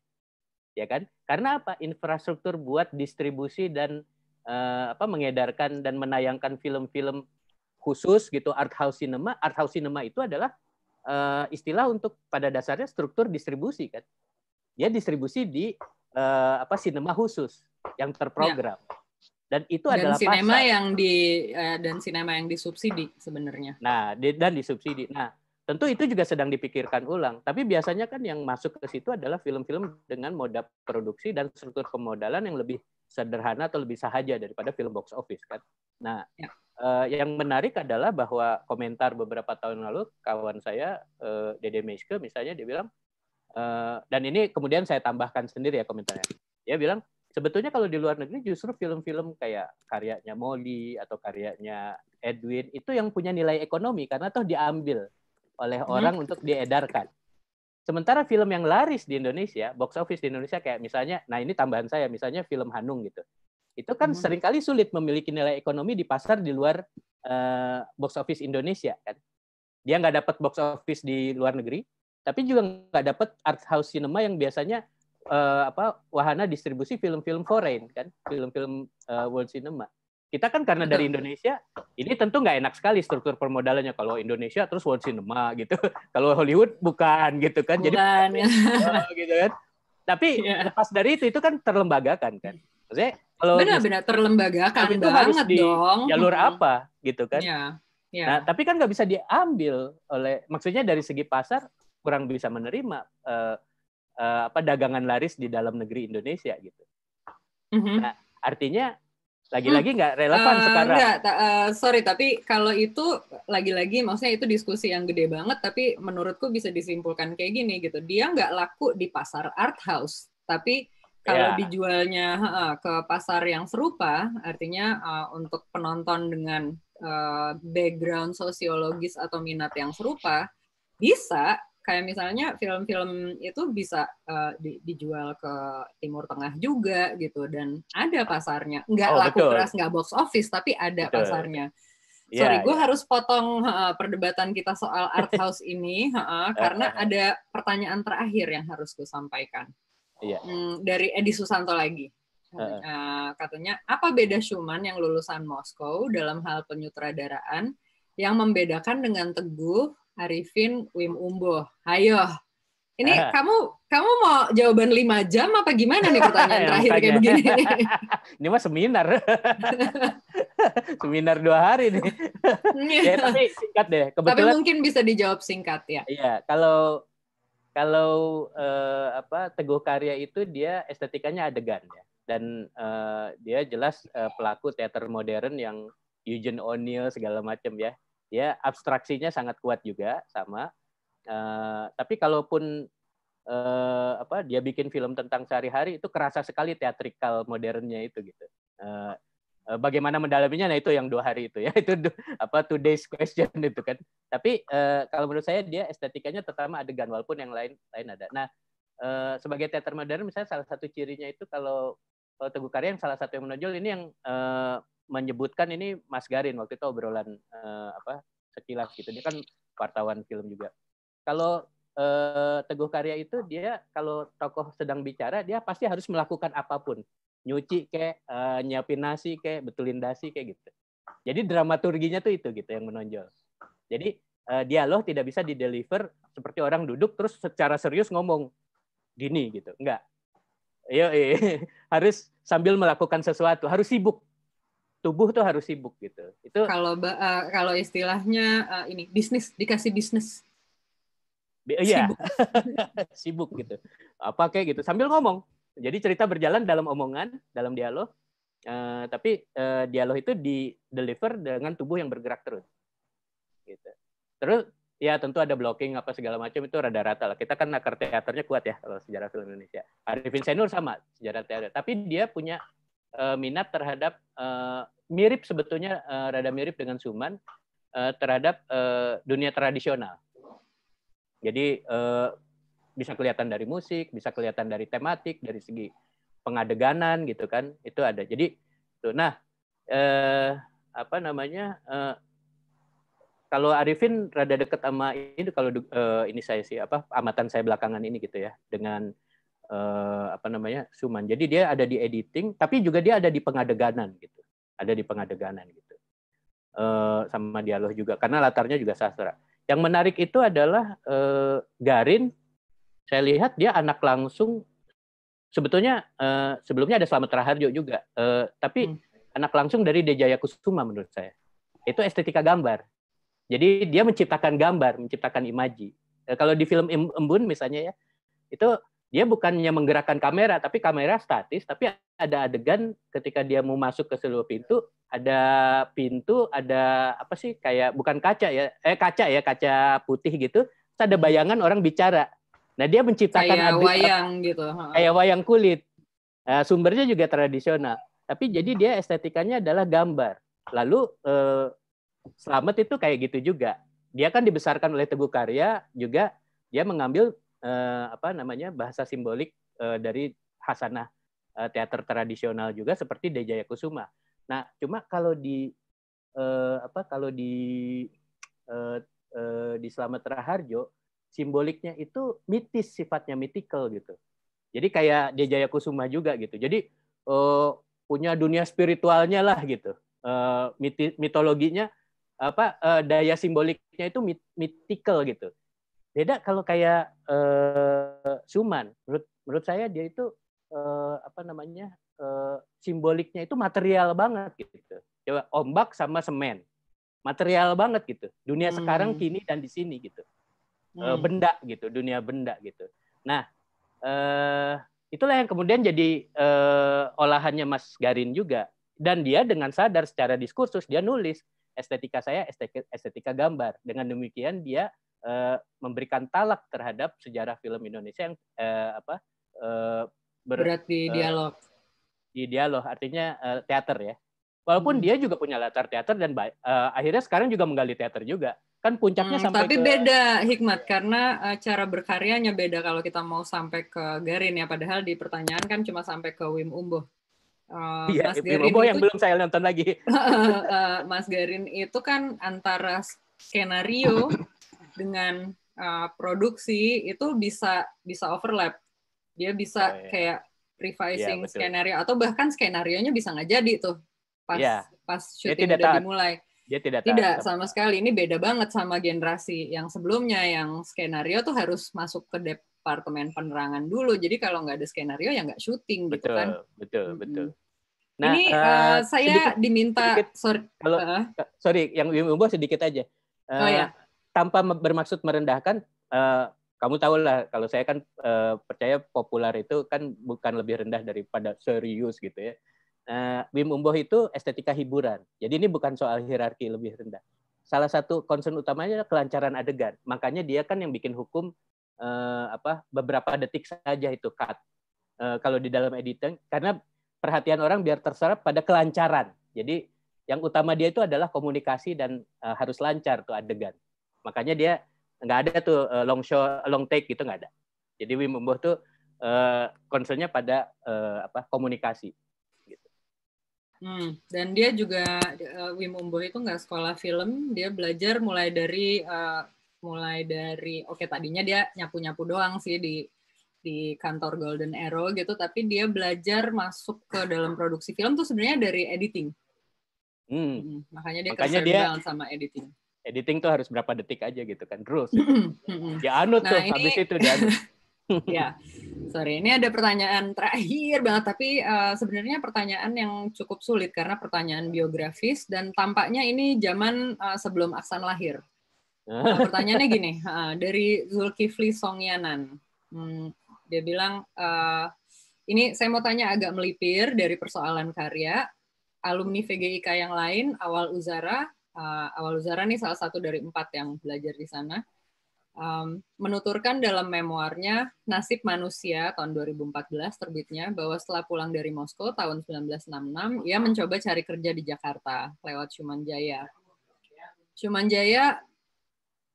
ya kan karena apa infrastruktur buat distribusi dan uh, apa mengedarkan dan menayangkan film-film khusus gitu art house cinema. Art house cinema itu adalah uh, istilah untuk pada dasarnya struktur distribusi kan. Dia distribusi di uh, apa cinema khusus yang terprogram. Ya. Dan itu dan adalah sinema pasar. yang di dan sinema yang disubsidi sebenarnya. Nah, di, dan disubsidi. Nah, tentu itu juga sedang dipikirkan ulang. Tapi biasanya kan yang masuk ke situ adalah film-film dengan modal produksi dan struktur pemodalan yang lebih sederhana atau lebih sahaja daripada film box office kan. Nah, ya. uh, yang menarik adalah bahwa komentar beberapa tahun lalu kawan saya uh, Dede Meiske misalnya dia bilang uh, dan ini kemudian saya tambahkan sendiri ya komentarnya. Dia bilang sebetulnya kalau di luar negeri justru film-film kayak karyanya Molly atau karyanya Edwin itu yang punya nilai ekonomi karena toh diambil oleh hmm. orang hmm. untuk diedarkan. Sementara film yang laris di Indonesia, box office di Indonesia kayak misalnya, nah ini tambahan saya, misalnya film Hanung gitu. Itu kan hmm. seringkali sulit memiliki nilai ekonomi di pasar di luar uh, box office Indonesia kan. Dia nggak dapat box office di luar negeri, tapi juga nggak dapat art house cinema yang biasanya uh, apa wahana distribusi film-film foreign kan, film-film uh, world cinema. Kita kan karena dari Indonesia, ini tentu nggak enak sekali struktur permodalannya kalau Indonesia terus World Cinema gitu. Kalau Hollywood bukan gitu kan. Jadi bukan, gitu kan. Tapi yeah. lepas dari itu itu kan terlembagakan kan. Maksudnya kalau benar-benar terlembagakan itu banget harus di dong. Jalur apa gitu kan? Yeah. Yeah. Nah, tapi kan nggak bisa diambil oleh maksudnya dari segi pasar kurang bisa menerima uh, uh, apa dagangan laris di dalam negeri Indonesia gitu. Mm -hmm. Nah, artinya lagi-lagi hmm. nggak relevan uh, sekarang. Enggak, ta uh, sorry tapi kalau itu lagi-lagi maksudnya itu diskusi yang gede banget tapi menurutku bisa disimpulkan kayak gini gitu. Dia nggak laku di pasar art house tapi kalau yeah. dijualnya uh, ke pasar yang serupa artinya uh, untuk penonton dengan uh, background sosiologis atau minat yang serupa bisa kayak misalnya film-film itu bisa uh, di, dijual ke Timur Tengah juga gitu dan ada ah. pasarnya nggak oh, laku betul. keras nggak box office tapi ada betul. pasarnya iya, sorry yeah, gue yeah. harus potong uh, perdebatan kita soal art house ini uh, karena ada pertanyaan terakhir yang harus gue sampaikan yeah. hmm, dari Edi Susanto lagi uh. Uh, katanya apa beda Schumann yang lulusan Moskow dalam hal penyutradaraan yang membedakan dengan Teguh Arifin Wim Umbo. Hayo. Ini uh. kamu kamu mau jawaban 5 jam apa gimana nih pertanyaan ya, terakhir kayak begini? ini mah seminar. seminar dua hari nih. Iya. ya, tapi singkat deh. Kebetulan, tapi mungkin bisa dijawab singkat ya. Iya, kalau kalau eh, apa Teguh Karya itu dia estetikanya adegan ya. Dan eh, dia jelas eh, pelaku teater modern yang Eugene O'Neill segala macam ya ya abstraksinya sangat kuat juga sama uh, tapi kalaupun uh, apa dia bikin film tentang sehari-hari itu kerasa sekali teatrikal modernnya itu gitu uh, bagaimana mendalaminya nah itu yang dua hari itu ya itu apa today's question itu kan tapi uh, kalau menurut saya dia estetikanya terutama adegan walaupun yang lain lain ada nah uh, sebagai teater modern misalnya salah satu cirinya itu kalau kalau Teguh Karya yang salah satu yang menonjol ini yang uh, menyebutkan ini Mas Garin waktu itu obrolan uh, apa sekilas gitu. Dia kan wartawan film juga. Kalau uh, Teguh Karya itu dia kalau tokoh sedang bicara dia pasti harus melakukan apapun. Nyuci kayak uh, eh, nyiapin nasi kayak betulin dasi kayak gitu. Jadi dramaturginya tuh itu gitu yang menonjol. Jadi uh, dialog tidak bisa di deliver seperti orang duduk terus secara serius ngomong gini gitu. Enggak. Yo, iya, iya. harus sambil melakukan sesuatu, harus sibuk tubuh tuh harus sibuk gitu. Itu kalau uh, kalau istilahnya uh, ini bisnis dikasih bisnis. Bi iya. Sibuk. sibuk gitu. Apa kayak gitu sambil ngomong. Jadi cerita berjalan dalam omongan, dalam dialog. Uh, tapi uh, dialog itu di deliver dengan tubuh yang bergerak terus. Gitu. Terus ya tentu ada blocking apa segala macam itu rada rata lah. Kita kan akar teaternya kuat ya kalau sejarah film Indonesia. Arifin Senur sama sejarah teater, tapi dia punya uh, minat terhadap uh, mirip sebetulnya uh, rada mirip dengan Suman uh, terhadap uh, dunia tradisional. Jadi uh, bisa kelihatan dari musik, bisa kelihatan dari tematik, dari segi pengadeganan gitu kan, itu ada. Jadi tuh, nah uh, apa namanya uh, kalau Arifin rada deket sama ini kalau uh, ini saya sih apa amatan saya belakangan ini gitu ya dengan uh, apa namanya Suman. Jadi dia ada di editing, tapi juga dia ada di pengadeganan gitu, ada di pengadeganan gitu, uh, sama dialog juga karena latarnya juga sastra. Yang menarik itu adalah uh, Garin, saya lihat dia anak langsung. Sebetulnya uh, sebelumnya ada Slamet Raharjo juga, uh, tapi hmm. anak langsung dari Dejaya Kusuma menurut saya. Itu estetika gambar. Jadi dia menciptakan gambar, menciptakan imaji. Kalau di film Embun misalnya ya, itu dia bukannya menggerakkan kamera, tapi kamera statis, tapi ada adegan ketika dia mau masuk ke seluruh pintu, ada pintu, ada apa sih kayak bukan kaca ya, eh kaca ya, kaca putih gitu, terus ada bayangan orang bicara. Nah dia menciptakan kayak adegan, wayang gitu, kayak wayang kulit. Nah, sumbernya juga tradisional, tapi jadi dia estetikanya adalah gambar. Lalu eh, selamat itu kayak gitu juga. Dia kan dibesarkan oleh Teguh Karya juga, dia mengambil uh, apa namanya bahasa simbolik uh, dari hasanah uh, eh, teater tradisional juga seperti Dejaya Kusuma. Nah, cuma kalau di uh, apa kalau di uh, uh, di Slamet Raharjo simboliknya itu mitis sifatnya mitikal gitu. Jadi kayak Dejaya Kusuma juga gitu. Jadi uh, punya dunia spiritualnya lah gitu. Uh, mitologinya apa uh, daya simboliknya itu mit mitikal gitu Beda kalau kayak uh, Suman, menurut menurut saya dia itu uh, apa namanya uh, simboliknya itu material banget gitu. Coba ombak sama semen, material banget gitu. Dunia hmm. sekarang, kini dan di sini gitu. Hmm. Uh, benda gitu, dunia benda gitu. Nah, uh, itulah yang kemudian jadi uh, olahannya Mas Garin juga. Dan dia dengan sadar secara diskursus dia nulis estetika saya estetika, estetika gambar. Dengan demikian dia Eh, memberikan talak terhadap sejarah film Indonesia yang uh, apa uh, ber, berat di uh, dialog di dialog artinya uh, teater ya walaupun hmm. dia juga punya latar teater dan uh, akhirnya sekarang juga menggali teater juga kan puncaknya hmm, sampai tapi ke... beda hikmat karena uh, cara berkaryanya beda kalau kita mau sampai ke Garin ya padahal di pertanyaan kan cuma sampai ke Wim Umbo Uh, iya, Mas Garin itu, yang belum saya nonton lagi. Uh, uh, Mas Garin itu kan antara skenario dengan uh, produksi itu bisa bisa overlap. Dia bisa oh, yeah. kayak revising yeah, iya, skenario atau bahkan skenarionya bisa nggak jadi tuh pas yeah. pas syuting udah taat. dimulai. Dia tidak taat. sama sekali. Ini beda banget sama generasi yang sebelumnya yang skenario tuh harus masuk ke departemen penerangan dulu. Jadi kalau nggak ada skenario ya nggak syuting gitu betul, gitu kan. Betul, betul, betul. Nah, ini uh, eh, eh, saya sedikit, diminta sedikit, sorry, kalau, uh, sorry yang umum sedikit aja. Uh, oh ya tanpa bermaksud merendahkan uh, kamu tahulah kalau saya kan uh, percaya populer itu kan bukan lebih rendah daripada serius gitu ya. Uh, Bim Umboh itu estetika hiburan. Jadi ini bukan soal hierarki lebih rendah. Salah satu concern utamanya adalah kelancaran adegan. Makanya dia kan yang bikin hukum uh, apa beberapa detik saja itu cut. Uh, kalau di dalam editing karena perhatian orang biar terserap pada kelancaran. Jadi yang utama dia itu adalah komunikasi dan uh, harus lancar tuh adegan. Makanya dia nggak ada tuh uh, long show, long take gitu nggak ada. Jadi Wim Umboh tuh uh, concernnya pada uh, apa komunikasi. Gitu. Hmm, dan dia juga uh, Wim Umboh itu nggak sekolah film, dia belajar mulai dari uh, mulai dari oke okay, tadinya dia nyapu nyapu doang sih di di kantor Golden Arrow gitu, tapi dia belajar masuk ke dalam produksi film tuh sebenarnya dari editing. Hmm. Hmm, makanya dia makanya sama editing editing tuh harus berapa detik aja gitu kan rules gitu. Ya anut nah, tuh ini... habis itu dianut ya sorry ini ada pertanyaan terakhir banget tapi uh, sebenarnya pertanyaan yang cukup sulit karena pertanyaan biografis dan tampaknya ini zaman uh, sebelum Aksan lahir nah, pertanyaannya gini uh, dari Zulkifli Songyanan hmm, dia bilang uh, ini saya mau tanya agak melipir dari persoalan karya alumni VGIK yang lain awal Uzara uh, Awal Zara nih salah satu dari empat yang belajar di sana, um, menuturkan dalam memoarnya Nasib Manusia tahun 2014 terbitnya bahwa setelah pulang dari Moskow tahun 1966, ia mencoba cari kerja di Jakarta lewat Cuman Jaya. Cuman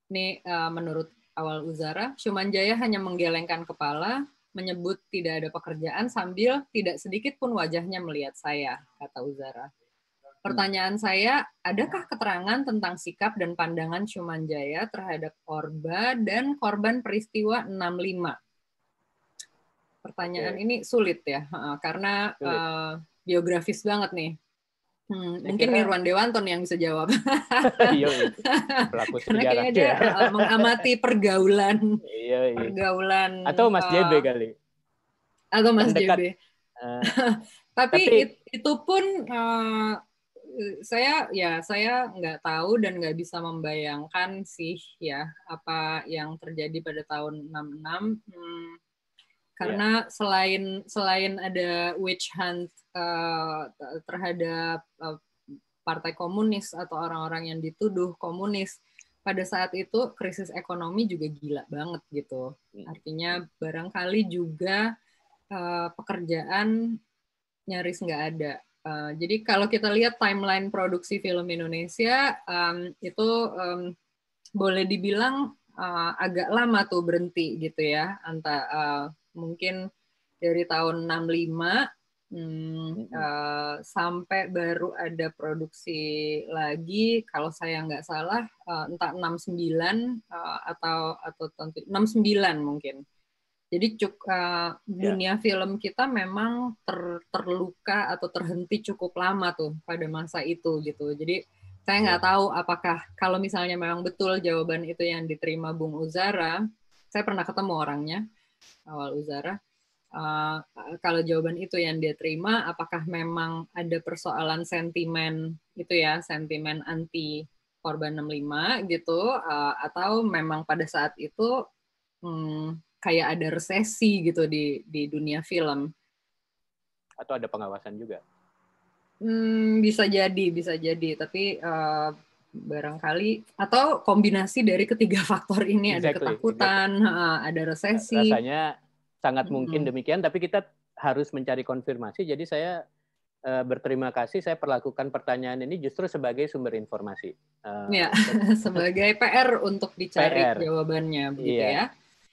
nih uh, menurut awal Uzara, Cuman hanya menggelengkan kepala, menyebut tidak ada pekerjaan sambil tidak sedikit pun wajahnya melihat saya, kata Uzara. Pertanyaan saya, adakah keterangan tentang sikap dan pandangan Cuman Jaya terhadap korban dan korban peristiwa 65? Pertanyaan Oke. ini sulit ya, karena sulit. Uh, eh, biografis banget nih. Hmm, mungkin kira... Nirwan Dewanton yang bisa jawab. Iya, iya. Karena kayaknya dia iya. eh, mengamati pergaulan, pergaulan. Atau Mas uh, eh, JB kali. Atau Mas JB. Uh, tapi, tapi itu pun uh, saya ya saya nggak tahu dan nggak bisa membayangkan sih ya apa yang terjadi pada tahun 66 hmm, karena yeah. selain selain ada witch hunt uh, terhadap uh, partai komunis atau orang-orang yang dituduh komunis pada saat itu krisis ekonomi juga gila banget gitu hmm. artinya barangkali juga uh, pekerjaan nyaris nggak ada Eh, jadi kalau kita lihat timeline produksi film Indonesia um, itu um, boleh dibilang uh, agak lama tuh berhenti gitu ya antara uh, eh, mungkin dari tahun 65 hmm, uh, sampai baru ada produksi lagi kalau saya nggak salah uh, entah 69 uh, atau atau 69 mungkin jadi cuk, uh, dunia yeah. film kita memang ter, terluka atau terhenti cukup lama tuh pada masa itu gitu. Jadi saya nggak yeah. tahu apakah kalau misalnya memang betul jawaban itu yang diterima Bung Uzara, saya pernah ketemu orangnya awal Uzara. Uh, kalau jawaban itu yang dia terima, apakah memang ada persoalan sentimen itu ya, sentimen anti korban 65 gitu, uh, atau memang pada saat itu hmm, kayak ada resesi gitu di di dunia film. Atau ada pengawasan juga? Hmm, bisa jadi, bisa jadi. Tapi uh, barangkali atau kombinasi dari ketiga faktor ini exactly, ada ketakutan, exactly. ada resesi. Rasanya sangat mungkin hmm. demikian, tapi kita harus mencari konfirmasi. Jadi saya eh, berterima kasih saya perlakukan pertanyaan ini justru sebagai sumber informasi. Eh, ya, sebagai PR untuk dicari PR. jawabannya, begitu iya. ya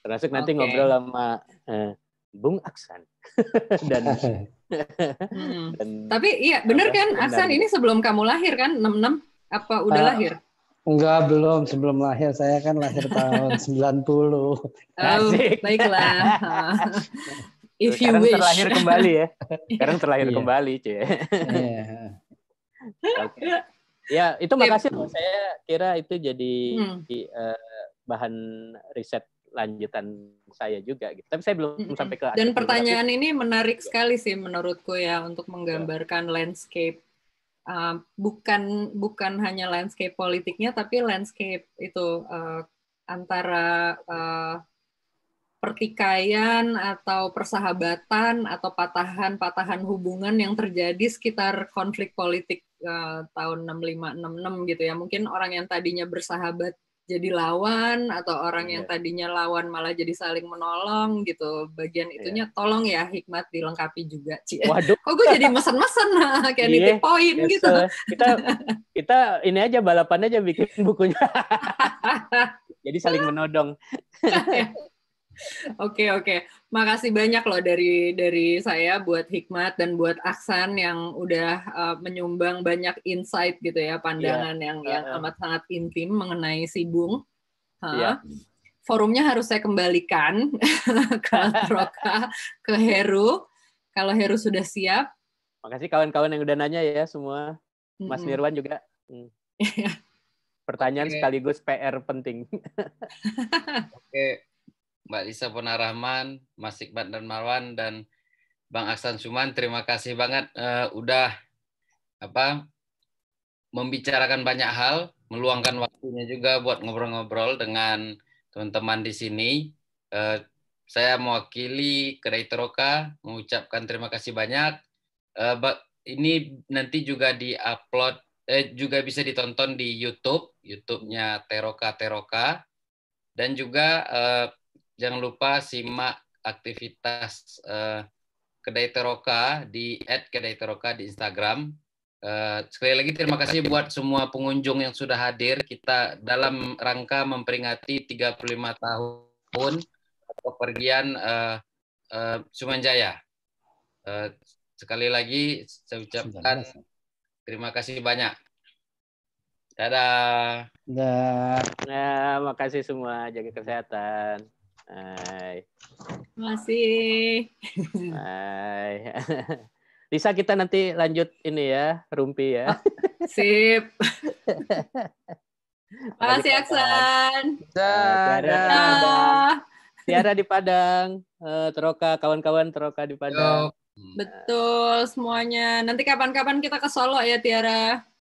termasuk nanti ngobrol sama uh, Bung Aksan dan, hmm. dan tapi iya bener kan Aksan ini sebelum kamu lahir kan 66 apa udah uh, lahir Enggak, belum sebelum lahir. Saya kan lahir tahun 90. Oh, baiklah. If you Sekarang wish. terlahir kembali ya. Sekarang terlahir yeah. kembali, Cie. Yeah. okay. Ya, itu iya. makasih loh. Saya kira itu jadi hmm. uh, bahan riset lanjutan saya juga gitu. Tapi saya belum mm -hmm. sampai ke Dan pertanyaan ini menarik iya. sekali sih menurutku ya untuk menggambarkan landscape uh, bukan bukan hanya landscape politiknya tapi landscape itu uh, antara uh, pertikaian atau persahabatan atau patahan-patahan hubungan yang terjadi sekitar konflik politik uh, tahun 65 66 gitu ya. Mungkin orang yang tadinya bersahabat jadi lawan atau orang yeah. yang iya. tadinya lawan malah jadi saling menolong gitu. Bagian iya. itunya yeah. tolong ya hikmat dilengkapi juga. Cie. Waduh. Kok gue jadi mesen-mesen kayak yeah. nitip poin yes, gitu. Kita kita ini aja balapannya aja bikin bukunya. jadi saling menodong. Iya. Oke okay, oke, okay. makasih banyak loh dari dari saya buat Hikmat dan buat Aksan yang udah uh, menyumbang banyak insight gitu ya pandangan yeah. yang uh, yang amat sangat intim mengenai Sibung. Huh? Yeah. Iya. Forumnya harus saya kembalikan ke Troka, ke Heru. Kalau Heru sudah siap. Makasih kawan-kawan yang udah nanya ya semua. Mas mm -hmm. Nirwan juga. Hmm. Iya. Pertanyaan okay. sekaligus PR penting. oke. Okay Mbak Lisa Rahman, Mas Iqbal dan Marwan dan Bang Aksan Suman, terima kasih banget uh, udah apa membicarakan banyak hal, meluangkan waktunya juga buat ngobrol-ngobrol dengan teman-teman di sini. Uh, saya mewakili Kedai Teroka mengucapkan terima kasih banyak. Uh, ini nanti juga diupload eh, juga bisa ditonton di YouTube, YouTube-nya Teroka Teroka dan juga uh, jangan lupa simak aktivitas uh, Kedai Teroka di @kedaiteroka di Instagram. Uh, sekali lagi terima kasih buat semua pengunjung yang sudah hadir. Kita dalam rangka memperingati 35 tahun kepergian uh, uh, Sumanjaya. Uh, sekali lagi saya ucapkan terima kasih banyak. Dadah. Dadah. Nah, makasih semua jaga kesehatan. Hai. Masih. Hai. Lisa kita nanti lanjut ini ya, rumpi ya. Oh, sip, sip. Makasih Aksan. Dadah. Tiara di Padang, eh, Teroka, kawan-kawan Teroka di Padang. Yo. Betul semuanya. Nanti kapan-kapan kita ke Solo ya Tiara.